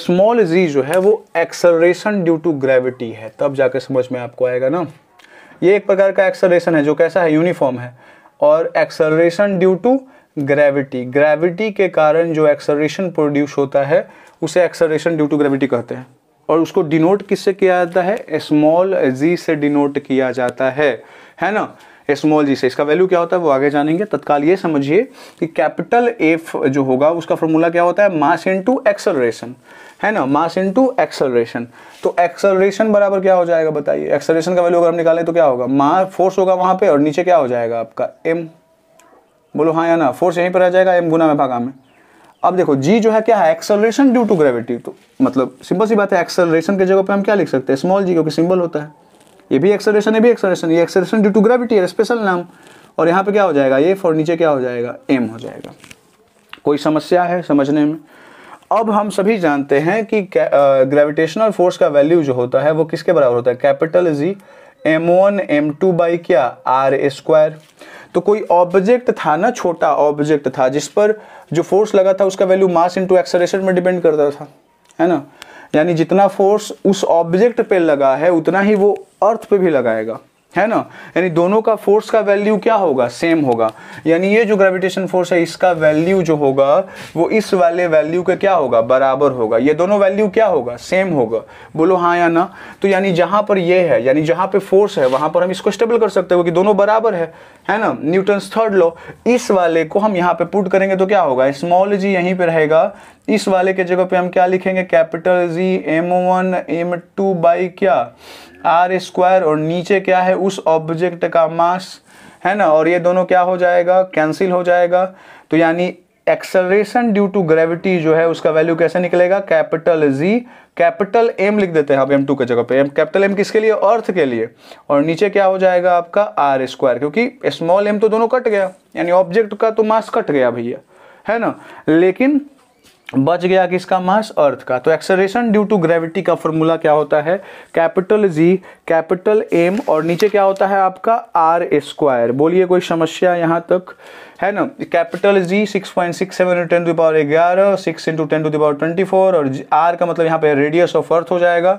स्मॉल जी जो है वो एक्सलरेशन ड्यू टू ग्रेविटी है तब जाके समझ में आपको आएगा ना ये एक प्रकार का एक्सलरेशन है जो कैसा है यूनिफॉर्म है और acceleration due to gravity gravity के कारण जो एक्सलरेशन प्रोड्यूस होता है उसे एक्सलरेशन ड्यू टू ग्रेविटी कहते हैं और उसको डिनोट किससे किया जाता है स्मॉल जी से डिनोट किया जाता है है ना स्मॉल जी से इसका वैल्यू क्या होता है वो आगे जानेंगे तत्काल ये समझिए कि कैपिटल एफ जो होगा उसका फॉर्मूला क्या होता है मास इनटू एक्सलरेशन है ना मास इनटू एक्सलरेशन तो एक्सलरेशन बराबर क्या हो जाएगा बताइए एक्सलरेशन का वैल्यू अगर हम निकालें तो क्या होगा मास फोर्स होगा वहाँ पे और नीचे क्या हो जाएगा आपका एम बोलो हाँ या ना फोर्स यहीं पर रह जाएगा एम गुना में भागा में अब देखो जी जो है क्या है एक्सलरेशन ड्यू टू ग्रेविटी तो मतलब सिंपल सी बात है एक्सलरेशन के जगह पर हम क्या लिख सकते हैं स्मॉल जी क्योंकि सिंबल होता है ये भी एक्सलेशन है भी एक्सलेशन ये एक्सलेशन ड्यू टू ग्रेविटी है स्पेशल नाम और यहाँ पे क्या हो जाएगा ये फॉर नीचे क्या हो जाएगा एम हो जाएगा कोई समस्या है समझने में अब हम सभी जानते हैं कि ग्रेविटेशनल फोर्स का वैल्यू जो होता है वो किसके बराबर होता है capital G M one M two by क्या आर स्क्वायर तो कोई ऑब्जेक्ट था ना छोटा ऑब्जेक्ट था जिस पर जो फोर्स लगा था उसका वैल्यू मास इनटू एक्सलेशन में डिपेंड करता था है ना यानी जितना फोर्स उस ऑब्जेक्ट पे लगा है उतना ही वो अर्थ पे भी लगाएगा है ना यानी दोनों का फोर्स का वैल्यू क्या होगा सेम होगा यानी ये जो ग्रेविटेशन फोर्स है इसका वैल्यू जो होगा वो इस वाले वैल्यू का क्या होगा बराबर होगा ये दोनों वैल्यू क्या होगा सेम होगा बोलो हाँ या ना तो यानी जहां पर ये है यानी जहां पे फोर्स है वहां पर हम इसको स्टेबल कर सकते हो कि दोनों बराबर है है ना न्यूटन थर्ड लो इस वाले को हम यहाँ पे पुट करेंगे तो क्या होगा स्मॉल जी यहीं पर रहेगा इस वाले के जगह पे हम क्या लिखेंगे capital G M one M two by क्या आर स्क्वायर और नीचे क्या है उस ऑब्जेक्ट का मास है ना और ये दोनों क्या हो जाएगा कैंसिल हो जाएगा तो यानी एक्सलेशन ड्यू टू ग्रेविटी जो है उसका वैल्यू कैसे निकलेगा कैपिटल जी कैपिटल एम लिख देते हैं आप एम टू के जगह पे एम कैपिटल एम किसके लिए अर्थ के लिए और नीचे क्या हो जाएगा आपका आर स्क्वायर क्योंकि स्मॉल एम तो दोनों कट गया यानी ऑब्जेक्ट का तो मास कट गया भैया है ना लेकिन बच गया किसका मास अर्थ का तो एक्सलेशन ड्यू टू ग्रेविटी का फॉर्मूला क्या होता है कैपिटल जी कैपिटल एम और नीचे क्या होता है आपका आर स्क्वायर बोलिए कोई समस्या यहाँ तक है ना capital G six point six seven ten to power ग्यारह six into ten to the power twenty four और आर का मतलब यहाँ पे रेडियस ऑफ अर्थ हो जाएगा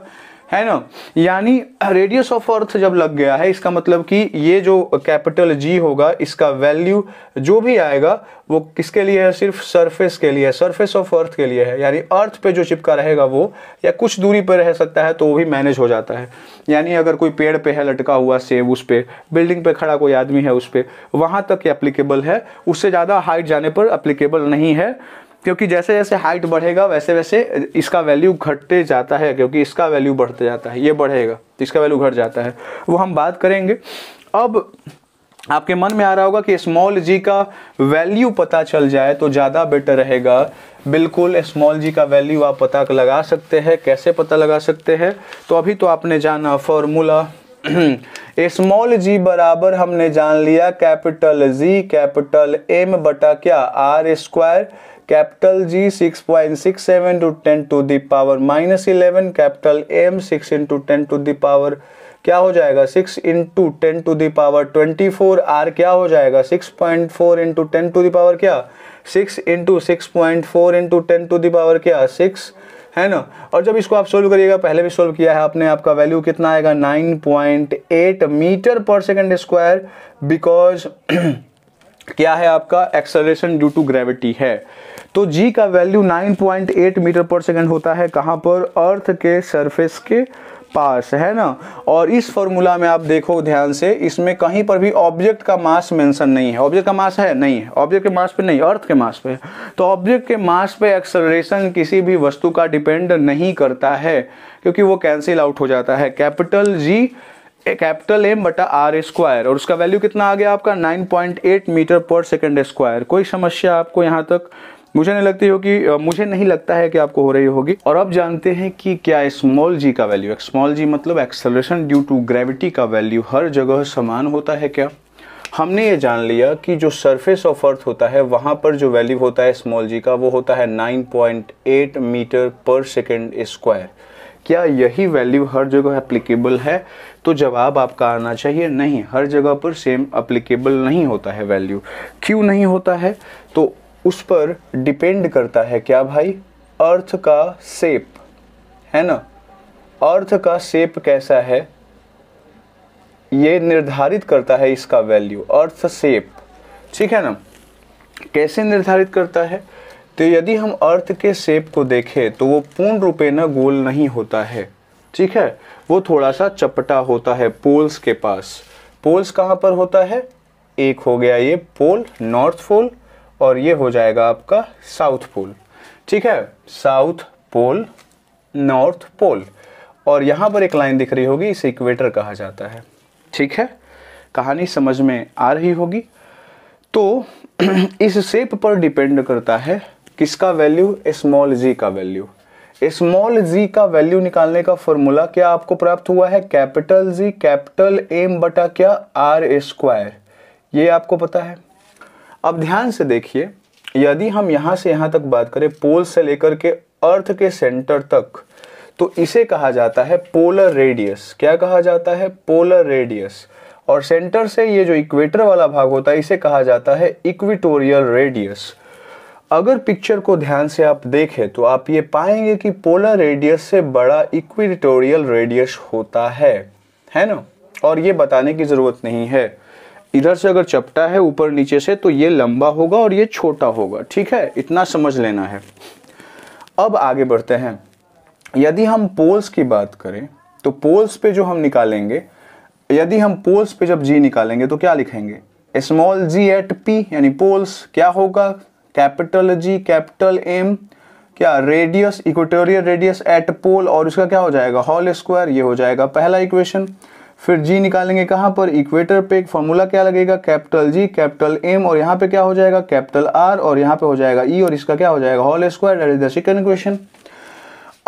है ना यानी रेडियस ऑफ अर्थ जब लग गया है इसका मतलब कि ये जो कैपिटल जी होगा इसका वैल्यू जो भी आएगा वो किसके लिए है सिर्फ सरफेस के लिए है सरफेस ऑफ अर्थ के लिए है यानी अर्थ पे जो चिपका रहेगा वो या कुछ दूरी पर रह सकता है तो वो भी मैनेज हो जाता है यानी अगर कोई पेड़ पे है लटका हुआ सेब उस पर बिल्डिंग पे खड़ा कोई आदमी है उस पर वहाँ तक एप्लीकेबल है उससे ज़्यादा हाइट जाने पर अप्लीकेबल नहीं है क्योंकि जैसे जैसे हाइट बढ़ेगा वैसे वैसे इसका वैल्यू घटते जाता है क्योंकि इसका वैल्यू बढ़ते जाता है ये बढ़ेगा तो इसका वैल्यू घट जाता है वो हम बात करेंगे अब आपके मन में आ रहा होगा कि स्मॉल जी का वैल्यू पता चल जाए तो ज़्यादा बेटर रहेगा बिल्कुल स्मॉल जी का वैल्यू आप पता लगा सकते हैं कैसे पता लगा सकते हैं तो अभी तो आपने जाना फॉर्मूला स्मॉल जी बराबर हमने जान लिया कैपिटल जी कैपिटल एम बटा क्या R square G six 6.67 six seven to the power minus 11 capital M 6 into ten to the power क्या हो जाएगा 6 into ten to the power twenty four R क्या हो जाएगा 6.4 point four into ten to the power क्या 6 into six point four into ten to the power क्या 6 है ना और जब इसको आप सोल्व करिएगा पहले भी सोल्व किया है आपने आपका वैल्यू कितना आएगा 9.8 metre per second square because क्या है आपका एक्सलेशन ड्यू टू ग्रेविटी है तो जी का वैल्यू 9.8 मीटर पर सेकंड होता है कहाँ पर अर्थ के सरफेस के पास है ना और इस फॉर्मूला में आप देखो ध्यान से इसमें कहीं पर भी ऑब्जेक्ट का मास मेंशन नहीं है ऑब्जेक्ट का मास है नहीं है ऑब्जेक्ट के मास पे नहीं अर्थ के मास पे तो ऑब्जेक्ट के मास पे एक्सलरेशन किसी भी वस्तु का डिपेंड नहीं करता है क्योंकि वो कैंसिल आउट हो जाता है कैपिटल जी कैपिटल एम बटा आर स्क्वायर और उसका वैल्यू कितना आ गया आपका 9.8 मीटर पर सेकेंड स्क्वायर कोई समस्या आपको यहां तक मुझे नहीं लगती होगी मुझे नहीं लगता है कि आपको हो रही होगी और अब जानते हैं कि क्या स्मॉल जी का वैल्यू स्मॉल जी मतलब एक्सेलरेशन ड्यू टू ग्रेविटी का वैल्यू हर जगह समान होता है क्या हमने ये जान लिया कि जो सरफेस ऑफ अर्थ होता है वहाँ पर जो वैल्यू होता है स्मॉल जी का वो होता है 9.8 मीटर पर सेकेंड स्क्वायर क्या यही वैल्यू हर जगह एप्लीकेबल है तो जवाब आपका आना चाहिए नहीं हर जगह पर सेम अप्लीकेबल नहीं होता है वैल्यू क्यों नहीं होता है तो उस पर डिपेंड करता है क्या भाई अर्थ का सेप है ना अर्थ का सेप कैसा है ये निर्धारित करता है इसका वैल्यू अर्थ सेप ठीक है ना कैसे निर्धारित करता है तो यदि हम अर्थ के सेप को देखें तो वो पूर्ण रूपे न गोल नहीं होता है ठीक है वो थोड़ा सा चपटा होता है पोल्स के पास पोल्स कहाँ पर होता है एक हो गया ये पोल नॉर्थ पोल और ये हो जाएगा आपका साउथ पोल ठीक है साउथ पोल नॉर्थ पोल और यहाँ पर एक लाइन दिख रही होगी इसे इक्वेटर कहा जाता है ठीक है कहानी समझ में आ रही होगी तो इस शेप पर डिपेंड करता है किसका वैल्यू स्मॉल जी का वैल्यू स्मॉल जी का वैल्यू निकालने का फॉर्मूला क्या आपको प्राप्त हुआ है कैपिटल जी कैपिटल एम बटा क्या आर स्क्वायर ये आपको पता है अब ध्यान से देखिए यदि हम यहाँ से यहाँ तक बात करें पोल से लेकर के अर्थ के सेंटर तक तो इसे कहा जाता है पोलर रेडियस क्या कहा जाता है पोलर रेडियस और सेंटर से ये जो इक्वेटर वाला भाग होता है इसे कहा जाता है इक्विटोरियल रेडियस अगर पिक्चर को ध्यान से आप देखें तो आप ये पाएंगे कि पोलर रेडियस से बड़ा इक्विटोरियल रेडियस होता है है ना और ये बताने की ज़रूरत नहीं है इधर से अगर चपटा है ऊपर नीचे से तो ये लंबा होगा और ये छोटा होगा ठीक है इतना समझ लेना है अब आगे बढ़ते हैं यदि हम पोल्स की बात करें तो पोल्स पे जो हम निकालेंगे यदि हम पोल्स पे जब जी निकालेंगे तो क्या लिखेंगे स्मॉल जी एट पी यानी पोल्स क्या होगा कैपिटल जी कैपिटल एम क्या radius equatorial radius at pole और उसका क्या हो जाएगा हॉल स्क्वायर ये हो जाएगा पहला इक्वेशन फिर जी निकालेंगे कहाँ पर इक्वेटर पे फॉर्मूला क्या लगेगा कैपिटल जी कैपिटल एम और यहाँ पे क्या हो जाएगा कैपिटल आर और यहाँ पे हो जाएगा ई e, और इसका क्या हो जाएगा whole square that is the second question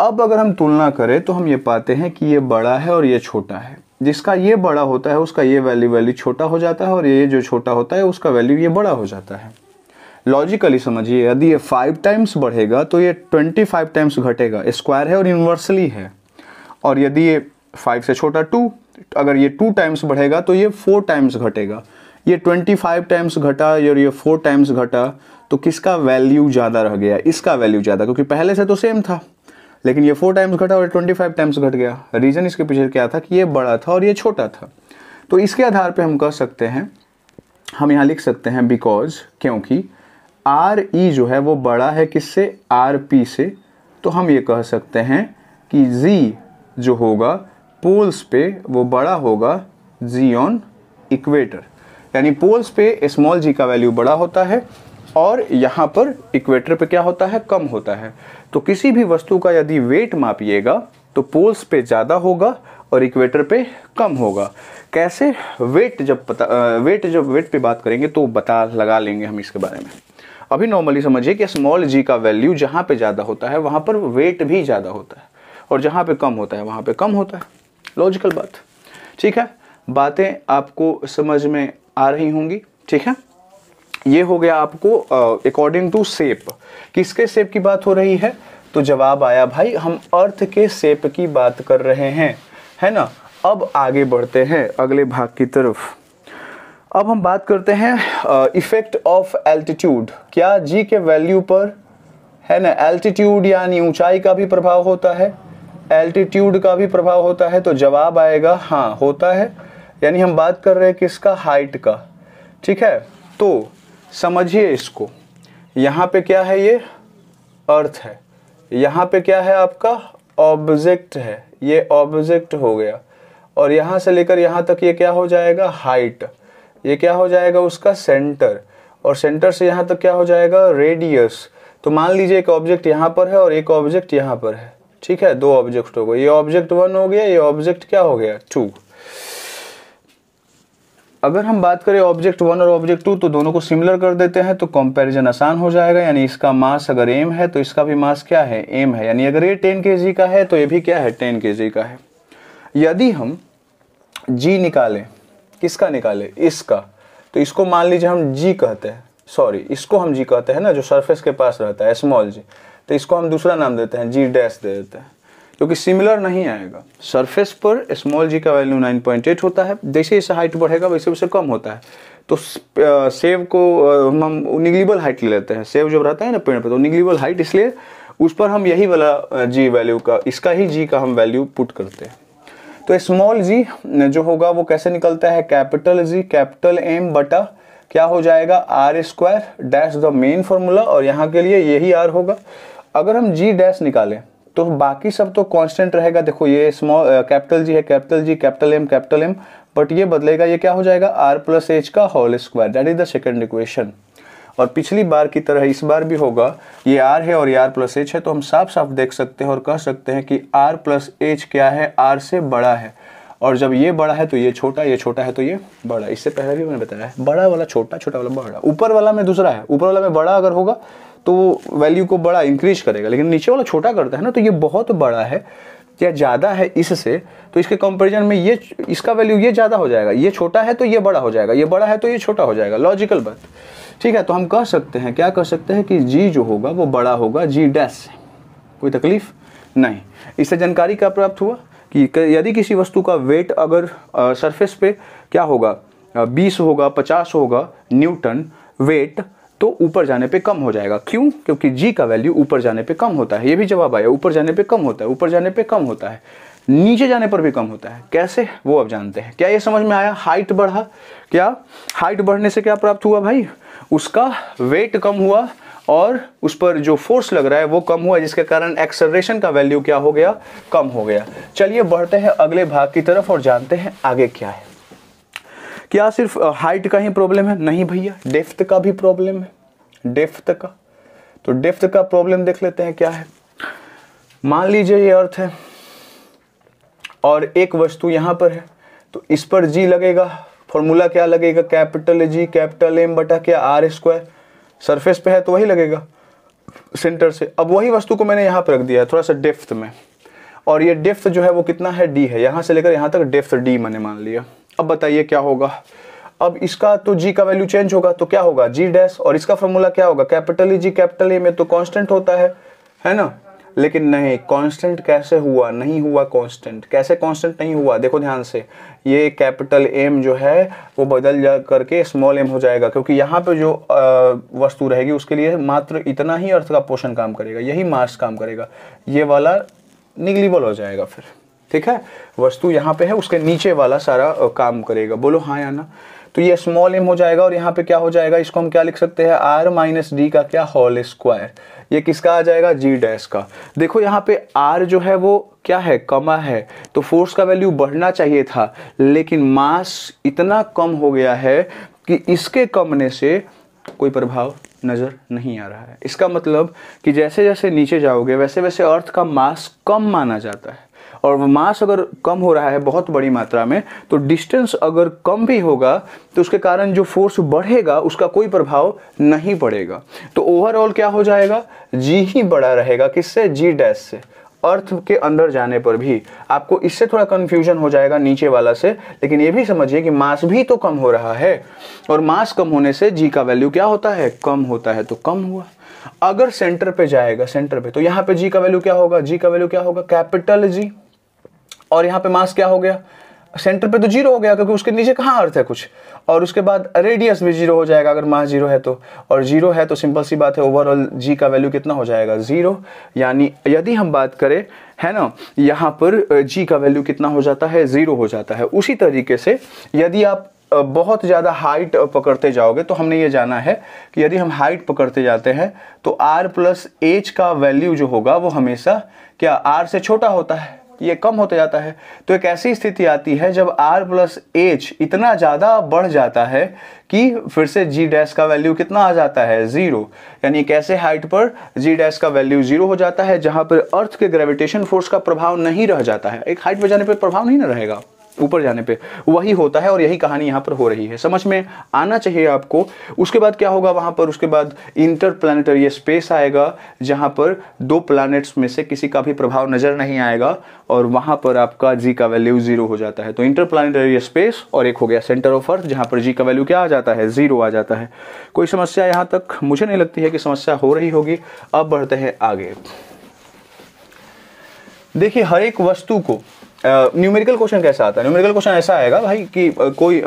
अब अगर हम तुलना करें तो हम ये पाते हैं कि ये बड़ा है और ये छोटा है जिसका ये बड़ा होता है उसका ये वैल्यू वैल्यू छोटा हो जाता है और ये जो छोटा होता है उसका वैल्यू ये बड़ा हो जाता है लॉजिकली समझिए यदि ये फाइव टाइम्स बढ़ेगा तो ये ट्वेंटी फाइव टाइम्स घटेगा स्क्वायर है और यूनिवर्सली है और यदि ये फाइव से छोटा टू अगर ये टू टाइम्स बढ़ेगा तो ये फोर टाइम्स घटेगा ये ट्वेंटी फाइव टाइम्स घटा और ये फोर टाइम्स घटा तो किसका वैल्यू ज़्यादा रह गया इसका वैल्यू ज़्यादा क्योंकि पहले से तो सेम था लेकिन ये फोर टाइम्स घटा और ट्वेंटी फाइव टाइम्स घट गया रीज़न इसके पीछे क्या था कि ये बड़ा था और ये छोटा था तो इसके आधार पर हम कह सकते हैं हम यहाँ लिख सकते हैं बिकॉज क्योंकि आर ई e जो है वो बड़ा है किससे आर पी से तो हम ये कह सकते हैं कि जी जो होगा पोल्स पे वो बड़ा होगा जी ऑन इक्वेटर यानी पोल्स पे स्मॉल जी का वैल्यू बड़ा होता है और यहाँ पर इक्वेटर पे क्या होता है कम होता है तो किसी भी वस्तु का यदि वेट मापिएगा तो पोल्स पे ज़्यादा होगा और इक्वेटर पे कम होगा कैसे वेट जब पता वेट जब वेट पे बात करेंगे तो बता लगा लेंगे हम इसके बारे में अभी नॉर्मली समझिए कि स्मॉल जी का वैल्यू जहाँ पे ज़्यादा होता है वहाँ पर वेट भी ज़्यादा होता है और जहाँ पे कम होता है वहाँ पे कम होता है लॉजिकल बात ठीक है बातें आपको समझ में आ रही होंगी ठीक है ये हो गया आपको अकॉर्डिंग टू सेप किसके सेप की बात हो रही है तो जवाब आया भाई हम अर्थ के सेप की बात कर रहे हैं है ना अब आगे बढ़ते हैं अगले भाग की तरफ अब हम बात करते हैं इफेक्ट ऑफ एल्टीट्यूड क्या जी के वैल्यू पर है ना एल्टीट्यूड यानी ऊंचाई का भी प्रभाव होता है एल्टीट्यूड का भी प्रभाव होता है तो जवाब आएगा हाँ होता है यानी हम बात कर रहे हैं किसका हाइट का ठीक है तो समझिए इसको यहाँ पे क्या है ये अर्थ है यहाँ पे क्या है आपका ऑब्जेक्ट है ये ऑब्जेक्ट हो गया और यहाँ से लेकर यहाँ तक ये क्या हो जाएगा हाइट ये क्या हो जाएगा उसका सेंटर और सेंटर से यहाँ तक क्या हो जाएगा रेडियस तो मान लीजिए एक ऑब्जेक्ट यहाँ पर है और एक ऑब्जेक्ट यहाँ पर है ठीक है दो ऑब्जेक्ट हो गए ये ऑब्जेक्ट वन हो गया ये ऑब्जेक्ट क्या हो गया टू अगर हम बात करें ऑब्जेक्ट वन और ऑब्जेक्ट टू तो दोनों को सिमिलर कर देते हैं तो कंपैरिजन आसान हो जाएगा यानी इसका मास अगर एम है तो इसका भी मास क्या है एम है यानी अगर ये टेन के का है तो ये भी क्या है टेन के का है यदि हम जी निकालें किसका निकालें इसका तो इसको मान लीजिए हम जी कहते हैं सॉरी इसको हम जी कहते हैं ना जो सरफेस के पास रहता है स्मॉल जी तो इसको हम दूसरा नाम देते हैं जी डैश दे देते हैं क्योंकि सिमिलर नहीं आएगा सरफेस पर स्मॉल जी का वैल्यू 9.8 होता है जैसे जैसे हाइट बढ़ेगा वैसे वैसे कम होता है तो सेव को हम निगलीबल हाइट ले लेते हैं सेव जब रहता है ना पेड़ पे तो निगलीबल हाइट इसलिए उस पर हम यही वाला जी वैल्यू का इसका ही जी का हम वैल्यू पुट करते हैं तो स्मॉल जी जो होगा वो कैसे निकलता है कैपिटल जी कैपिटल एम बटा क्या हो जाएगा R square dash the main formula और यहाँ के लिए यही आर होगा अगर हम जी डैश निकालें तो बाकी सब तो कांस्टेंट रहेगा देखो ये स्मॉल कैपिटल जी है capital G capital M capital M but ये बदलेगा ये क्या हो जाएगा आर प्लस एच का whole square that is the second equation और पिछली बार की तरह इस बार भी होगा ये आर है और ये आर प्लस एच है तो हम साफ साफ देख सकते हैं और कह सकते हैं कि आर प्लस एच क्या है आर से बड़ा है और जब ये बड़ा है तो ये छोटा ये छोटा है तो ये बड़ा इससे पहले भी मैंने बताया है बड़ा वाला छोटा छोटा वाला बड़ा ऊपर वाला में दूसरा है ऊपर वाला में बड़ा अगर होगा तो वो वैल्यू को बड़ा इंक्रीज करेगा लेकिन नीचे वाला छोटा करता है ना तो ये बहुत बड़ा है या ज़्यादा है इससे तो इसके कंपेरिजन में ये इसका वैल्यू ये ज़्यादा हो जाएगा ये छोटा है तो ये बड़ा हो जाएगा ये बड़ा है तो ये छोटा हो जाएगा लॉजिकल बात ठीक है तो हम कह सकते हैं क्या कह सकते हैं कि जी जो होगा वो बड़ा होगा जी डैश से कोई तकलीफ नहीं इससे जानकारी क्या प्राप्त हुआ कि यदि किसी वस्तु का वेट अगर सरफेस पे क्या होगा बीस होगा पचास होगा न्यूटन वेट तो ऊपर जाने पे कम हो जाएगा क्यों क्योंकि जी का वैल्यू ऊपर जाने पे कम होता है ये भी जवाब आया ऊपर जाने पे कम होता है ऊपर जाने पे कम होता है नीचे जाने पर भी कम होता है कैसे वो अब जानते हैं क्या ये समझ में आया हाइट बढ़ा क्या हाइट बढ़ने से क्या प्राप्त हुआ भाई उसका वेट कम हुआ और उस पर जो फोर्स लग रहा है वो कम हुआ जिसके कारण एक्सलरेशन का वैल्यू क्या हो गया कम हो गया चलिए बढ़ते हैं अगले भाग की तरफ और जानते हैं आगे क्या है क्या सिर्फ हाइट का ही प्रॉब्लम है नहीं भैया डेफ्थ का भी प्रॉब्लम है डेफ्थ का तो डेफ्थ का प्रॉब्लम देख लेते हैं क्या है मान लीजिए ये अर्थ है और एक वस्तु यहाँ पर है तो इस पर जी लगेगा फॉर्मूला क्या लगेगा कैपिटल जी कैपिटल एम बटा क्या आर स्क्वायर सरफेस पे है तो वही लगेगा सेंटर से अब वही वस्तु को मैंने यहाँ पर रख दिया है थोड़ा सा डेफ्थ में और ये डेफ्थ जो है वो कितना है डी है यहाँ से लेकर यहाँ तक डेफ्थ डी मैंने मान लिया अब बताइए क्या होगा अब इसका तो जी का वैल्यू चेंज होगा तो क्या होगा जी डैश और इसका फॉर्मूला क्या होगा कैपिटल जी कैपिटल ए में तो कॉन्स्टेंट होता है है ना लेकिन नहीं कांस्टेंट कैसे हुआ नहीं हुआ कांस्टेंट कैसे कांस्टेंट नहीं हुआ देखो ध्यान से ये कैपिटल एम जो है वो बदल जा करके स्मॉल एम हो जाएगा क्योंकि यहाँ पे जो वस्तु रहेगी उसके लिए मात्र इतना ही अर्थ का पोषण काम करेगा यही मास काम करेगा ये वाला निगलीबल हो जाएगा फिर ठीक है वस्तु यहाँ पे है उसके नीचे वाला सारा काम करेगा बोलो हाँ या ना तो ये स्मॉल एम हो जाएगा और यहाँ पे क्या हो जाएगा इसको हम क्या लिख सकते हैं आर माइनस डी का क्या होल स्क्वायर ये किसका आ जाएगा जी डैश का देखो यहाँ पे आर जो है वो क्या है कमा है तो फोर्स का वैल्यू बढ़ना चाहिए था लेकिन मास इतना कम हो गया है कि इसके कमने से कोई प्रभाव नज़र नहीं आ रहा है इसका मतलब कि जैसे जैसे नीचे जाओगे वैसे वैसे अर्थ का मास कम माना जाता है और मास अगर कम हो रहा है बहुत बड़ी मात्रा में तो डिस्टेंस अगर कम भी होगा तो उसके कारण जो फोर्स बढ़ेगा उसका कोई प्रभाव नहीं पड़ेगा तो ओवरऑल क्या हो जाएगा जी ही बड़ा रहेगा किससे जी डैश से अर्थ के अंदर जाने पर भी आपको इससे थोड़ा कन्फ्यूजन हो जाएगा नीचे वाला से लेकिन ये भी समझिए कि मास भी तो कम हो रहा है और मास कम होने से जी का वैल्यू क्या होता है कम होता है तो कम हुआ अगर सेंटर पे जाएगा सेंटर पे तो यहाँ पे जी का वैल्यू क्या होगा जी का वैल्यू क्या होगा कैपिटल जी और यहाँ पे मास क्या हो गया सेंटर पे तो जीरो हो गया क्योंकि उसके नीचे कहाँ अर्थ है कुछ और उसके बाद रेडियस भी जीरो हो जाएगा अगर मास जीरो है तो और जीरो है तो सिंपल सी बात है ओवरऑल जी का वैल्यू कितना हो जाएगा जीरो यानी यदि हम बात करें है ना यहाँ पर जी का वैल्यू कितना हो जाता है जीरो हो जाता है उसी तरीके से यदि आप बहुत ज़्यादा हाइट पकड़ते जाओगे तो हमने ये जाना है कि यदि हम हाइट पकड़ते जाते हैं तो आर प्लस एच का वैल्यू जो होगा वो हमेशा क्या आर से छोटा होता है ये कम होता जाता है तो एक ऐसी स्थिति आती है जब आर प्लस एच इतना ज़्यादा बढ़ जाता है कि फिर से जी डैश का वैल्यू कितना आ जाता है ज़ीरो यानी एक ऐसे हाइट पर जी डैश का वैल्यू ज़ीरो हो जाता है जहाँ पर अर्थ के ग्रेविटेशन फोर्स का प्रभाव नहीं रह जाता है एक हाइट पर जाने पर प्रभाव नहीं ना रहेगा ऊपर जाने पे वही होता है और यही कहानी यहाँ पर हो रही है समझ में आना चाहिए आपको उसके बाद क्या होगा वहाँ पर उसके बाद इंटर प्लानिटरी स्पेस आएगा जहाँ पर दो प्लानट्स में से किसी का भी प्रभाव नज़र नहीं आएगा और वहाँ पर आपका जी का वैल्यू ज़ीरो हो जाता है तो इंटर प्लानिटरी स्पेस और एक हो गया सेंटर ऑफ अर्थ जहाँ पर जी का वैल्यू क्या आ जाता है ज़ीरो आ जाता है कोई समस्या यहाँ तक मुझे नहीं लगती है कि समस्या हो रही होगी अब बढ़ते हैं आगे देखिए हर एक वस्तु को न्यूमेरिकल क्वेश्चन कैसा आता है न्यूमेरिकल क्वेश्चन ऐसा आएगा भाई कि uh, कोई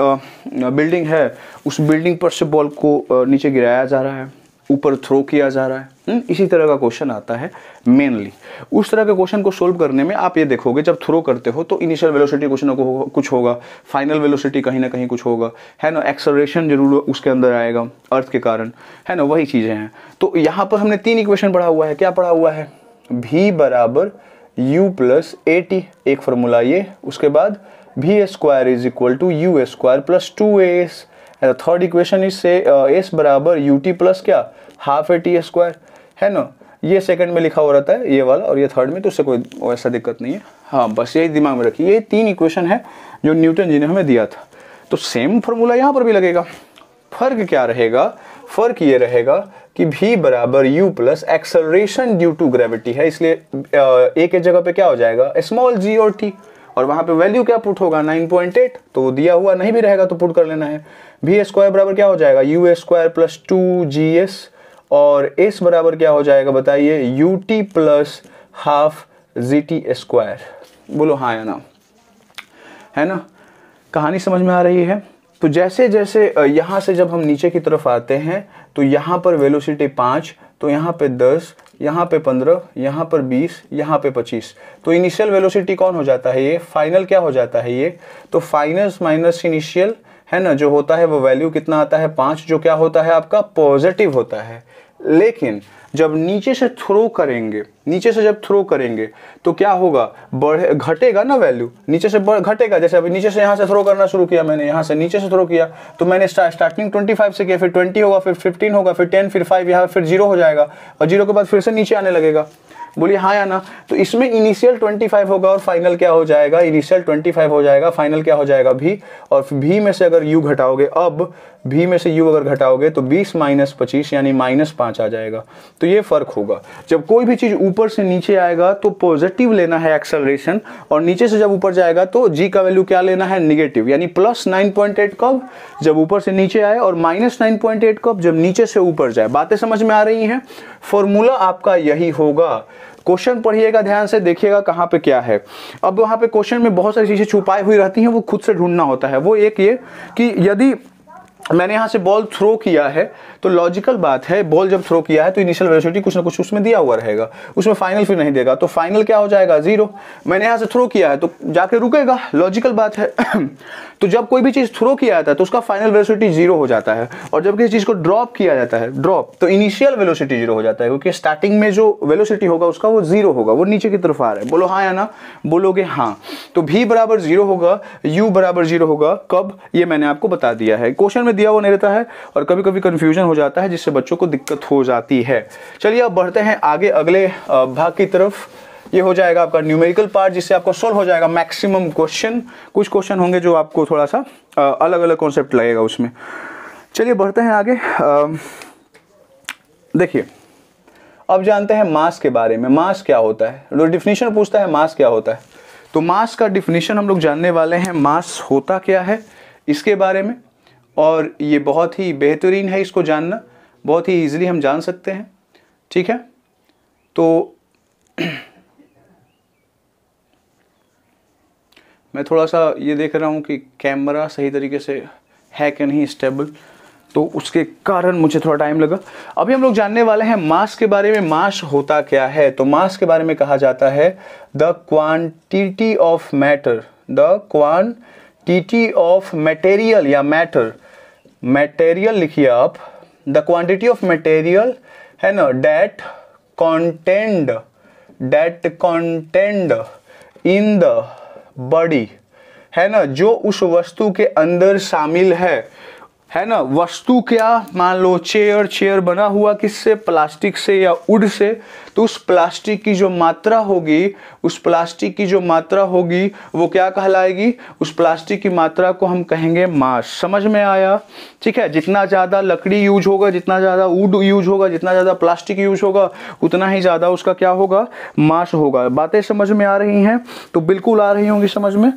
बिल्डिंग uh, है उस बिल्डिंग पर से बॉल को uh, नीचे गिराया जा रहा है ऊपर थ्रो किया जा रहा है न? हम्म, इसी तरह का क्वेश्चन आता है मेनली उस तरह के क्वेश्चन को सोल्व करने में आप ये देखोगे जब थ्रो करते हो तो इनिशियल वेलोसिटी कुछ ना कुछ होगा फाइनल वेलोसिटी कहीं ना कहीं कुछ होगा है ना एक्सलरेशन जरूर उसके अंदर आएगा अर्थ के कारण है ना वही चीज़ें हैं तो यहाँ पर हमने तीन इक्वेशन पढ़ा हुआ है क्या पढ़ा हुआ है भी बराबर u प्लस ए टी एक फॉर्मूला ये उसके बाद भी square is equal to U square plus two A S and third equation is से एस बराबर यू टी प्लस क्या हाफ ए टी स्क्वायर है ना ये सेकंड में लिखा हो रहता है ये वाला और ये थर्ड में तो उससे कोई ऐसा दिक्कत नहीं है हाँ बस यही दिमाग में रखिए ये तीन इक्वेशन है जो न्यूटन जी ने हमें दिया था तो सेम फॉर्मूला यहाँ पर भी लगेगा फर्क क्या रहेगा फर्क ये रहेगा कि भी बराबर U plus acceleration due to gravity है इसलिए ए के जगह पे क्या हो जाएगा स्मॉल जी और टी और वहां पे वैल्यू क्या पुट होगा 9.8 तो दिया हुआ नहीं भी रहेगा तो पुट कर लेना है भी स्क्वायर बराबर क्या हो जाएगा U square plus two G S और एस बराबर क्या हो जाएगा बताइए U T plus half G T square बोलो हाँ या ना है ना कहानी समझ में आ रही है तो जैसे जैसे यहाँ से जब हम नीचे की तरफ आते हैं तो यहाँ पर वेलोसिटी पाँच तो यहाँ पे दस यहाँ पे पंद्रह यहाँ पर बीस यहाँ पे पच्चीस तो इनिशियल वेलोसिटी कौन हो जाता है ये फाइनल क्या हो जाता है ये तो फाइनस माइनस इनिशियल है ना जो होता है वो वैल्यू कितना आता है पाँच जो क्या होता है आपका पॉजिटिव होता है लेकिन जब नीचे से थ्रो करेंगे नीचे से जब थ्रो करेंगे तो क्या होगा बढ़े घटेगा ना वैल्यू नीचे से घटेगा जैसे अभी नीचे से यहाँ से थ्रो करना शुरू किया मैंने यहाँ से नीचे से थ्रो किया तो मैंने स्टार्टिंग ट्वेंटी फाइव से किया फिर ट्वेंटी होगा फिर फिफ्टीन होगा फिर टेन फिर फाइव यहाँ फिर जीरो हो जाएगा और जीरो के बाद फिर से नीचे आने लगेगा बोलिए हाँ या ना तो इसमें इनिशियल 25 होगा और फाइनल क्या हो जाएगा इनिशियल 25 हो जाएगा फाइनल क्या हो जाएगा भी और भी में से अगर यू घटाओगे अब भी में से यू अगर घटाओगे तो 20 माइनस पच्चीस यानी माइनस पाँच आ जाएगा तो ये फ़र्क होगा जब कोई भी चीज़ ऊपर से नीचे आएगा तो पॉजिटिव लेना है एक्सेलरेशन और नीचे से जब ऊपर जाएगा तो जी का वैल्यू क्या लेना है निगेटिव यानी प्लस नाइन पॉइंट एट कब जब ऊपर से नीचे आए और माइनस नाइन पॉइंट एट कब जब नीचे से ऊपर जाए बातें समझ में आ रही हैं फॉर्मूला आपका यही होगा क्वेश्चन पढ़िएगा ध्यान से देखिएगा कहाँ पे क्या है अब वहाँ पे क्वेश्चन में बहुत सारी चीज़ें छुपाई हुई रहती हैं वो खुद से ढूंढना होता है वो एक ये कि यदि मैंने यहाँ से बॉल थ्रो किया है तो लॉजिकल बात है बॉल जब थ्रो किया है तो इनिशियल वेलोसिटी कुछ ना कुछ उसमें दिया हुआ रहेगा उसमें फाइनल फिर नहीं देगा तो फाइनल क्या हो जाएगा जीरो मैंने यहाँ से थ्रो किया है तो जाके रुकेगा लॉजिकल बात है तो जब कोई भी चीज़ थ्रो किया जाता है तो उसका फाइनल वेलोसिटी जीरो हो जाता है और जब किसी चीज़ को ड्रॉप किया जाता है ड्रॉप तो इनिशियल वेलोसिटी जीरो हो जाता है क्योंकि स्टार्टिंग में जो वेलोसिटी होगा उसका वो जीरो होगा वो नीचे की तरफ आ रहा है बोलो हाँ या ना बोलोगे हाँ तो भी बराबर जीरो होगा यू बराबर जीरो होगा कब ये मैंने आपको बता दिया है क्वेश्चन में दिया हुआ नहीं रहता है और कभी कभी कन्फ्यूजन हो हो जाता है जिससे बच्चों को दिक्कत हो जाती है चलिए अब बढ़ते हैं आगे अगले भाग की तरफ ये हो जाएगा आपका न्यूमेरिकल पार्ट जिससे आपको सोल्व हो जाएगा मैक्सिमम क्वेश्चन कुछ क्वेश्चन होंगे जो आपको थोड़ा सा अलग अलग कॉन्सेप्ट लगेगा उसमें चलिए बढ़ते हैं आगे देखिए अब जानते हैं मास के बारे में मास क्या होता है डिफिनेशन पूछता है मास क्या होता है तो मास का डिफिनेशन हम लोग जानने वाले हैं मास होता क्या है इसके बारे में और ये बहुत ही बेहतरीन है इसको जानना बहुत ही ईजिली हम जान सकते हैं ठीक है तो मैं थोड़ा सा ये देख रहा हूँ कि कैमरा सही तरीके से है कि नहीं स्टेबल तो उसके कारण मुझे थोड़ा टाइम लगा अभी हम लोग जानने वाले हैं मास के बारे में मास होता क्या है तो मास के बारे में कहा जाता है the quantity of matter the quantity of material या मैटर मटेरियल लिखिए आप द क्वांटिटी ऑफ मटेरियल है ना that contained that contained in the body है ना जो उस वस्तु के अंदर शामिल है है ना वस्तु क्या मान लो चेयर चेयर बना हुआ किससे प्लास्टिक से या उड से तो उस प्लास्टिक की जो मात्रा होगी उस प्लास्टिक की जो मात्रा होगी वो क्या कहलाएगी उस प्लास्टिक की मात्रा को हम कहेंगे मास समझ में आया ठीक है जितना ज़्यादा लकड़ी यूज होगा जितना ज़्यादा उड यूज होगा जितना ज़्यादा प्लास्टिक यूज होगा उतना ही ज़्यादा उसका क्या होगा मास होगा बातें समझ में आ रही हैं तो बिल्कुल आ रही होंगी समझ में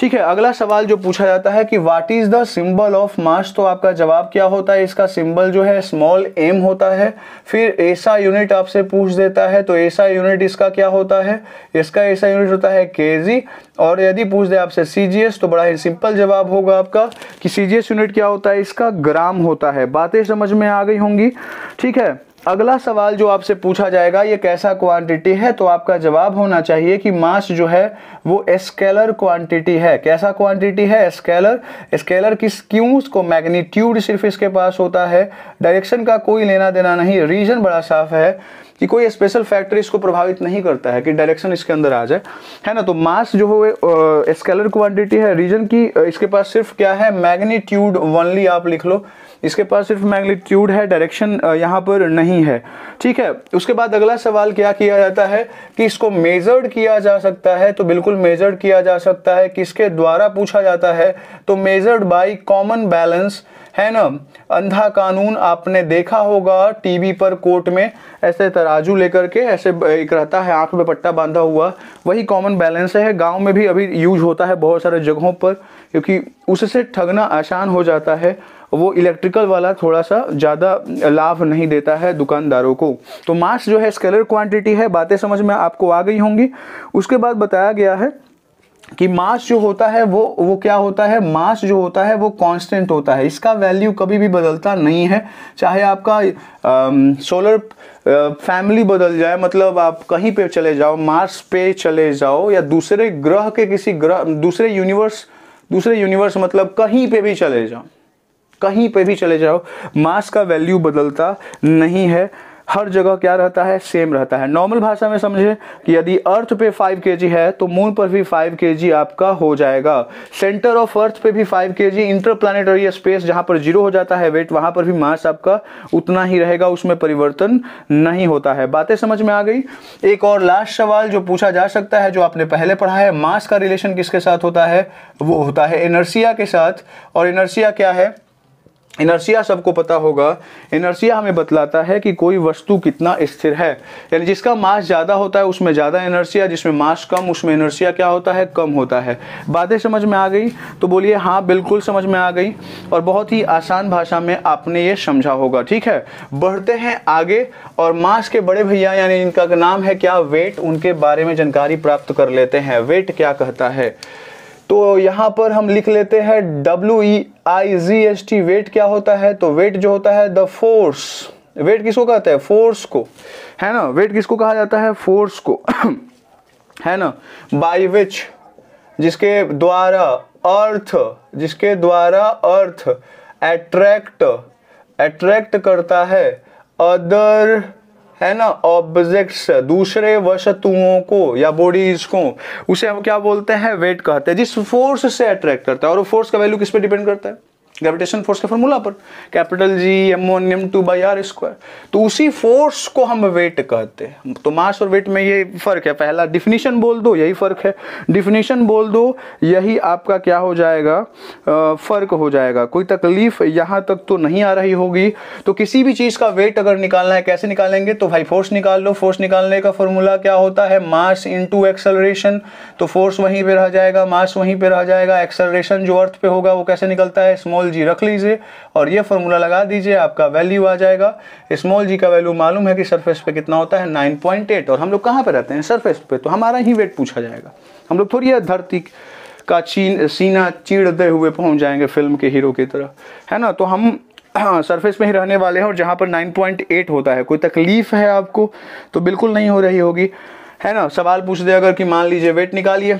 ठीक है अगला सवाल जो पूछा जाता है कि what is the symbol of mass तो आपका जवाब क्या होता है इसका सिंबल जो है स्मॉल एम होता है फिर ऐसा यूनिट आपसे पूछ देता है तो ऐसा यूनिट इसका क्या होता है इसका ऐसा यूनिट होता है के और यदि पूछ दे आपसे सी तो बड़ा ही सिंपल जवाब होगा आपका कि सी यूनिट क्या होता है इसका ग्राम होता है बातें समझ में आ गई होंगी ठीक है अगला सवाल जो आपसे पूछा जाएगा ये कैसा क्वांटिटी है तो आपका जवाब होना चाहिए कि मास जो है वो स्केलर क्वांटिटी है कैसा क्वांटिटी है स्केलर स्केलर किस क्यों को मैग्नीट्यूड सिर्फ इसके पास होता है डायरेक्शन का कोई लेना देना नहीं रीजन बड़ा साफ है कि कोई स्पेशल फैक्टर इसको प्रभावित नहीं करता है कि डायरेक्शन इसके अंदर आ जाए है ना तो मास जो है स्केलर क्वांटिटी है रीजन की इसके पास सिर्फ क्या है मैग्नीट्यूड वनली आप लिख लो इसके पास सिर्फ मैग्नीट्यूड है डायरेक्शन यहाँ पर नहीं है ठीक है उसके बाद अगला सवाल क्या किया जाता है कि इसको मेजर्ड किया जा सकता है तो बिल्कुल मेजर्ड किया जा सकता है किसके द्वारा पूछा जाता है तो मेजर्ड बाई कॉमन बैलेंस है ना अंधा कानून आपने देखा होगा टीवी पर कोर्ट में ऐसे तराजू लेकर के ऐसे एक रहता है आंख में पट्टा बांधा हुआ वही कॉमन बैलेंस है गांव में भी अभी यूज होता है बहुत सारे जगहों पर क्योंकि उससे ठगना आसान हो जाता है वो इलेक्ट्रिकल वाला थोड़ा सा ज़्यादा लाभ नहीं देता है दुकानदारों को तो मास जो है स्केलर क्वांटिटी है बातें समझ में आपको आ गई होंगी उसके बाद बताया गया है कि मास जो होता है वो वो क्या होता है मास जो होता है वो कांस्टेंट होता है इसका वैल्यू कभी भी बदलता नहीं है चाहे आपका सोलर फैमिली बदल जाए मतलब आप कहीं पे चले जाओ मार्स पे चले जाओ या दूसरे ग्रह के किसी ग्रह दूसरे यूनिवर्स दूसरे यूनिवर्स मतलब कहीं पे भी चले जाओ कहीं पे भी चले जाओ मास का वैल्यू बदलता नहीं है हर जगह क्या रहता है सेम रहता है नॉर्मल भाषा में समझे कि यदि अर्थ पे 5 के है तो मून पर भी 5 के आपका हो जाएगा सेंटर ऑफ अर्थ पे भी 5 के जी इंटरप्लानिटरी स्पेस जहां पर जीरो हो जाता है वेट वहां पर भी मास आपका उतना ही रहेगा उसमें परिवर्तन नहीं होता है बातें समझ में आ गई एक और लास्ट सवाल जो पूछा जा सकता है जो आपने पहले पढ़ा है मास का रिलेशन किसके साथ होता है वो होता है एनर्सिया के साथ और एनर्सिया क्या है इनर्सिया सबको पता होगा इनर्सिया हमें बतलाता है कि कोई वस्तु कितना स्थिर है यानी जिसका मास ज़्यादा होता है उसमें ज़्यादा इनर्सिया जिसमें मास कम उसमें इनर्सिया क्या होता है कम होता है बातें समझ में आ गई तो बोलिए हाँ बिल्कुल समझ में आ गई और बहुत ही आसान भाषा में आपने ये समझा होगा ठीक है बढ़ते हैं आगे और मास के बड़े भैया यानी इनका नाम है क्या वेट उनके बारे में जानकारी प्राप्त कर लेते हैं वेट क्या कहता है तो यहाँ पर हम लिख लेते हैं W I G S T weight क्या होता है तो वेट जो होता है द फोर्स वेट किसको कहते हैं फोर्स को है ना वेट किसको कहा जाता है फोर्स को है ना बाई विच जिसके द्वारा अर्थ जिसके द्वारा अर्थ एट्रैक्ट एट्रैक्ट करता है अदर है ना ऑब्जेक्ट्स दूसरे वस्तुओं को या बॉडीज को उसे हम क्या बोलते हैं वेट कहते हैं जिस फोर्स से अट्रैक्ट करता है और वो फोर्स का वैल्यू किस पे डिपेंड करता है ग्रेविटेशन फोर्स के फॉर्मूला पर capital G M one M two by R square तो उसी फोर्स को हम वेट कहते हैं तो मास और वेट में ये फर्क है पहला डिफिनीशन बोल दो यही फर्क है डिफिनीशन बोल दो यही आपका क्या हो जाएगा फर्क हो जाएगा कोई तकलीफ यहाँ तक तो नहीं आ रही होगी तो किसी भी चीज़ का वेट अगर निकालना है कैसे निकालेंगे तो भाई फोर्स निकाल लो फोर्स निकालने का फॉर्मूला क्या होता है मास इंटू एक्सलरेशन तो फोर्स वहीं पर रह जाएगा मास वहीं पर रह जाएगा एक्सलरेशन जो अर्थ पे होगा वो कैसे निकलता है स्मॉल स्मॉल जी रख लीजिए और ये फॉर्मूला लगा दीजिए आपका वैल्यू आ जाएगा स्मॉल जी का वैल्यू मालूम है कि सरफेस पे कितना होता है 9.8 और हम लोग कहाँ पर रहते हैं सरफेस पे तो हमारा ही वेट पूछा जाएगा हम लोग थोड़ी धरती का चीन सीना चीड़ते हुए पहुँच जाएंगे फिल्म के हीरो की तरह है ना तो हम हाँ सरफेस में ही रहने वाले हैं और जहाँ पर 9.8 होता है कोई तकलीफ़ है आपको तो बिल्कुल नहीं हो रही होगी है ना सवाल पूछ दे अगर कि मान लीजिए वेट निकालिए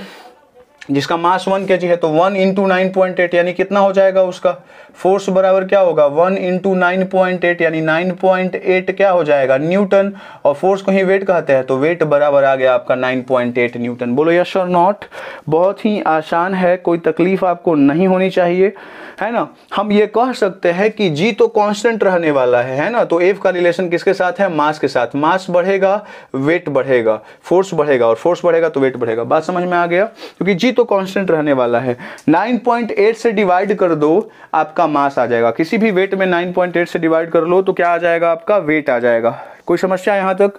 जिसका मास वन के जी है तो one into nine point eight यानी कितना हो जाएगा उसका फोर्स बराबर क्या होगा one into nine point eight यानी नाइन पॉइंट एट क्या हो जाएगा न्यूटन और फोर्स को ही वेट कहते हैं तो वेट बराबर आ गया आपका नाइन पॉइंट एट न्यूटन बोलो यश और नॉट बहुत ही आसान है कोई तकलीफ आपको नहीं होनी चाहिए है ना हम ये कह सकते हैं कि जी तो कांस्टेंट रहने वाला है है ना तो एफ का रिलेशन किसके साथ है मास के साथ मास बढ़ेगा वेट बढ़ेगा फोर्स बढ़ेगा और फोर्स बढ़ेगा तो वेट बढ़ेगा बात समझ में आ गया क्योंकि जी तो कांस्टेंट रहने वाला है 9.8 से डिवाइड कर दो आपका आपका मास आ जाएगा किसी भी वेट में नाइन पॉइंट एट से डिवाइड कर लो तो क्या आ जाएगा आपका वेट आ जाएगा कोई समस्या यहाँ तक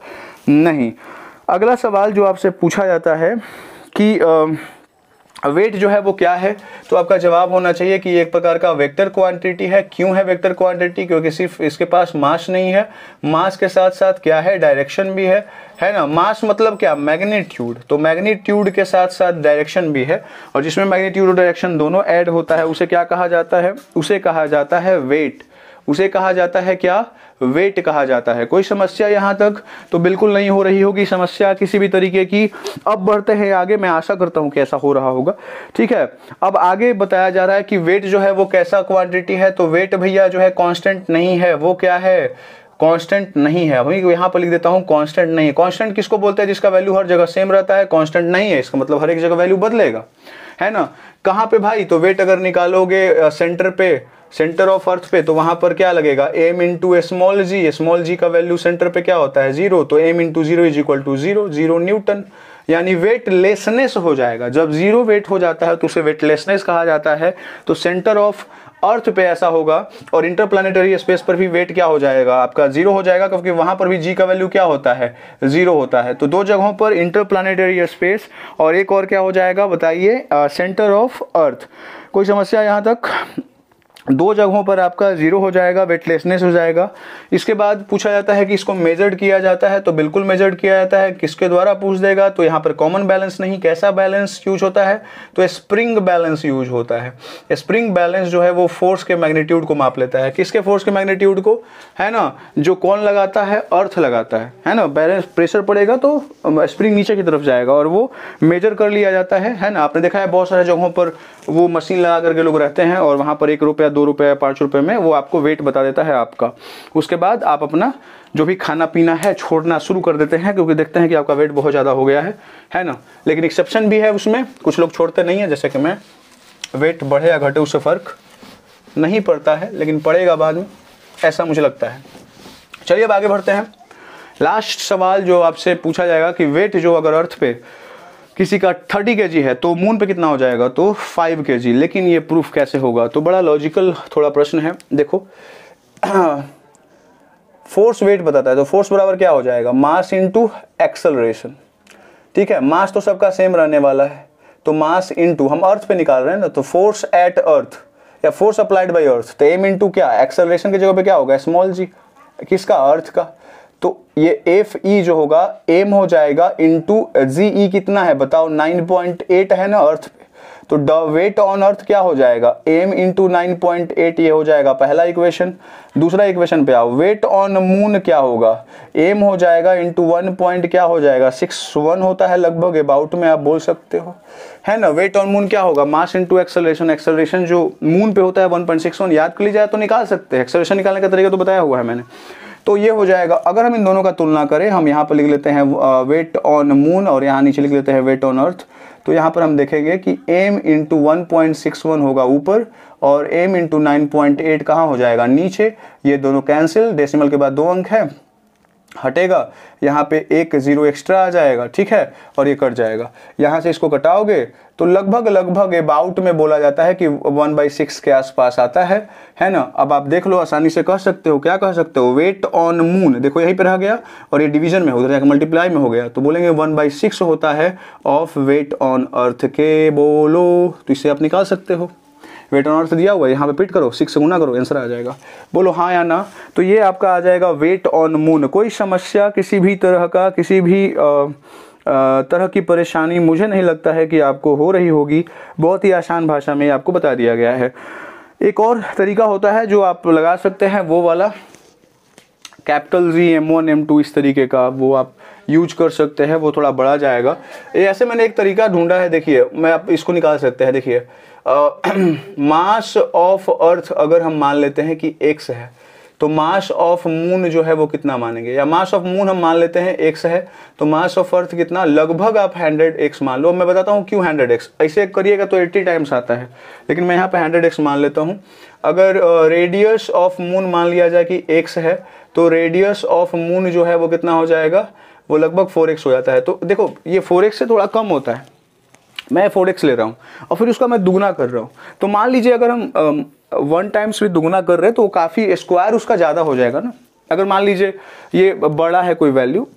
नहीं अगला सवाल जो आपसे पूछा जाता है कि आ, वेट जो है वो क्या है तो आपका जवाब होना चाहिए कि एक प्रकार का वेक्टर क्वांटिटी है क्यों है वेक्टर क्वांटिटी क्योंकि सिर्फ इसके पास मास नहीं है मास के साथ साथ क्या है डायरेक्शन भी है है ना मास मतलब क्या मैग्नीट्यूड तो मैग्नीट्यूड के साथ साथ डायरेक्शन भी है और जिसमें मैग्नीट्यूड और डायरेक्शन दोनों ऐड होता है उसे क्या कहा जाता है उसे कहा जाता है वेट उसे कहा जाता है क्या वेट कहा जाता है कोई समस्या यहां तक तो बिल्कुल नहीं हो रही होगी समस्या किसी भी तरीके की अब बढ़ते हैं आगे मैं आशा करता हूं कि ऐसा हो रहा होगा ठीक है अब आगे बताया जा रहा है कि वेट जो है वो कैसा क्वांटिटी है तो वेट भैया जो है कॉन्स्टेंट नहीं है वो क्या है कांस्टेंट नहीं है अभी यहाँ पर लिख देता हूँ कांस्टेंट नहीं है कांस्टेंट किसको बोलते हैं जिसका वैल्यू हर जगह सेम रहता है कांस्टेंट नहीं है इसका मतलब हर एक जगह वैल्यू बदलेगा है ना कहाँ पे भाई तो वेट अगर निकालोगे सेंटर पे सेंटर ऑफ अर्थ पे तो वहां पर क्या लगेगा M into small G small G का वैल्यू सेंटर पे क्या होता है जीरो तो M into zero is equal to zero zero newton यानी वेट लेसनेस हो जाएगा जब जीरो वेट हो जाता है तो उसे वेट लेसनेस कहा जाता है तो सेंटर ऑफ अर्थ पे ऐसा होगा और इंटरप्लानिटरी स्पेस पर भी वेट क्या हो जाएगा आपका जीरो हो जाएगा क्योंकि वहां पर भी जी का वैल्यू क्या होता है जीरो होता है तो दो जगहों पर इंटरप्लानिटरी स्पेस और एक और क्या हो जाएगा बताइए सेंटर ऑफ अर्थ कोई समस्या यहाँ तक दो जगहों पर आपका जीरो हो जाएगा वेटलेसनेस हो जाएगा इसके बाद पूछा जाता है कि इसको मेजर्ड किया जाता है तो बिल्कुल मेजर्ड किया जाता है किसके द्वारा पूछ देगा तो यहाँ पर कॉमन बैलेंस नहीं कैसा बैलेंस यूज होता है तो स्प्रिंग बैलेंस यूज होता है स्प्रिंग बैलेंस जो है वो फोर्स के मैग्नीट्यूड को माप लेता है किसके फोर्स के मैग्नीट्यूड को है ना जो कौन लगाता है अर्थ लगाता है है ना बैलेंस प्रेशर पड़ेगा तो स्प्रिंग नीचे की तरफ जाएगा और वो मेजर कर लिया जाता है है ना आपने देखा है बहुत सारे जगहों पर वो मशीन लगा करके लोग रहते हैं और वहाँ पर एक रुपया दो रुपये या पाँच रुपये में वो आपको वेट बता देता है आपका उसके बाद आप अपना जो भी खाना पीना है छोड़ना शुरू कर देते हैं क्योंकि देखते हैं कि आपका वेट बहुत ज़्यादा हो गया है है ना लेकिन एक्सेप्शन भी है उसमें कुछ लोग छोड़ते नहीं हैं जैसे कि मैं वेट बढ़े या घटे उससे फ़र्क नहीं पड़ता है लेकिन पड़ेगा बाद में ऐसा मुझे लगता है चलिए अब आगे बढ़ते हैं लास्ट सवाल जो आपसे पूछा जाएगा कि वेट जो अगर अर्थ पे किसी का थर्टी के है तो मून पे कितना हो जाएगा तो फाइव के लेकिन ये प्रूफ कैसे होगा तो बड़ा लॉजिकल थोड़ा प्रश्न है देखो फोर्स वेट बताता है तो फोर्स बराबर क्या हो जाएगा मास इंटू एक्सलरेशन ठीक है मास तो सबका सेम रहने वाला है तो मास इंटू हम अर्थ पे निकाल रहे हैं ना तो फोर्स एट अर्थ या फोर्स अप्लाइड बाई अर्थ तो एम इंटू क्या एक्सलरेशन की जगह पर क्या होगा स्मॉल जी किसका अर्थ का तो ये एफ ई e जो होगा एम हो जाएगा इंटू जी ई कितना है बताओ 9.8 है ना अर्थ पे तो द वेट ऑन अर्थ क्या हो जाएगा M into nine point eight ये हो जाएगा पहला इक्वेशन दूसरा इक्वेशन पे आओ वेट ऑन मून क्या होगा एम हो जाएगा इंटू वन पॉइंट क्या हो जाएगा सिक्स वन होता है लगभग अबाउट में आप बोल सकते हो है ना वेट ऑन मून क्या होगा मास इंटू एक्सेलरेशन एक्सेलरेशन जो मून पे होता है वन पॉइंट सिक्स वन याद कर लीजिए तो निकाल सकते हैं एक्सेलरेशन निकालने का तरीका तो बताया हुआ है मैंने तो ये हो जाएगा अगर हम इन दोनों का तुलना करें हम यहाँ पर लिख लेते हैं वेट ऑन मून और यहाँ नीचे लिख लेते हैं वेट ऑन अर्थ तो यहाँ पर हम देखेंगे कि एम इंटू वन होगा ऊपर और एम इंटू नाइन कहाँ हो जाएगा नीचे ये दोनों कैंसिल डेसिमल के बाद दो अंक है हटेगा यहाँ पे एक ज़ीरो एक्स्ट्रा आ जाएगा ठीक है और ये कट जाएगा यहाँ से इसको कटाओगे तो लगभग लगभग अबाउट में बोला जाता है कि वन बाई सिक्स के आसपास आता है है ना अब आप देख लो आसानी से कह सकते हो क्या कह सकते हो वेट ऑन मून देखो यहीं पर रह गया और ये डिवीजन में हो गया मल्टीप्लाई में हो गया तो बोलेंगे वन बाई सिक्स होता है ऑफ वेट ऑन अर्थ के बोलो तो इसे आप निकाल सकते हो वेट ऑन अर्थ दिया हुआ है यहाँ पे पिट करो सिक्स गुना करो आंसर आ जाएगा बोलो हाँ या ना तो ये आपका आ जाएगा वेट ऑन मून कोई समस्या किसी भी तरह का किसी भी आ, तरह की परेशानी मुझे नहीं लगता है कि आपको हो रही होगी बहुत ही आसान भाषा में आपको बता दिया गया है एक और तरीका होता है जो आप लगा सकते हैं वो वाला capital G M one M two इस तरीके का वो आप यूज कर सकते हैं वो थोड़ा बड़ा जाएगा ये ऐसे मैंने एक तरीका ढूंढा है देखिए मैं आप इसको निकाल सकते हैं देखिए मास ऑफ अर्थ अगर हम मान लेते हैं कि एक्स है तो मास ऑफ मून जो है वो कितना मानेंगे या मास ऑफ मून हम मान लेते हैं एक्स है तो मास ऑफ अर्थ कितना लगभग आप हंड्रेड एक्स मान लो मैं बताता हूँ क्यों हंड्रेड एक्स ऐसे करिएगा तो एट्टी टाइम्स आता है लेकिन मैं यहाँ पे हंड्रेड एक्स मान लेता हूँ अगर रेडियस ऑफ मून मान लिया जाए कि एक्स है तो रेडियस ऑफ मून जो है वो कितना हो जाएगा वो लगभग फोर हो जाता है तो देखो ये फोर से थोड़ा कम होता है मैं फोर एक्स ले रहा हूँ और फिर उसका मैं दुगना कर रहा हूँ तो मान लीजिए अगर हम वन टाइम्स भी दुगना कर रहे हैं तो काफ़ी स्क्वायर उसका ज़्यादा हो जाएगा ना अगर मान लीजिए ये बड़ा है कोई वैल्यू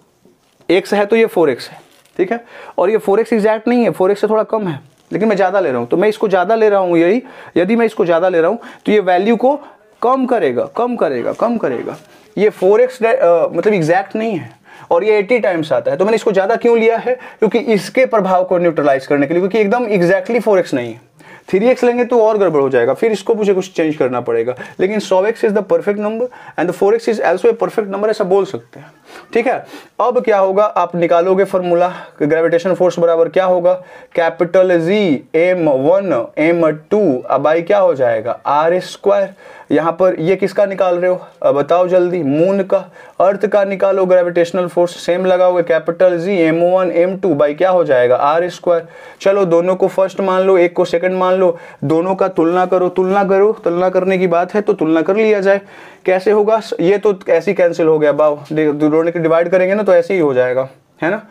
एक्स है तो ये फोर एक्स है ठीक है और ये फोर एक्स एग्जैक्ट नहीं है फोर एक्स से थोड़ा कम है लेकिन मैं ज़्यादा ले रहा हूँ तो मैं इसको ज़्यादा ले रहा हूँ यही यदि मैं इसको ज़्यादा ले रहा हूँ तो ये वैल्यू को कम करेगा कम करेगा कम करेगा ये फोर एक्स मतलब एग्जैक्ट नहीं है और ये 80 टाइम्स आता है तो मैंने इसको ज़्यादा क्यों लिया है क्योंकि इसके प्रभाव को न्यूट्रलाइज करने के लिए क्योंकि एकदम एग्जैक्टली फोर नहीं है थ्री एक्स लेंगे तो और गड़बड़ हो जाएगा फिर इसको मुझे कुछ चेंज करना पड़ेगा लेकिन सौ X is the perfect number and the four X is also a perfect number ऐसा बोल सकते हैं ठीक है अब क्या होगा आप निकालोगे फॉर्मूला ग्रेविटेशन फोर्स बराबर क्या होगा capital G M one M two आई क्या हो जाएगा आर स्क्वायर यहां पर ये किसका निकाल रहे हो बताओ जल्दी मून का अर्थ का निकालो ग्रेविटेशनल फोर्स सेम लगाओगे capital G M one M two by क्या हो जाएगा आर स्क्वायर चलो दोनों को फर्स्ट मान लो एक को सेकंड मान लो दोनों का तुलना करो तुलना करो तुलना करने की बात है तो तुलना कर लिया जाए कैसे होगा ये तो ऐसे ही कैंसिल हो गया बाव दोनों के डिवाइड करेंगे ना तो ऐसे ही हो जाएगा है ना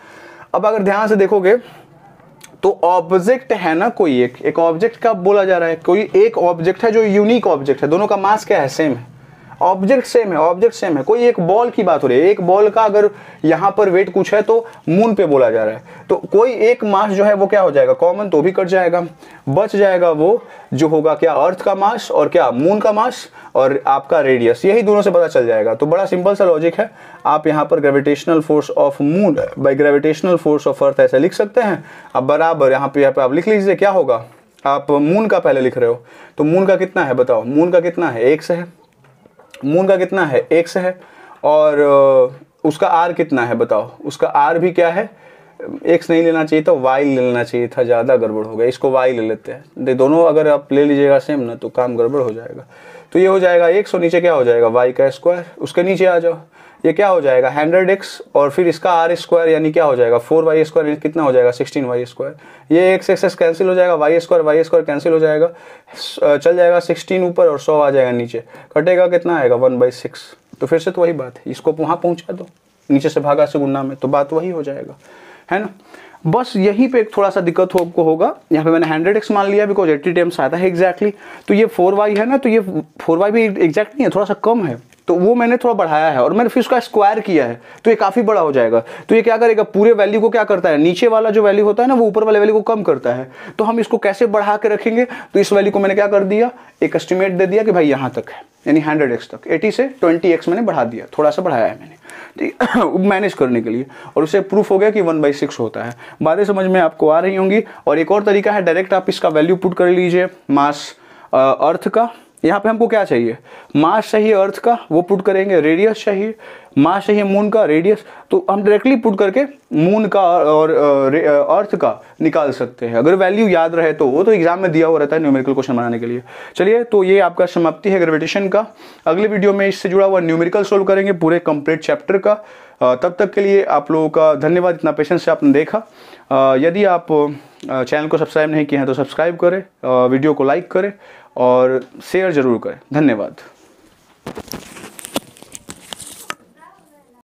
अब अगर ध्यान से देखोगे तो ऑब्जेक्ट है ना कोई एक एक ऑब्जेक्ट का बोला जा रहा है कोई एक ऑब्जेक्ट है जो यूनिक ऑब्जेक्ट है दोनों का मास क्या है सेम है ऑब्जेक्ट सेम है ऑब्जेक्ट सेम है कोई एक बॉल की बात हो रही है एक बॉल का अगर यहाँ पर वेट कुछ है तो मून पे बोला जा रहा है तो कोई एक मास जो है वो क्या हो जाएगा कॉमन तो भी कट जाएगा बच जाएगा वो जो होगा क्या अर्थ का मास और क्या मून का मास और आपका रेडियस यही दोनों से पता चल जाएगा तो बड़ा सिंपल सा लॉजिक है आप यहाँ पर gravitational force of moon by gravitational force of earth ऐसे लिख सकते हैं अब बराबर यहाँ पे यहाँ पे आप लिख लीजिए क्या होगा आप मून का पहले लिख रहे हो तो मून का कितना है बताओ मून का कितना है एक से है मून का कितना है एक्स है और उसका आर कितना है बताओ उसका आर भी क्या है एक्स नहीं लेना चाहिए था वाई ले लेना चाहिए था ज़्यादा गड़बड़ हो गया इसको वाई ले लेते हैं दोनों अगर आप ले लीजिएगा सेम ना तो काम गड़बड़ हो जाएगा तो ये हो जाएगा एक्स और नीचे क्या हो जाएगा वाई का स्क्वायर उसके नीचे आ जाओ ये क्या हो जाएगा हंड्रेड एक्स और फिर इसका आर स्क्वायर यानी क्या हो जाएगा फोर वाई स्क्वायर कितना हो जाएगा सिक्सटीन वाई स्क्वायर ये एक्स एक्स एक्स कैंसिल हो जाएगा Y square Y square cancel हो जाएगा चल जाएगा सिक्सटीन ऊपर और सौ आ जाएगा नीचे कटेगा कितना आएगा वन बाई सिक्स तो फिर से तो वही बात है इसको वहाँ पहुँचा दो नीचे से भागा से गुन्ना में तो बात वही हो जाएगा है ना बस यहीं पे एक थोड़ा सा दिक्कत हो आपको होगा यहाँ पे मैंने हंड्रेड एक्स मान लिया बिकॉज एट्टी टाइम्स आता है एग्जैक्टली exactly. तो ये फोर वाई है ना तो ये फोर वाई भी एग्जैक्ट नहीं है थोड़ा सा कम है तो वो मैंने थोड़ा बढ़ाया है और मैंने फिर उसका स्क्वायर किया है तो ये काफ़ी बड़ा हो जाएगा तो ये क्या करेगा पूरे वैल्यू को क्या करता है नीचे वाला जो वैल्यू होता है ना वो ऊपर वाले वैल्यू को कम करता है तो हम इसको कैसे बढ़ा के रखेंगे तो इस वैल्यू को मैंने क्या कर दिया एक एस्टिमेट दे दिया कि भाई यहाँ तक है यानी हंड्रेड एक्स तक एटी से ट्वेंटी एक्स मैंने बढ़ा दिया थोड़ा सा बढ़ाया है मैंने ठीक तो मैनेज करने के लिए और उसे प्रूफ हो गया कि वन बाई सिक्स होता है बातें समझ में आपको आ रही होंगी और एक और तरीका है डायरेक्ट आप इसका वैल्यू पुट कर लीजिए मास अर्थ का यहाँ पे हमको क्या चाहिए मास चाहिए अर्थ का वो पुट करेंगे रेडियस चाहिए मास चाहिए मून का रेडियस तो हम डायरेक्टली पुट करके मून का और अर्थ का निकाल सकते हैं अगर वैल्यू याद रहे तो वो तो एग्जाम में दिया हुआ रहता है न्यूमेरिकल क्वेश्चन बनाने के लिए चलिए तो ये आपका समाप्ति है ग्रेविटेशन का अगले वीडियो में इससे जुड़ा हुआ न्यूमेरिकल सोल्व करेंगे पूरे कंप्लीट चैप्टर का तब तक के लिए आप लोगों का धन्यवाद इतना पेशेंस से आपने देखा यदि आप चैनल को सब्सक्राइब नहीं किए हैं तो सब्सक्राइब करें वीडियो को लाइक करें और शेयर ज़रूर करें धन्यवाद